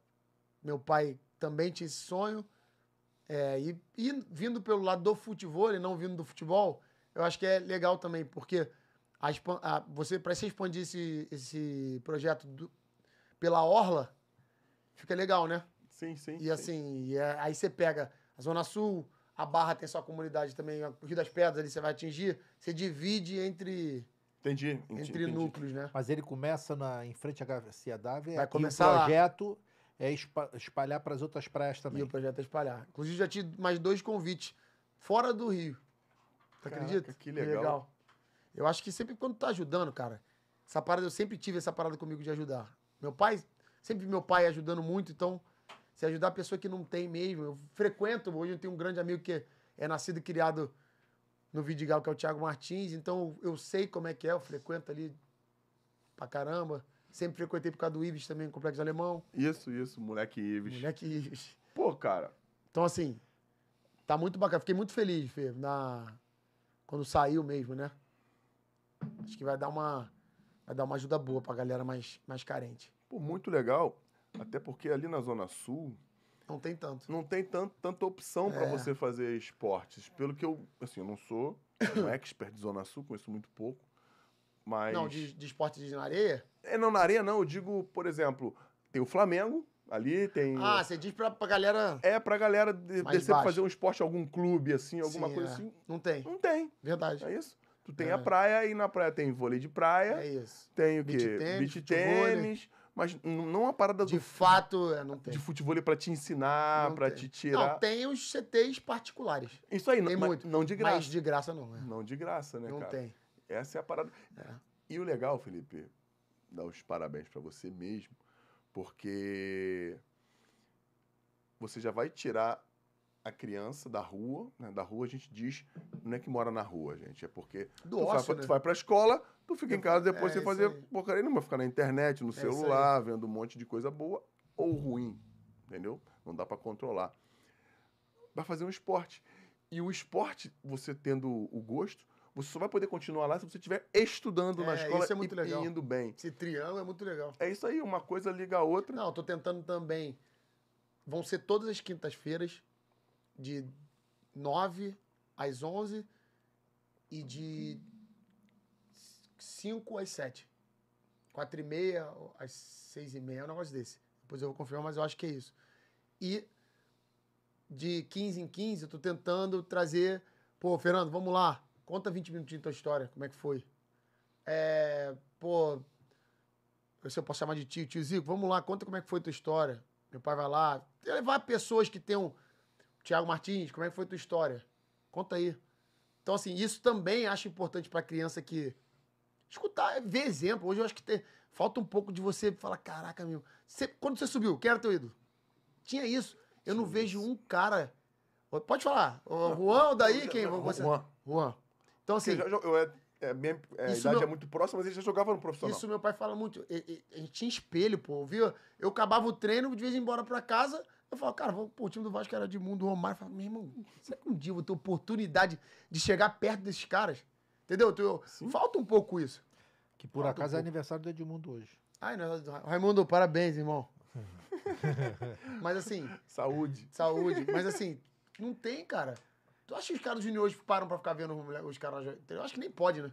Meu pai também tinha esse sonho, é, e, e, vindo pelo lado do futebol e não vindo do futebol, eu acho que é legal também, porque a, a, você, para você expandir esse, esse projeto do, pela Orla, fica legal, né? Sim, sim. E assim, e é, aí você pega a Zona Sul, a Barra tem sua comunidade também, o Rio das Pedras ali você vai atingir, você divide entre. Entendi. entendi entre entendi. núcleos, né? Mas ele começa na, em frente à Garcia D'Ávila é vai começar o projeto lá. é espalhar para as outras praias também. E o projeto é espalhar. Inclusive já tive mais dois convites fora do Rio. Tu acredita? Que legal. que legal. Eu acho que sempre quando tá ajudando, cara, essa parada, eu sempre tive essa parada comigo de ajudar. Meu pai Sempre meu pai ajudando muito, então, se ajudar a pessoa que não tem mesmo. Eu frequento, hoje eu tenho um grande amigo que é nascido e criado no Vidigal, que é o Thiago Martins, então eu sei como é que é, eu frequento ali pra caramba. Sempre frequentei por causa do Ives também, no Complexo Alemão. Isso, isso, moleque Ives Moleque Ives. Pô, cara. Então, assim, tá muito bacana. Fiquei muito feliz, Fê, na... quando saiu mesmo, né? Acho que vai dar uma, vai dar uma ajuda boa pra galera mais, mais carente. Pô, muito legal. Até porque ali na Zona Sul. Não tem tanto. Não tem tanto, tanta opção é. para você fazer esportes. Pelo que eu. Assim, eu não sou um expert de Zona Sul, conheço muito pouco. Mas. Não, de, de esporte de na areia? É, não, na areia não. Eu digo, por exemplo, tem o Flamengo, Ali tem. Ah, você diz pra, pra galera. É, pra galera de, descer pra fazer um esporte, algum clube, assim, alguma Sim, coisa é. assim. Não tem. Não tem. Verdade. É isso. Tu tem é. a praia e na praia tem vôlei de praia. É isso. Tem o quê? Beach tênis, beach tênis mas não é uma parada de do, fato é, não tem. de futebol para te ensinar, para te tirar. Não, tem os CTs particulares. Isso aí, tem não, muito, não de graça. Mas de graça não, né? Não de graça, né, não cara? tem. Essa é a parada. É. E o legal, Felipe, dar os parabéns para você mesmo, porque você já vai tirar a criança da rua, né? Da rua a gente diz, não é que mora na rua, gente, é porque do tu, ócio, vai, né? tu vai pra escola, Tu fica em casa depois é, sem fazer aí. porcaria nenhuma, ficar na internet, no é celular, vendo um monte de coisa boa ou ruim, entendeu? Não dá para controlar. Vai fazer um esporte. E o esporte, você tendo o gosto, você só vai poder continuar lá se você estiver estudando é, na escola isso é muito e, legal. indo bem. Esse triângulo é muito legal. É isso aí, uma coisa liga a outra. Não, tô tentando também. Vão ser todas as quintas-feiras, de 9 às 11 e de 5 às 7. 4 e meia às 6 e meia, é um negócio desse. Depois eu vou confirmar, mas eu acho que é isso. E de 15 em 15, eu tô tentando trazer. Pô, Fernando, vamos lá. Conta 20 minutinhos da tua história, como é que foi? É, pô, se eu posso chamar de tio, tio Zico, vamos lá, conta como é que foi tua história. Meu pai vai lá. Levar pessoas que tem Um, Tiago Martins, como é que foi tua história? Conta aí. Então, assim, isso também acho importante para a criança que escutar, é ver exemplo. Hoje eu acho que falta um pouco de você falar, caraca, meu. Você, quando você subiu, quem era teu ídolo? Tinha isso. Eu Tinha não isso. vejo um cara. Pode falar. O Juan, daí quem? Você? Juan. Juan. Então, assim. Eu, eu, eu, é, é minha é, idade meu... é muito próxima, mas ele já jogava no profissional. Isso meu pai fala muito. E, e, a gente tinha espelho, pô, viu? Eu acabava o treino, de vez em embora pra casa, eu falava, cara, vou, pô, o time do Vasco era de mundo, Romário. Eu falava, meu irmão, será que um dia eu vou ter oportunidade de chegar perto desses caras? Entendeu? Tu, falta um pouco isso. Que por falta acaso um é aniversário do Edmundo hoje. Ai, não, Raimundo, parabéns, irmão. Mas assim. Saúde. Saúde. Mas assim, não tem, cara. Tu acha que os caras hoje param pra ficar vendo os caras. Eu acho que nem pode, né?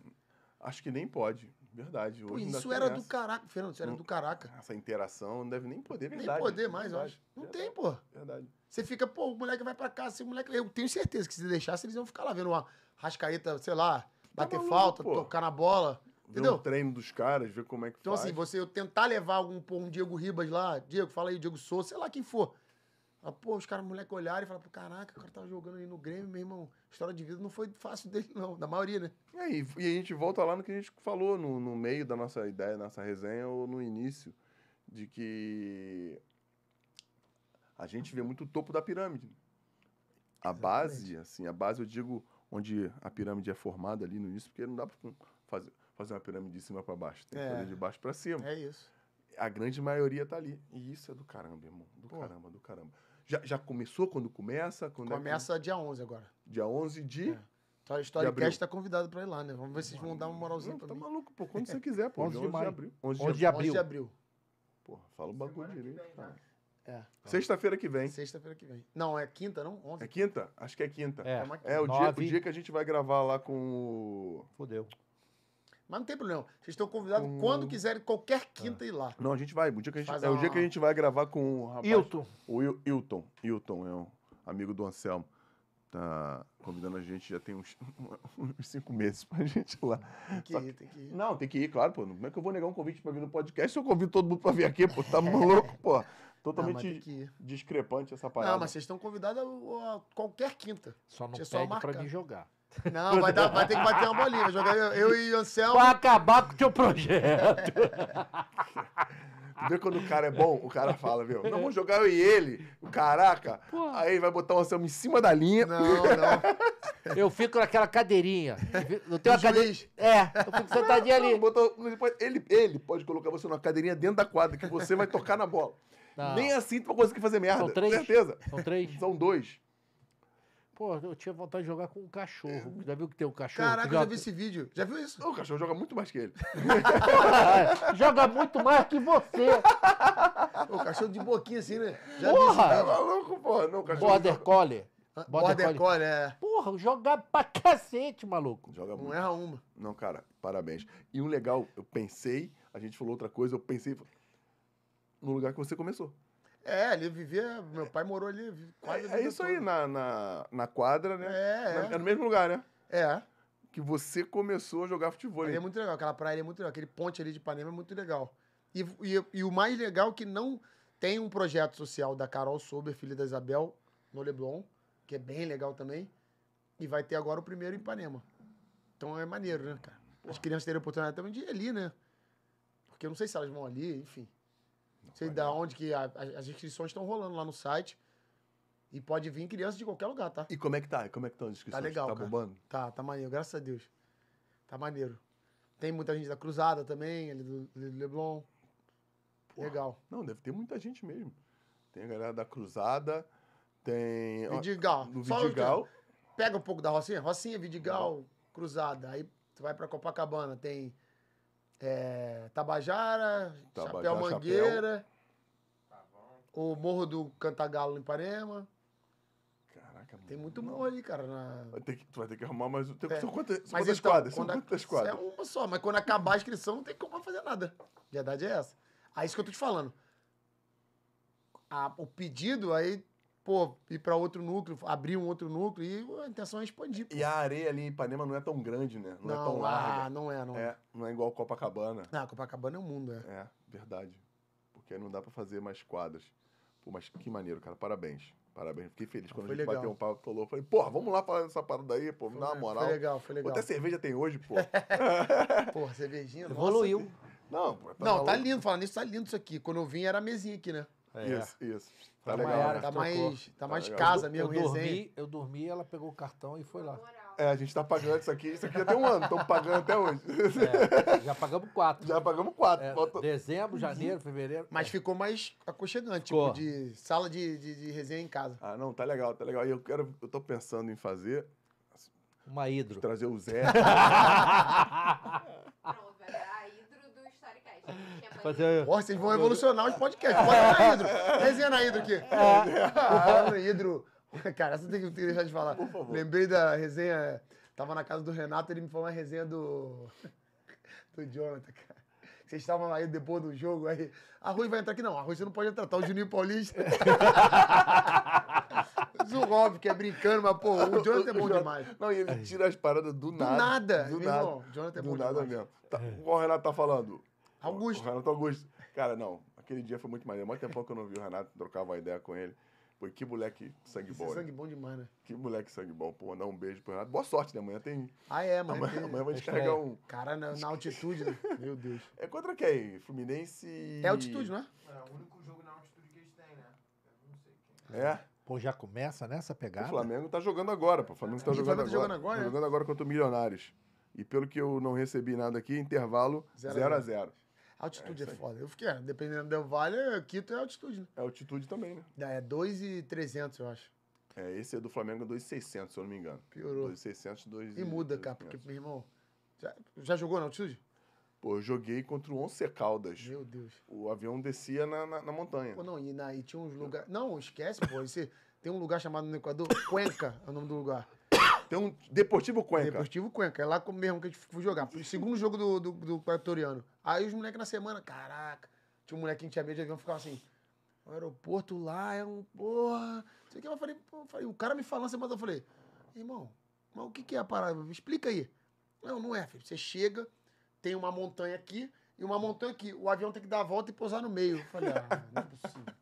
Acho que nem pode. Verdade. Pô, isso era do caraca, Fernando, isso era do caraca. Essa interação não deve nem poder, verdade. Nem poder mais, verdade, eu acho. Não verdade, tem, pô. Verdade. Você fica, pô, o moleque vai pra casa, se o moleque. Eu tenho certeza que se deixasse, eles iam ficar lá vendo uma rascaeta, sei lá, bater falta, pô. tocar na bola. Entendeu? Ver o treino dos caras, ver como é que então, faz. Então, assim, você tentar levar algum, pô, um Diego Ribas lá, Diego, fala aí, Diego Souza, sei lá quem for. Ah, pô, os caras, moleque, olharam e falaram, pô, caraca, o cara tava jogando aí no Grêmio, meu irmão. História de vida não foi fácil dele, não, da maioria, né? É, e aí, e a gente volta lá no que a gente falou no, no meio da nossa ideia, nossa resenha, ou no início, de que a gente vê muito o topo da pirâmide. A Exatamente. base, assim, a base, eu digo, onde a pirâmide é formada ali no início, porque não dá para tipo, fazer, fazer uma pirâmide de cima para baixo, tem que é. fazer de baixo para cima. É isso. A grande maioria tá ali. E isso é do caramba, irmão. Do Pô. caramba, do caramba. Já, já começou quando começa? Quando começa é que... dia 11 agora. Dia 11 de. É. Então a Storycast está convidado para ir lá, né? Vamos ver se vocês vão dar uma moralzinha para tá mim. Tá maluco, pô. Quando você quiser, pô. 11 de, 11 de maio. De abril. 11 de, 11 de abril. 11 de abril. Porra, fala o bagulho direito, cara. Tá. É. Sexta-feira que vem. Sexta-feira que vem. Não, é quinta, não? Ontem. É quinta? Acho que é quinta. É, é, é o, dia, o, dia, que a gente vai gravar lá com o. Fodeu. Mas não tem problema. Vocês estão convidados com... quando quiserem, qualquer quinta, é. ir lá. Não, a gente vai. O dia que a gente, é o dia que a gente vai gravar com o rapaz. Hilton. O Hilton. Hilton é um amigo do Anselmo. Tá convidando a gente já tem uns, uns cinco meses pra gente ir lá. Tem que, ir, tem que ir. Não, tem que ir, claro, pô. Como é que eu vou negar um convite pra vir no podcast se eu convido todo mundo pra vir aqui, pô? Tá maluco, pô. Totalmente que... discrepante essa parada. Não, mas vocês estão convidados a, a qualquer quinta. Só não pede só pra mim jogar. Não, vai, dar, vai, ter que bater uma bolinha. Jogar eu, eu e o Anselmo. Vai acabar com o teu projeto. Vê quando o cara é bom, o cara fala, viu? Não, vamos jogar eu e ele. Caraca. Pô. Aí vai botar o Anselmo em cima da linha. Não, não. Eu fico naquela cadeirinha. Não tem uma cadeirinha? É, eu fico sentadinho ali. Não, botou, ele, ele pode colocar você numa cadeirinha dentro da quadra, que você vai tocar na bola. Não. Nem assim tu vai conseguir fazer merda. São três? Com certeza. São três? São dois. Pô, eu tinha vontade de jogar com um cachorro. É. Já viu que tem um cachorro? Caraca, joga... eu já vi esse vídeo. Já viu isso? O cachorro joga muito mais que ele. joga muito mais que você. O cachorro de boquinha assim, né? Já porra! Né? Tá maluco, porra. Não, cachorro Border joga... Collie. Ah, border, Border Collie, é. Porra, joga pra cacete, maluco. Joga muito. Não erra uma. Não, cara, parabéns. E um legal, eu pensei, a gente falou outra coisa, eu pensei, no lugar que você começou. É, ele vivia. Meu pai morou ali quase. É, é isso toda. aí, na, na, na quadra, né? É, é. Na, é no mesmo lugar, né? É. Que você começou a jogar futebol. Ali é muito legal, aquela praia é muito legal, aquele ponte ali de Panema é muito legal. E, e, e o mais legal é que não tem um projeto social da Carol Sober, filha da Isabel, no Leblon, que é bem legal também. E vai ter agora o primeiro em Ipanema. Então é maneiro, né, cara? As crianças terem a oportunidade também de ir ali, né? Porque eu não sei se elas vão ali, enfim. Não sei da onde que a, as inscrições estão rolando lá no site. E pode vir criança de qualquer lugar, tá? E como é que tá? Como é que estão as inscrições? Tá legal, Tá cara. bombando? Tá, tá maneiro, graças a Deus. Tá maneiro. Tem muita gente da Cruzada também, ali do, do Leblon. Porra. Legal. Não, deve ter muita gente mesmo. Tem a galera da Cruzada, tem... Vidigal. do Vidigal. Pega um pouco da Rocinha. Rocinha, Vidigal, Cruzada. Aí tu vai pra Copacabana, tem é, Tabajara, Tabajara, Chapéu Mangueira, Chapéu. o Morro do Cantagalo em Parema. Caraca, Tem muito morro ali, cara. Na... Vai ter que, tu vai ter que arrumar mais um. tempo. é. São quantas, mas quantas então, quadras? São a, quantas quadras? É uma só, mas quando acabar a inscrição não tem como fazer nada. A verdade é essa. Aí é isso que eu tô te falando. A, o pedido aí pô, ir para outro núcleo, abrir um outro núcleo e a intenção é expandir. Pô. E a areia ali em Ipanema não é tão grande, né? Não, é não é tão ah, larga. Ah, não é, não é. Não é igual Copacabana. Ah, Copacabana é o um mundo, é. É, verdade. Porque não dá para fazer mais quadras. Pô, mas que maneiro, cara. Parabéns. Parabéns. Fiquei feliz quando foi a gente legal. bateu um papo falou. Falei, porra, vamos lá falar dessa parada aí, pô. Me dá uma moral. Foi legal, foi legal. até cerveja tem hoje, pô. pô, cervejinha. Evoluiu. Nossa. Não, pô, é tá não, maluco. tá lindo. Falando isso, tá lindo isso aqui. Quando eu vim era a mesinha aqui, né? É. Isso, isso. Tá, tá legal. Tá, tá, mais, tá mais de casa eu, mesmo, eu dormi, Eu dormi, ela pegou o cartão e foi lá. É, a gente tá pagando isso aqui, isso aqui já tem um ano, estamos pagando até hoje. É, já pagamos quatro. Já pagamos quatro. É, Volta... Dezembro, janeiro, fevereiro. Mas é. ficou mais aconchegante, tipo, de sala de, de, de, resenha em casa. Ah, não, tá legal, tá legal. E eu quero, eu tô pensando em fazer. Uma hidro. Trazer o Zé. Fazer... Porra, vocês vão evolucionar os podcasts. Bota na Hidro. Resenha na Hidro aqui. É. Falando é. Hidro. Cara, você tem que deixar de falar. Lembrei da resenha. Tava na casa do Renato, ele me falou uma resenha do. do Jonathan, cara. Vocês estavam aí depois do jogo, aí. A Rui vai entrar aqui, não. A Rui você não pode entrar, tá o Juninho Paulista. Zurob, que é brincando, mas, pô, o Jonathan é bom demais. Não, e ele tira as paradas do nada. Do nada, do nada. Irmão, Jonathan é do bom nada demais. mesmo. Tá, O Renato tá falando. Augusto. O Renato Augusto. Cara, não, aquele dia foi muito maneiro. muito tempo que eu não vi o Renato, trocava uma ideia com ele. Pô, que moleque sangue bom. Né? sangue bom demais, né? Que moleque sangue bom. Pô, dá um beijo pro Renato. Boa sorte, né? Amanhã tem. Ah, é, amanhã. Amanhã, amanhã vai descarregar um. Cara, na, na altitude, né? Meu Deus. É contra quem? Fluminense. É altitude, né? É o único jogo na altitude que eles têm, né? Eu não sei quem. É. Pô, já começa nessa pegada? O Flamengo tá jogando agora, pô. O Flamengo tá, jogando, Flamengo tá agora. jogando agora. Tá é? jogando agora contra o Milionários. E pelo que eu não recebi nada aqui, intervalo 0x0. Altitude é, é foda. Eu fiquei, é, dependendo do vale, é Quito é altitude, né? É altitude também, né? É 2,300, é eu acho. É, esse é do Flamengo 2,600, se eu não me engano. Piorou. 2,600, 2... E muda, 2, cara, porque, meu irmão, já, já jogou na altitude? Pô, eu joguei contra o Onze Caldas. Meu Deus. O avião descia na, na, na montanha. Pô, não, e, na, e tinha uns lugares... Não, esquece, pô. Esse, tem um lugar chamado no Equador, Cuenca é o nome do lugar. Tem um Deportivo Cuenca. Deportivo Cuenca. É lá mesmo que a gente foi jogar. Foi o segundo jogo do, do, do Equatoriano. Aí os moleques na semana, caraca. Tinha um moleque que tinha medo de avião ficava assim. O aeroporto lá é um. Porra. Sei que eu falei, eu falei, o cara me falando semana, eu falei, irmão, mas o que, que é a parada? Explica aí. Não, não é, filho. Você chega, tem uma montanha aqui e uma montanha aqui. O avião tem que dar a volta e pousar no meio. Eu falei, ah, não é possível.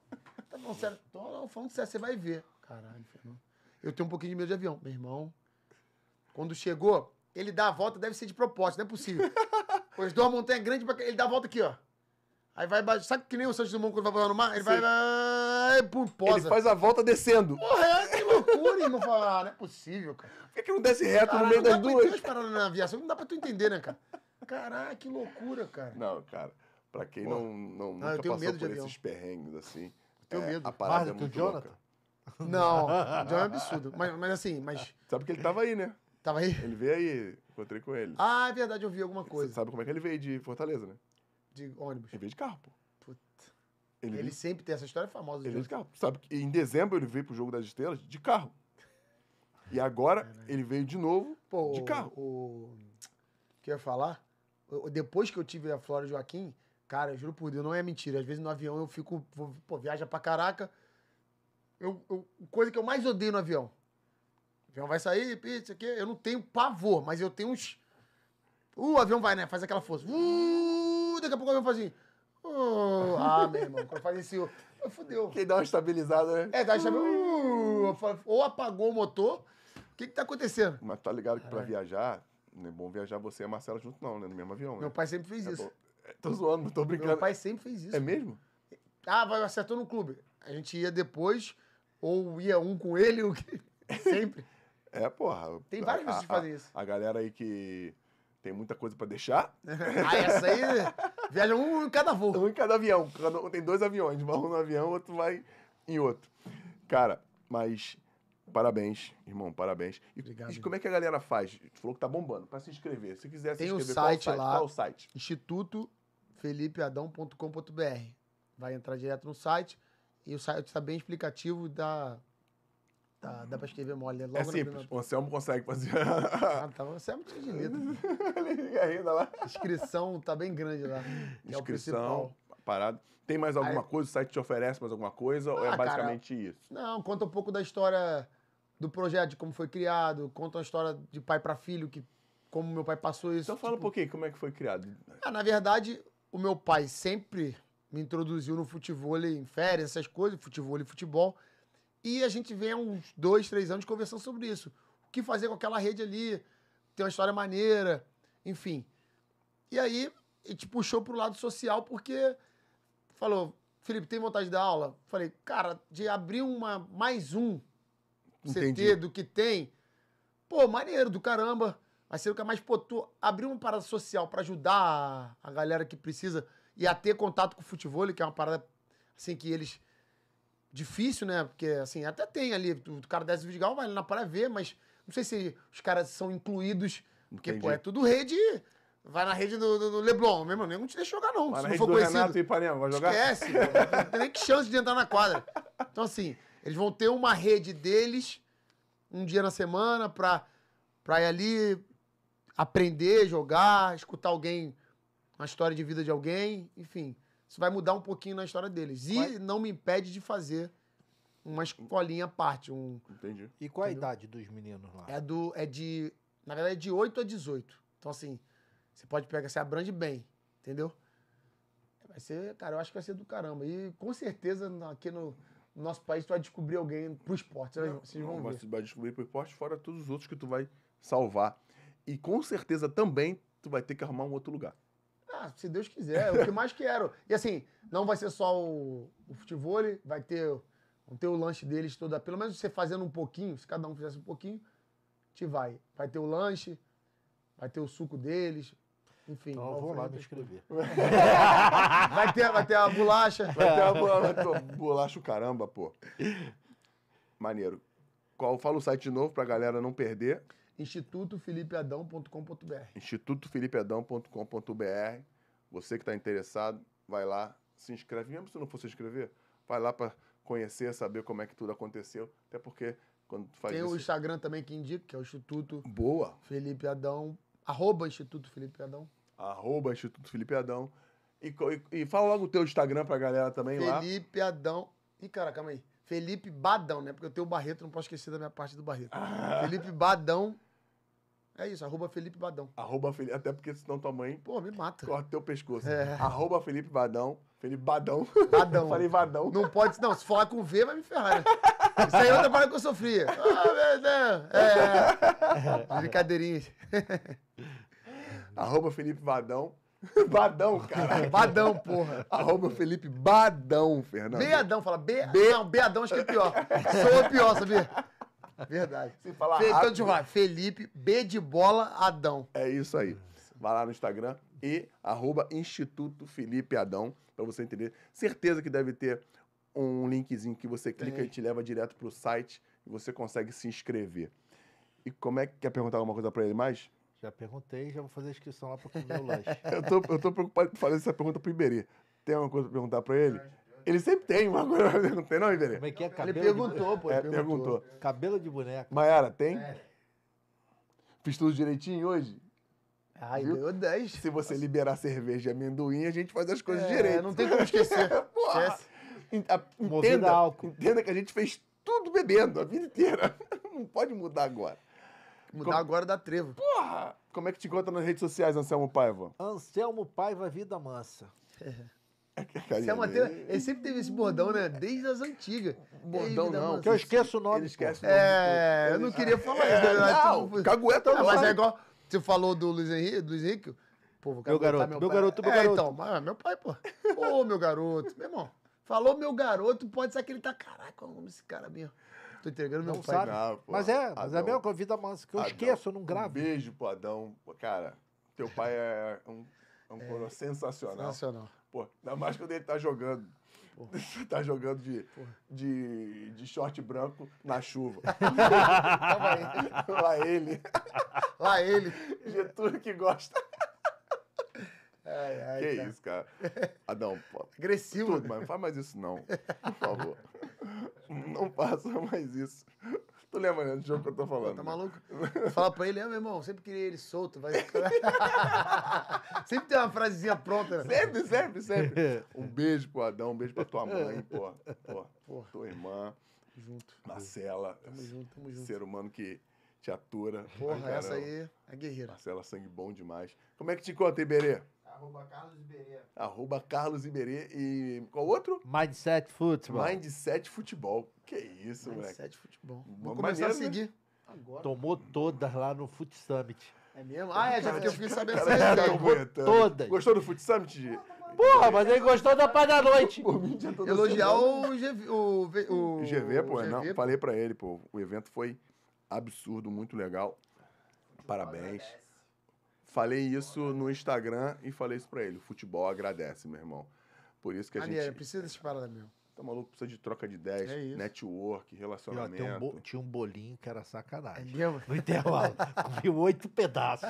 tá bom, sério. Tô falando sério, você vai ver. Caralho, Fernando. Eu tenho um pouquinho de medo de avião. Meu irmão, quando chegou, ele dá a volta, deve ser de propósito, não é possível. Os duas montanha grande, ele dá a volta aqui, ó. Aí vai Sabe que nem o Santos Dumont quando vai voar no mar? Ele Sim. vai. vai pum, posa. Ele faz a volta descendo. Porra, é, que loucura, irmão. Falar, ah, não é possível, cara. Por que, que não desce reto Caralho, no meio das duas? Duas paradas na aviação, não dá pra tu entender, né, cara? Caraca, que loucura, cara. Não, cara. Pra quem Pô. não, não, não nunca passou por esses perrengues assim. Eu tenho é, medo. A parada do é muito Jonathan? Louca. Não, o Jonathan é um absurdo. Mas, mas assim, mas. Sabe que ele tava aí, né? Tava aí? Ele veio aí, encontrei com ele. Ah, é verdade, eu vi alguma coisa. Você sabe como é que ele veio de Fortaleza, né? De ônibus. Ele veio de carro, pô. Puta. Ele, Ele veio... sempre tem essa história famosa. Ele veio de carro. Sabe que em dezembro ele veio pro Jogo das Estrelas de carro. E agora ele veio de novo pô, de carro. O, o... que eu ia falar? Depois que eu tive a Flora Joaquim, cara, juro por Deus, não é mentira. Às vezes no avião eu fico, pô, viaja pra caraca. Eu, eu, coisa que eu mais odeio no avião avião vai sair, pizza, aqui. Eu não tenho pavor, mas eu tenho uns. Uh, o avião vai, né? Faz aquela força. Uh, daqui a pouco o avião faz assim. Uh, ah, meu irmão, quando faz esse. Uh, fudeu. Quem dá uma estabilizada, né? É, dá uma estabilizada. Uh, ou apagou o motor. O que que tá acontecendo? Mas tá ligado que pra é. viajar, não é bom viajar você e a Marcela junto, não, né? No mesmo avião. Né? Meu né? pai sempre fez é isso. Bom. Tô zoando, não tô brincando. Meu pai sempre fez isso. É mesmo? Ah, vai, acertou no clube. A gente ia depois, ou ia um com ele, o que sempre. É, porra. Tem vários pessoas de fazem isso. A galera aí que tem muita coisa pra deixar. ah, essa aí né? viaja um em cada voo. Um em cada avião. Tem dois aviões, mas um no avião, outro vai em outro. Cara, mas Parabéns, irmão, parabéns. E, Obrigado, e como é que a galera faz? Tu falou que tá bombando. Para se inscrever, se quiser se tem inscrever, um site, qual o site lá, qual o site? institutofelipeadão.com.br. Vai entrar direto no site e o site está bem explicativo da Tá, dá pra uhum. escrever mole, né? É Logo é simples, o Anselmo consegue fazer. ah, tá, o Anselmo tinha de letra. ainda lá. Inscrição tá bem grande lá. É inscrição, é parado. Tem mais alguma Aí... coisa? O site te oferece mais alguma coisa? Ah, ou é ah, basicamente cara, isso? Não, conta um pouco da história do projeto, de como foi criado, conta uma história de pai para filho, que como meu pai passou isso. Então fala tipo... um pouquinho como é que foi criado. Ah, na verdade, o meu pai sempre me introduziu no futebol, em férias, essas coisas, futebol e futebol. E a gente vem há uns dois, três anos conversando sobre isso. O que fazer com aquela rede ali? Tem uma história maneira, enfim. E aí, a gente puxou pro lado social porque falou, Felipe, tem vontade de dar aula? Falei, cara, de abrir uma mais um Entendi. CT do que tem, pô, maneiro do caramba. Vai ser o que é mais, pô, tu abrir uma parada social para ajudar a galera que precisa e a ter contato com o futebol, que é uma parada assim que eles difícil, né? Porque, assim, até tem ali, o cara desce o Vidigal, vai na praia ver, mas não sei se os caras são incluídos, porque, Entendi. pô, é tudo rede... Vai na rede do, do, do Leblon, meu irmão, não te deixa jogar, não. Vai se não for conhecido. Renato, Ipanema, vai jogar? Esquece, não tem nem que chance de entrar na quadra. Então, assim, eles vão ter uma rede deles um dia na semana pra, pra ir ali aprender, jogar, escutar alguém, uma história de vida de alguém, enfim. Isso vai mudar um pouquinho na história deles. E Qual... não me impede de fazer uma escolinha à parte. Um... Entendi. E qual a idade dos meninos lá? É, do, é de. Na verdade, é de 8 a 18. Então, assim, você pode pegar, você abrange bem, entendeu? Vai ser, cara, eu acho que vai ser do caramba. E com certeza aqui no, no nosso país tu vai descobrir alguém pro esporte. Não, vocês vão não, ver. Mas vai descobrir pro esporte, fora todos os outros que tu vai salvar. E com certeza também tu vai ter que arrumar um outro lugar. Ah, se Deus quiser, é o que mais quero. E assim, não vai ser só o, o futebol, vai ter, ter o lanche deles toda. Pelo menos você fazendo um pouquinho, se cada um fizesse um pouquinho, te vai. Vai ter o lanche, vai ter o suco deles. Enfim. Então, eu vou lá me inscrever. vai, ter, vai ter a bolacha. Vai ter a bolacha, bolacha caramba, pô. Maneiro. Qual, fala o site de novo pra galera não perder institutofelipeadão.com.br. institutofelipeadão.com.br. Você que está interessado, vai lá, se inscreve. Mesmo se não for se inscrever, vai lá para conhecer, saber como é que tudo aconteceu. Até porque quando faz Tem isso... o Instagram também que indica, que é o Instituto Boa. Felipe Adão. Arroba Instituto Felipe Adão. Arroba Instituto Felipe Adão. E, e, e fala logo o teu Instagram pra galera também Felipe lá. Felipe Adão. Ih, cara, calma aí. Felipe Badão, né? Porque eu tenho o Barreto, não posso esquecer da minha parte do Barreto. Ah. Felipe Badão é isso, arroba Felipe Badão. Arroba Felipe, até porque senão tua mãe. Pô, me mata. Corta teu pescoço. É. Arroba Felipe Badão. Felipe Badão. Badão. Falei Badão. Não pode, não. Se falar com V, vai me ferrar, né? Isso aí é outra parada que eu sofria. Ah, meu Deus. É. Brincadeirinha. arroba Felipe Badão. Badão, cara. Badão, porra. Arroba Felipe Badão, Fernando. Beadão, fala. Be... Be... Não, Beadão acho que é pior. Sou pior, sabia? Verdade. sem falar Fe, rápido. Então, Felipe B de bola Adão. É isso aí. Vai lá no Instagram e arroba Instituto Felipe Adão, para você entender. Certeza que deve ter um linkzinho que você clica Tem. e te leva direto para o site e você consegue se inscrever. E como é que quer perguntar alguma coisa para ele mais? Já perguntei, já vou fazer a inscrição lá para o meu lanche. eu, tô, eu tô preocupado em fazer essa pergunta pro Iberê. Tem alguma coisa para perguntar para ele? Ele sempre tem uma coisa. Não tem, não, Iberê? Como é que é cabelo? Ele perguntou, de... pô. Ele é, perguntou. perguntou. Cabelo de boneca. Maiara, tem? É. Fiz tudo direitinho hoje? Ai, Viu? deu 10. Se você Nossa. liberar cerveja e amendoim, a gente faz as coisas é, direito. Não tem como esquecer. É, Esquece. Entenda, álcool. entenda que a gente fez tudo bebendo a vida inteira. Não pode mudar agora. Mudar como... agora dá trevo. Porra! Como é que te conta nas redes sociais, Anselmo Paiva? Anselmo Paiva Vida Mansa. É. Selma é ele sempre teve esse bordão, né? Desde as antigas. Bordão não, que eu assim. esqueço o nome. Ele esquece É, eu não queria falar é, isso. não, não, tipo, cagueta ah, não. Mas é igual, você falou do Luiz Henrique, Luiz Henrique pô, meu garoto, meu, meu garoto, meu é, garoto. então, mas ah, meu pai, pô. Ô, meu garoto, meu irmão. Falou meu garoto, pode ser que ele tá, caraca, como esse cara mesmo. Tô entregando não meu pai. Sabe. Não, pô. Mas é, mas é Adão. é mesmo que a vida mansa, que eu Adão. esqueço, eu não gravo. Um beijo pro Adão. Cara, teu pai é um, um é, sensacional. Sensacional. Pô, ainda mais quando ele tá jogando. Porra. Tá jogando de, de, de short branco na chuva. Lá ele. Lá ele. Getúlio que gosta. Ai, ai, que isso, cara. Adão, ah, pô, agressivo. Tudo, né? mas não faz mais isso, não. Por favor. Não faça mais isso. Tu lembra né, do jogo que eu tô falando? Tá maluco? Fala pra ele, é, meu irmão, sempre queria ele solto. Vai... sempre tem uma frasezinha pronta. Né? Sempre, sempre, sempre. Um beijo pro Adão, um beijo pra tua mãe, é. pô. pô, Tua irmã. Junto. Marcela. Tamo junto, tamo junto. Ser humano que te atura. Porra, essa aí é guerreira. Marcela, sangue bom demais. Como é que te conta, Iberê? Arroba Carlos Iberê. Arroba Carlos Iberê e qual outro? Mindset Futebol. Mindset Futebol. Que isso, moleque. Mindset é futebol. Vou começar a né? seguir. Né? Agora. Tomou todas lá no Foot Summit. É mesmo? Ah, é, já fiquei, fiquei sabendo essa história. Tomou todas. Gostou do Foot Summit? De... Porra, mas ele gostou da paz da noite. Elogiar assim, o GV, o, o, o GV, pô. não, falei pra ele, pô. O evento foi absurdo, muito legal. Parabéns. Falei isso no Instagram e falei isso pra ele. O futebol agradece, meu irmão. Por isso que a Maneiro, gente... precisa desse parada mesmo. Tá maluco, precisa de troca de 10, é network, relacionamento. Eu, um bo... tinha um bolinho que era sacanagem. É mesmo? No intervalo. Comi oito pedaços.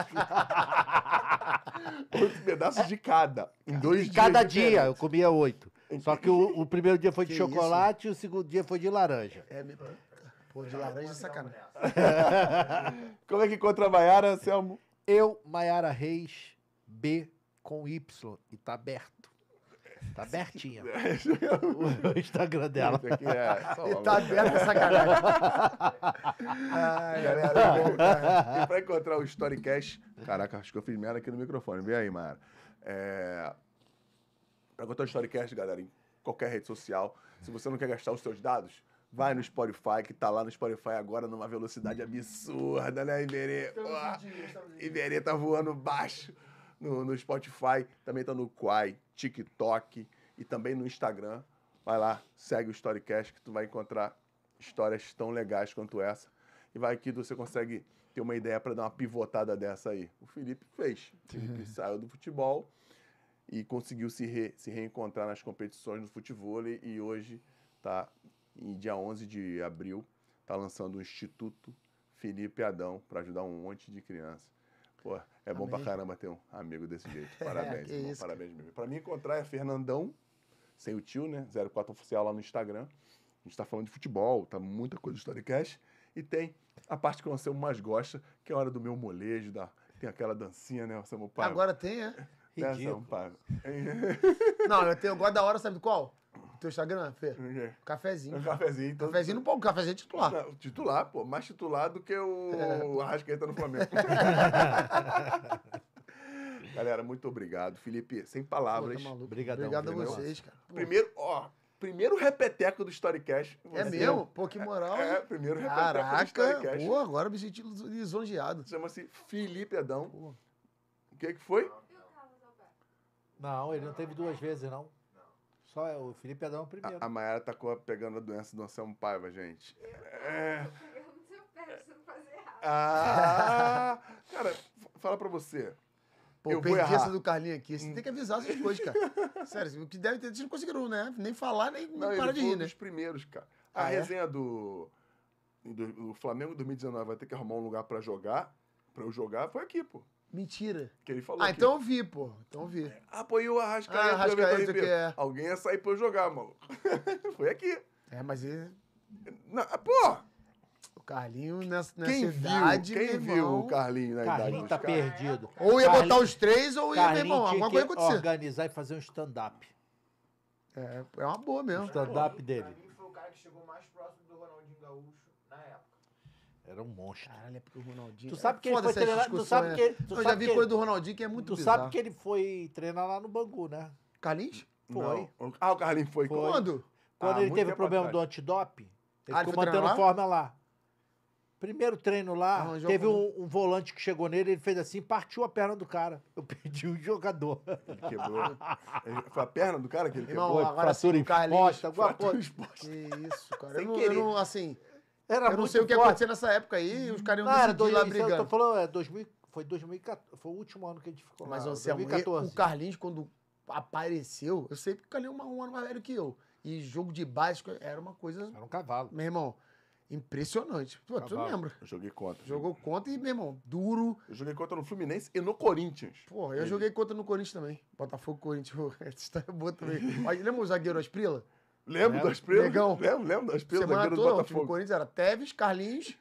oito pedaços de cada. Em dois de dias. Cada dia eu comia oito. Só que o, o primeiro dia foi que de chocolate isso? e o segundo dia foi de laranja. É, Pô, de laranja é sacanagem. Como é que encontra a Maiara, Selmo? Eu, Maiara Reis, B com Y, e tá aberto. Tá abertinha. o Instagram dela. aqui é e tá aberto essa caralho. Ai, galera, é bom, cara. E pra encontrar o Storycast... Caraca, acho que eu fiz merda aqui no microfone. Vem aí, Mara. É... Pra encontrar o Storycast, galera, em qualquer rede social, se você não quer gastar os seus dados... Vai no Spotify, que tá lá no Spotify agora numa velocidade absurda, né, Iberê? Iberê tá voando baixo no, no Spotify, também tá no Quai, TikTok e também no Instagram. Vai lá, segue o Storycast que tu vai encontrar histórias tão legais quanto essa. E vai que você consegue ter uma ideia para dar uma pivotada dessa aí. O Felipe fez. Felipe saiu do futebol e conseguiu se, re, se reencontrar nas competições do futebol e hoje tá em dia 11 de abril tá lançando o Instituto Felipe Adão para ajudar um monte de crianças. Pô, é Amém. bom pra caramba ter um amigo desse jeito. É, parabéns, é, irmão, isso, parabéns mesmo. Pra mim encontrar é Fernandão, sem o tio, né? 04 Oficial lá no Instagram. A gente tá falando de futebol, tá muita coisa do Storycast. E tem a parte que o Anselmo mais gosta, que é a hora do meu molejo, da... tem aquela dancinha, né, é Anselmo Agora tem, é? Né, é Ridículo. Não, eu, tenho, Agora gosto da hora, sabe qual? O teu Instagram, Fê? O quê? Cafezinho. Um cafezinho. Então... Cafezinho não pode, cafezinho é titular. Não, titular, pô. Mais titular do que o, é. o Arrascaeta no Flamengo. Galera, muito obrigado. Felipe, sem palavras. Pô, tá Obrigadão, obrigado a vocês, cara. Pô. Primeiro, ó, primeiro repeteco do Storycast. É Você... É meu? Pô, que moral. É, é primeiro repeteco Caraca, do Storycast. Pô, agora me senti lisonjeado. Chama-se Felipe Adão. Pô. O que que foi? Não, ele não teve duas vezes, não. Só o Felipe Adão é primeiro. A, a Mayara tá pegando a doença do Anselmo Paiva, gente. Eu, é... eu tô pegando seu pé, você não fazer errado. Ah, cara, fala pra você. Pô, eu perdi essa do Carlinhos aqui. Você hum. tem que avisar essas coisas, cara. Sério, assim, o que deve ter. Vocês não conseguiram, né? Nem falar, nem, nem parar de rir, né? um dos primeiros, cara. A ah, é? resenha é? do, do, do Flamengo 2019 vai ter que arrumar um lugar pra jogar. Pra eu jogar, foi aqui, pô. Mentira. Que ele falou. Ah, que... então eu vi, pô. Então eu vi. Apoiou ah, a Arrascaeta. Ah, Arrascaeta que é. Alguém ia sair pra eu jogar, maluco. Foi aqui. É, mas ele... Não, ah, pô! O Carlinho nessa, nessa quem idade, Quem viu o Carlinho na Carlinho idade? tá perdido. Ou ia Carlinho... botar os três ou ia, meu irmão, alguma coisa acontecer. organizar e fazer um stand-up. É, é uma boa mesmo. O stand-up dele. O Carlinho foi o cara que chegou mais próximo do Ronaldinho Gaúcho era um monstro. Caralho, é porque o Ronaldinho. Tu é sabe que ele foi treinar. Tu sabe né? que, tu eu já vi coisa do Ronaldinho que é muito Tu bizarro. sabe que ele foi treinar lá no Bangu, né? Carlinhos? Foi. Não. Ah, o Carlinhos foi. foi. Quando? Quando ah, ele teve problema do antidope, ele ah, ficou ele mantendo forma lá. Primeiro treino lá, Arranjou teve um, um, volante que chegou nele, ele fez assim, partiu a perna do cara. Eu perdi o jogador. Ele quebrou. Ele, foi a perna do cara que ele quebrou? Não, agora fratura assim, exposta. Fratura exposta. Que isso, cara. Sem eu, não, eu não, assim, era eu não sei o que aconteceu nessa época aí, os caras iam não, era dois, lá brigando. Eu tô falando, é, 2000, foi 2014, foi o último ano que a gente ficou Mas, lá, Anselmo, 2014. o Carlinhos, quando apareceu, eu sei que o Carlinhos é um ano mais velho que eu. E jogo de básico era uma coisa... Era um cavalo. Meu irmão, impressionante. Pô, cavalo. tu lembra? Eu joguei contra. Jogou contra e, meu irmão, duro. Eu joguei contra no Fluminense e no Corinthians. Porra, eu Ele. joguei contra no Corinthians também. Botafogo, Corinthians, essa história é boa também. Mas, lembra o zagueiro Asprila? Lembro né? das pelas. Negão. Lembro, lembro das pelas Semana toda, do Botafogo. O Corinthians era Tevez, Carlinhos.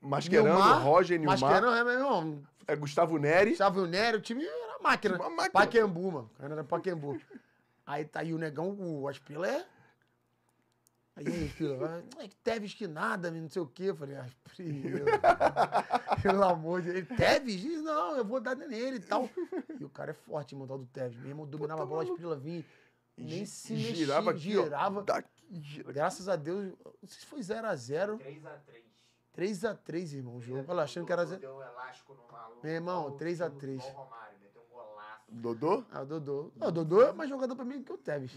Mascherano, Nilmar, Roger, Nilmar. Mascherano é meu irmão. É Gustavo Neri. Gustavo Neri, o time era máquina. Uma máquina. Paquembu, mano. Era Paquembu. aí tá aí o negão, o Aspila é. Aí, aí filho, Tevez que nada, não sei o quê. Eu falei, Aspila... Ah, pelo amor de Deus. Tevez? Não, eu vou dar nele e tal. E o cara é forte, irmão, tal do Tevez. mesmo irmão dominava a bola, Aspila vinha. Nem se mexia, girava aqui, girava. Ó, daqui, girava. Graças a Deus, não sei se foi 0x0. 3x3. 3x3, irmão. O jogo ela achando que era. 0x0. deu elástico no maluco. Meu irmão, 3x3. Um Dodô? Ah, Dodô. Não, o Dodô é mais jogador pra mim que o Tevez.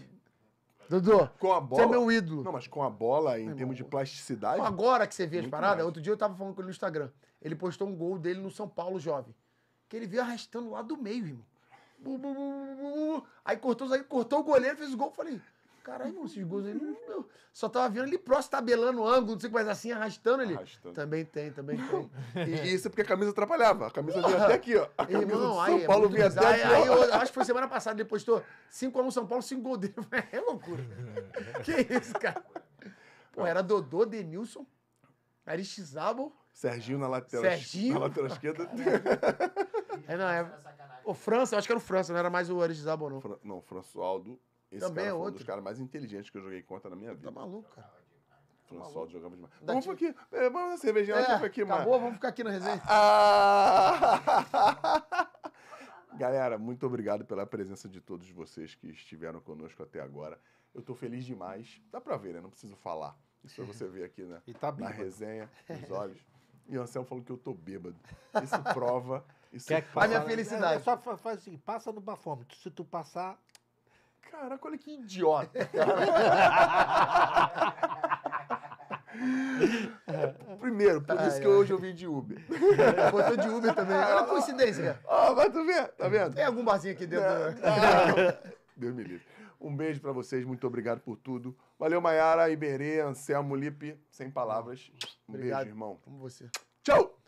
Dodô, com a bola, você é meu ídolo. Não, mas com a bola, em irmão, termos de plasticidade. Agora que você vê as paradas, mais. outro dia eu tava falando com ele no Instagram. Ele postou um gol dele no São Paulo, jovem. Que ele veio arrastando lá do meio, irmão. Bu, bu, bu, aí cortou, aí cortou o goleiro, fez o gol. Falei, caralho, mano, esses gols aí não, Só tava vendo ali próximo, tabelando o ângulo, não sei o que mais, assim, arrastando ali. Arrastando. Também tem, também tem. E, isso é porque a camisa atrapalhava. A camisa vinha até aqui, ó. A camisa Irmão, do São aí, é Paulo é vinha até aí, aqui. Aí, eu, acho que foi semana passada, ele postou 5 a 1 São Paulo, 5 gols dele. É loucura. que isso, cara? Pô, era Dodô, Denilson, Aristizábal. Serginho na lateral, Serginho? Na lateral esquerda. É, não, é. O França, eu acho que era o França, não era mais o Oris Zabonão. Fra não, o Françoaldo. Esse Também cara é foi outro. um dos caras mais inteligentes que eu joguei contra na minha tá vida. Tá maluco, cara. Tá Aldo jogava demais. Vamos vamos aqui. É, vamos na cervejinha, é, fica aqui, acabou, mano. boa, vamos ficar aqui na resenha. Ah, Galera, muito obrigado pela presença de todos vocês que estiveram conosco até agora. Eu tô feliz demais. Dá pra ver, né? Não preciso falar. Isso é você ver aqui né? Tá na resenha, nos olhos. E o Anselmo falou que eu tô bêbado. Isso prova Isso Quer que a minha felicidade. É, é só faz assim, passa no bafômetro. Se tu passar. Caraca, olha que idiota. primeiro, por ai, isso ai. que hoje eu vim de Uber. Botou de Uber também. Era é coincidência. Ah, vai tu vê, tá vendo? Tem algum barzinho aqui dentro? Não, não. Deus me livre. Um beijo para vocês, muito obrigado por tudo. Valeu, Maiara, Iberê, Anselmo, Lipe, sem palavras. Um obrigado. beijo, irmão. Como você. Tchau!